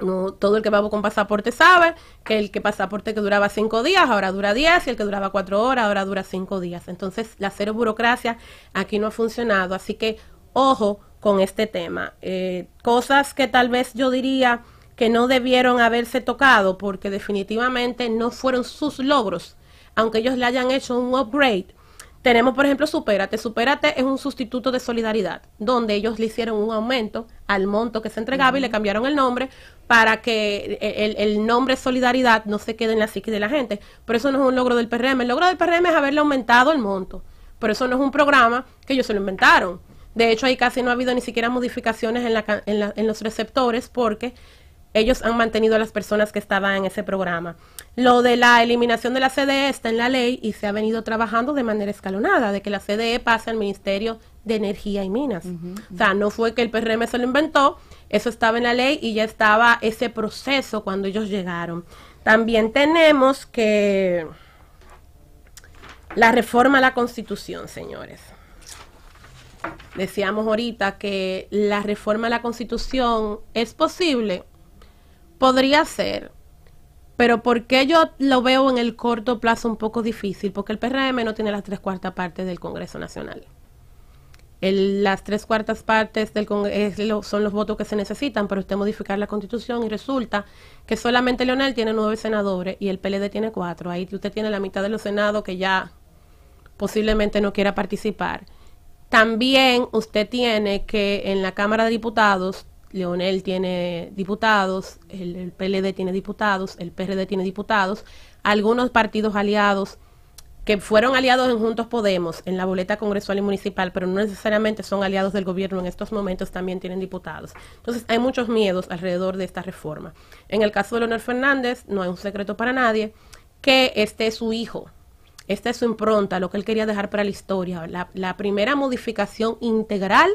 [SPEAKER 2] No, todo el que va con pasaporte sabe que el que pasaporte que duraba cinco días ahora dura diez y el que duraba cuatro horas ahora dura cinco días. Entonces la cero burocracia aquí no ha funcionado, así que ojo con este tema. Eh, cosas que tal vez yo diría que no debieron haberse tocado porque definitivamente no fueron sus logros, aunque ellos le hayan hecho un upgrade tenemos, por ejemplo, Supérate. Supérate es un sustituto de solidaridad, donde ellos le hicieron un aumento al monto que se entregaba y le cambiaron el nombre para que e-, el, nombre solidaridad no se quede en la psique de la gente. Pero eso no es un logro del PRM. El logro del PRM es haberle aumentado el monto. Pero eso no es un programa que ellos se lo inventaron. De hecho, ahí casi no ha habido ni siquiera modificaciones en los receptores porque ellos han mantenido a las personas que estaban en ese programa. Lo de la eliminación de la CDE está en la ley y se ha venido trabajando de manera escalonada, de que la CDE pase al Ministerio de Energía y Minas. O sea, no fue que el PRM se lo inventó, eso estaba en la ley y ya estaba ese proceso cuando ellos llegaron. También tenemos que la reforma a la Constitución, señores. Decíamos ahorita que la reforma a la Constitución es posible. Podría ser, pero porque yo lo veo en el corto plazo un poco difícil? Porque el PRM no tiene las tres cuartas partes del Congreso Nacional. las tres cuartas partes del son los votos que se necesitan para usted modificar la Constitución y resulta que solamente Leonel tiene nueve senadores y el PLD tiene cuatro. Ahí usted tiene la mitad de los senados que ya posiblemente no quiera participar. También usted tiene que en la Cámara de Diputados Leonel tiene diputados, el, PLD tiene diputados, el PRD tiene diputados, algunos partidos aliados que fueron aliados en Juntos Podemos en la boleta congresual y municipal, pero no necesariamente son aliados del gobierno en estos momentos, también tienen diputados. Entonces hay muchos miedos alrededor de esta reforma. En el caso de Leonel Fernández, no es un secreto para nadie que este es su hijo, esta es su impronta, lo que él quería dejar para la historia, la primera modificación integral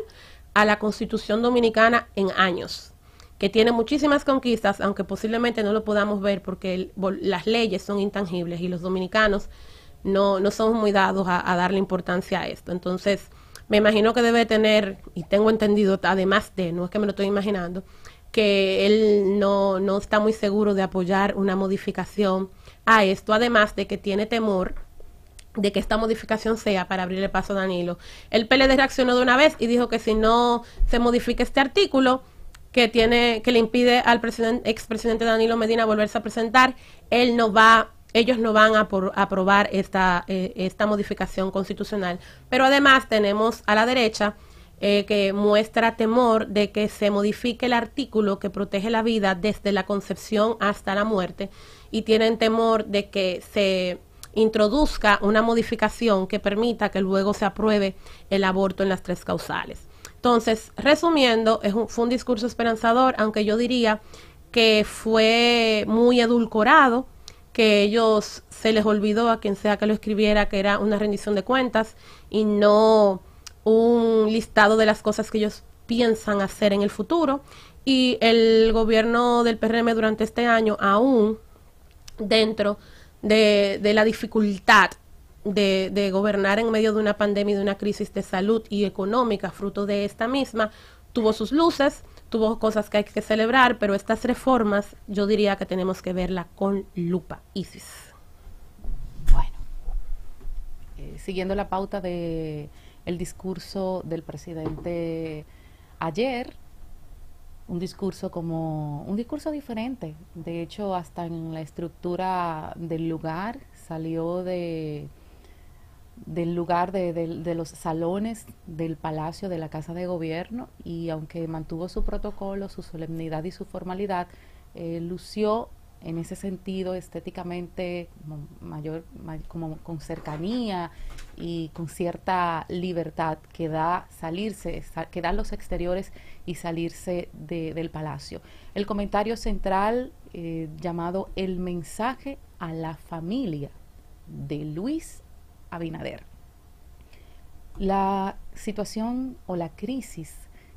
[SPEAKER 2] a la Constitución Dominicana en años, que tiene muchísimas conquistas, aunque posiblemente no lo podamos ver porque las leyes son intangibles y los dominicanos no, no somos muy dados a, a, darle importancia a esto. Entonces, me imagino que debe tener, y tengo entendido, además de, no es que me lo estoy imaginando, que él no, no está muy seguro de apoyar una modificación a esto, además de que tiene temor de que esta modificación sea para abrirle paso a Danilo. El PLD reaccionó de una vez y dijo que si no se modifica este artículo que tiene que le impide al ex expresidente Danilo Medina volverse a presentar, él no va ellos no van a, aprobar eh, esta, modificación constitucional. Pero además tenemos a la derecha eh, que muestra temor de que se modifique el artículo que protege la vida desde la concepción hasta la muerte y tienen temor de que se introduzca una modificación que permita que luego se apruebe el aborto en las tres causales. Entonces, resumiendo, fue un discurso esperanzador, aunque yo diría que fue muy edulcorado, que ellos se les olvidó a quien sea que lo escribiera que era una rendición de cuentas y no un listado de las cosas que ellos piensan hacer en el futuro. Y el gobierno del PRM durante este año, aún dentro de, la dificultad de, gobernar en medio de una pandemia y de una crisis de salud y económica fruto de esta misma, tuvo sus luces, tuvo cosas que hay que celebrar, pero estas reformas yo diría que tenemos que verla con lupa,
[SPEAKER 3] Isis. Bueno, eh, siguiendo la pauta de el discurso del presidente ayer, un discurso como un discurso diferente. De hecho, hasta en la estructura del lugar salió de del lugar de, los salones del palacio de la casa de gobierno y aunque mantuvo su protocolo, su solemnidad y su formalidad, eh, lució en ese sentido estéticamente mayor, como con cercanía y con cierta libertad que da salirse, que dan los exteriores y salirse del palacio. El comentario central eh, llamado El mensaje a la familia de Luis Abinader. La situación o la crisis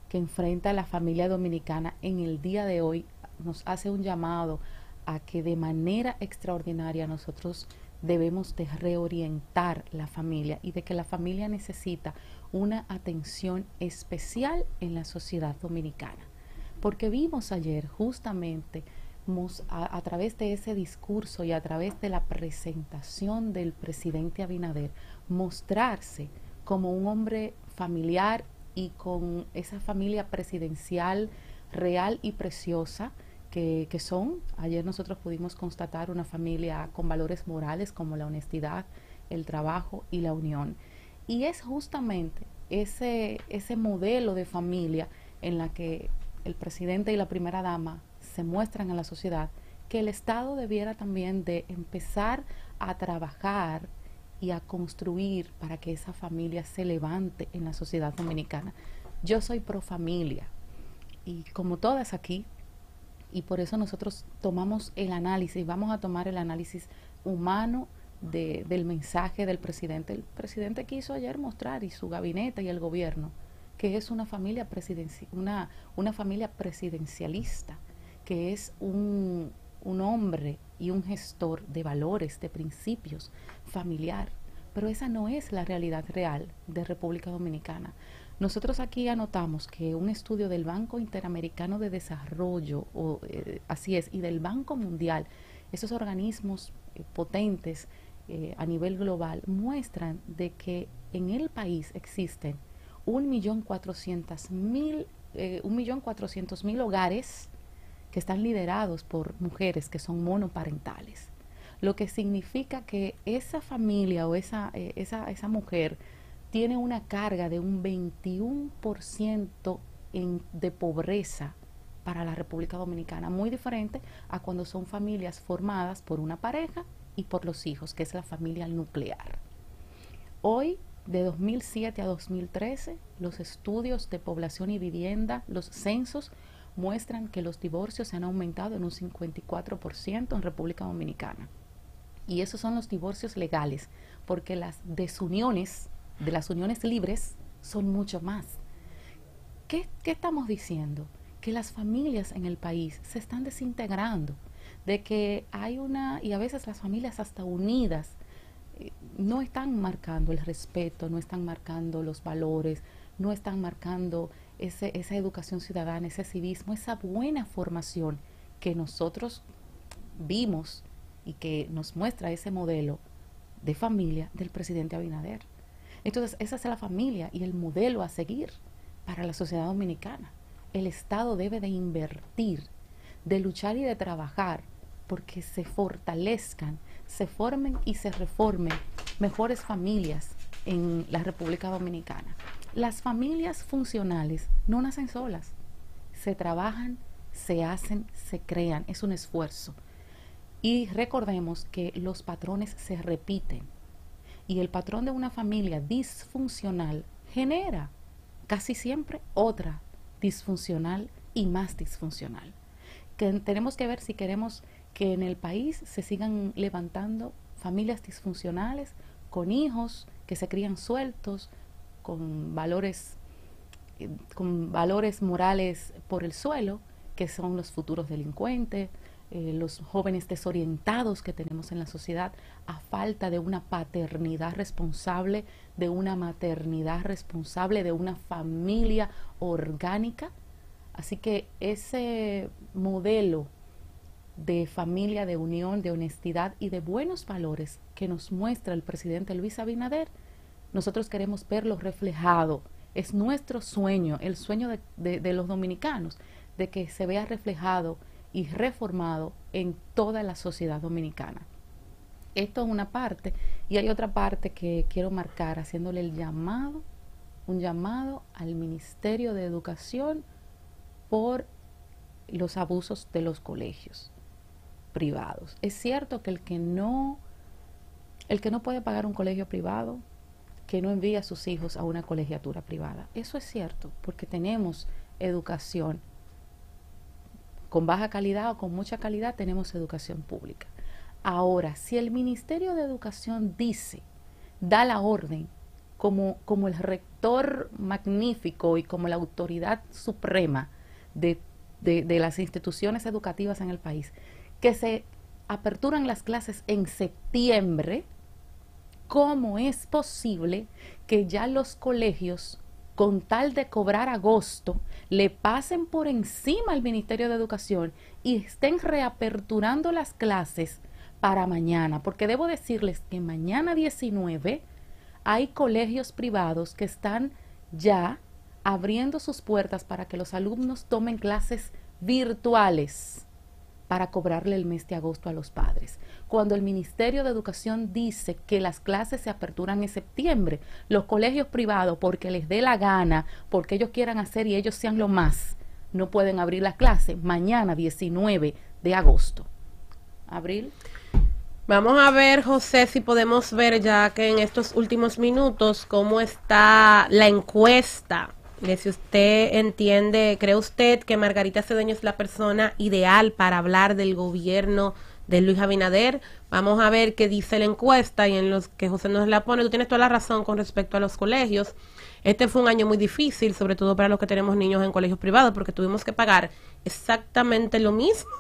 [SPEAKER 3] que enfrenta la familia dominicana en el día de hoy nos hace un llamado a que de manera extraordinaria nosotros debemos de reorientar la familia y de que la familia necesita una atención especial en la sociedad dominicana. Porque vimos ayer justamente a, a través de ese discurso y a través de la presentación del presidente Abinader mostrarse como un hombre familiar y con esa familia presidencial real y preciosa que, son. Ayer nosotros pudimos constatar una familia con valores morales como la honestidad, el trabajo y la unión. Y es justamente ese, ese modelo de familia en la que el presidente y la primera dama se muestran a la sociedad que el Estado debiera también de empezar a trabajar y a construir para que esa familia se levante en la sociedad dominicana. Yo soy pro familia y como todas aquí, y por eso nosotros tomamos el análisis, vamos a tomar el análisis humano de, del mensaje del presidente. El presidente quiso ayer mostrar y su gabinete y el gobierno que es una familia, presidenci una, una familia presidencialista, que es un, un hombre y un gestor de valores, de principios familiar. Pero esa no es la realidad real de República Dominicana. Nosotros aquí anotamos que un estudio del Banco Interamericano de Desarrollo, eh, así es, y del Banco Mundial, esos organismos eh, potentes eh, a nivel global, muestran de que en el país existen 1.400.000 mil hogares que están liderados por mujeres que son monoparentales, lo que significa que esa familia o esa, esa mujer tiene una carga de un 21% en, de pobreza para la República Dominicana, muy diferente a cuando son familias formadas por una pareja y por los hijos, que es la familia nuclear. Hoy, de 2007 a 2013, los estudios de población y vivienda, los censos, muestran que los divorcios se han aumentado en un 54% en República Dominicana. Y esos son los divorcios legales, porque las desuniones de las uniones libres son mucho más. ¿Qué, estamos diciendo? Que las familias en el país se están desintegrando, de que hay una, y a veces las familias hasta unidas, eh, no están marcando el respeto, no están marcando los valores, no están marcando ese, esa educación ciudadana, ese civismo, esa buena formación que nosotros vimos y que nos muestra ese modelo de familia del presidente Abinader. Entonces, esa es la familia y el modelo a seguir para la sociedad dominicana. El Estado debe de invertir, de luchar y de trabajar porque se fortalezcan, se formen y se reformen mejores familias en la República Dominicana. Las familias funcionales no nacen solas, se trabajan, se hacen, se crean, es un esfuerzo. Y recordemos que los patrones se repiten y el patrón de una familia disfuncional genera casi siempre otra disfuncional y más disfuncional. Que tenemos que ver si queremos que en el país se sigan levantando familias disfuncionales con hijos que se crían sueltos, con valores, eh, con valores morales por el suelo, que son los futuros delincuentes, eh, los jóvenes desorientados que tenemos en la sociedad a falta de una paternidad responsable, de una maternidad responsable, de una familia orgánica. Así que ese modelo de familia, de unión, de honestidad y de buenos valores que nos muestra el presidente Luis Abinader, nosotros queremos verlo reflejado. Es nuestro sueño, el sueño de, de, de los dominicanos, de que se vea reflejado y reformado en toda la sociedad dominicana. Esto es una parte y hay otra parte que quiero marcar haciéndole el llamado, un llamado al Ministerio de Educación por los abusos de los colegios privados. Es cierto que el que no el que no puede pagar un colegio privado, que no envía a sus hijos a una colegiatura privada. Eso es cierto, porque tenemos educación con baja calidad o con mucha calidad, tenemos educación pública. Ahora, si el Ministerio de Educación dice, da la orden, como, como el rector magnífico y como la autoridad suprema de, de las instituciones educativas en el país, que se aperturan las clases en septiembre, ¿cómo es posible que ya los colegios con tal de cobrar agosto, le pasen por encima al Ministerio de Educación y estén reaperturando las clases para mañana, porque debo decirles que mañana 19 hay colegios privados que están ya abriendo sus puertas para que los alumnos tomen clases virtuales para cobrarle el mes de agosto a los padres. Cuando el Ministerio de Educación dice que las clases se aperturan en septiembre, los colegios privados, porque les dé la gana, porque ellos quieran hacer y ellos sean lo más, no pueden abrir las clases mañana 19 de agosto. Abril.
[SPEAKER 2] Vamos a ver, José, si podemos ver ya que en estos últimos minutos cómo está la encuesta si usted entiende, ¿cree usted que Margarita Cedeño es la persona ideal para hablar del gobierno de Luis Abinader? Vamos a ver qué dice la encuesta y en los que José nos la pone. Tú tienes toda la razón con respecto a los colegios. Este fue un año muy difícil, sobre todo para los que tenemos niños en colegios privados, porque tuvimos que pagar exactamente lo mismo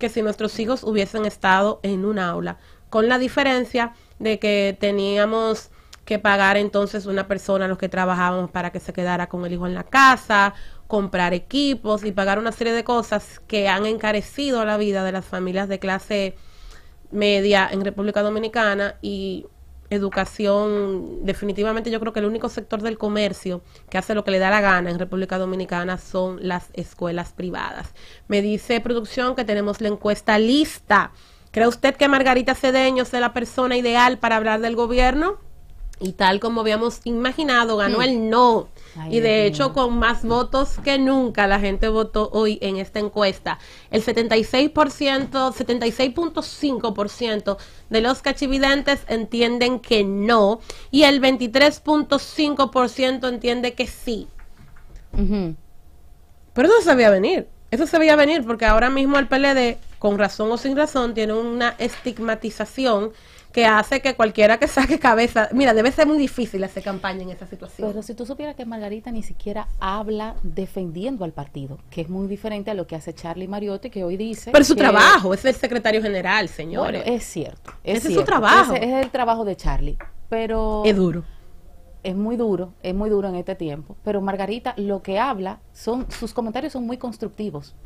[SPEAKER 2] que si nuestros hijos hubiesen estado en un aula, con la diferencia de que teníamos que pagar entonces una persona, los que trabajábamos para que se quedara con el hijo en la casa, comprar equipos y pagar una serie de cosas que han encarecido la vida de las familias de clase media en República Dominicana y educación, definitivamente yo creo que el único sector del comercio que hace lo que le da la gana en República Dominicana son las escuelas privadas. Me dice producción que tenemos la encuesta lista. ¿Cree usted que Margarita Cedeño sea la persona ideal para hablar del gobierno? Y tal como habíamos imaginado, ganó mm. el no. y de hecho, con más votos que nunca, la gente votó hoy en esta encuesta. El 76%, 76.5% de los cachividentes entienden que no y el 23.5% entiende que sí. Pero eso se veía venir. Eso se veía venir porque ahora mismo el PLD, con razón o sin razón, tiene una estigmatización que hace que cualquiera que saque cabeza, mira, debe ser muy difícil hacer campaña en esa
[SPEAKER 3] situación. Pero si tú supieras que Margarita ni siquiera habla defendiendo al partido, que es muy diferente a lo que hace Charlie Mariotti, que hoy dice... Pero su trabajo, es el secretario general, señores. Bueno, es cierto.
[SPEAKER 4] Es Ese es su trabajo. Ese
[SPEAKER 3] es el trabajo de Charlie, pero... Es duro es muy duro, es muy duro en este tiempo, pero Margarita lo que habla son, sus comentarios son muy constructivos,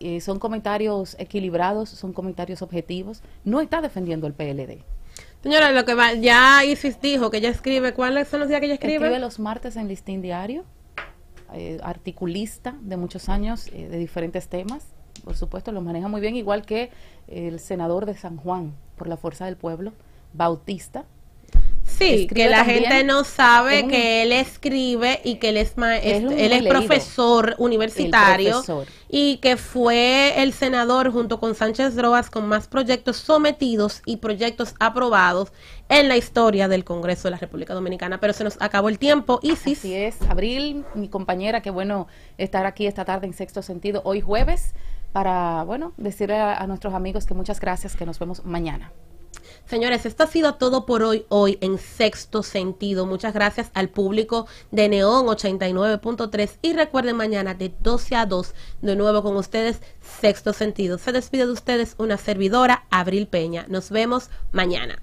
[SPEAKER 3] eh, son comentarios equilibrados, son comentarios objetivos, no está defendiendo el PLD,
[SPEAKER 2] Señora, lo que ya Isis dijo que ella escribe, ¿cuáles son los días que ella escribe? Escribe
[SPEAKER 3] los martes en Listín Diario, eh, articulista de muchos años eh, de diferentes temas, por supuesto, lo maneja muy bien, igual que el senador de San Juan por la Fuerza del Pueblo, Bautista, Sí, que la gente no
[SPEAKER 2] sabe que él escribe y que él es, él es profesor
[SPEAKER 3] universitario
[SPEAKER 2] y que fue el senador junto con Sánchez Drogas con más proyectos sometidos y proyectos aprobados en la historia del Congreso de la República Dominicana. Pero se nos acabó el tiempo.
[SPEAKER 3] Isis. Así es, Abril, mi compañera, qué bueno estar aquí esta tarde en Sexto Sentido, hoy jueves, para, bueno, decirle a nuestros amigos que muchas gracias, que nos vemos mañana.
[SPEAKER 2] Señores, esto ha sido todo por hoy, hoy en sexto sentido. Muchas gracias al público de Neón 89.3 y recuerden mañana de 12 a 2 de nuevo con ustedes sexto sentido. Se despide de ustedes una servidora, Abril Peña. Nos vemos mañana.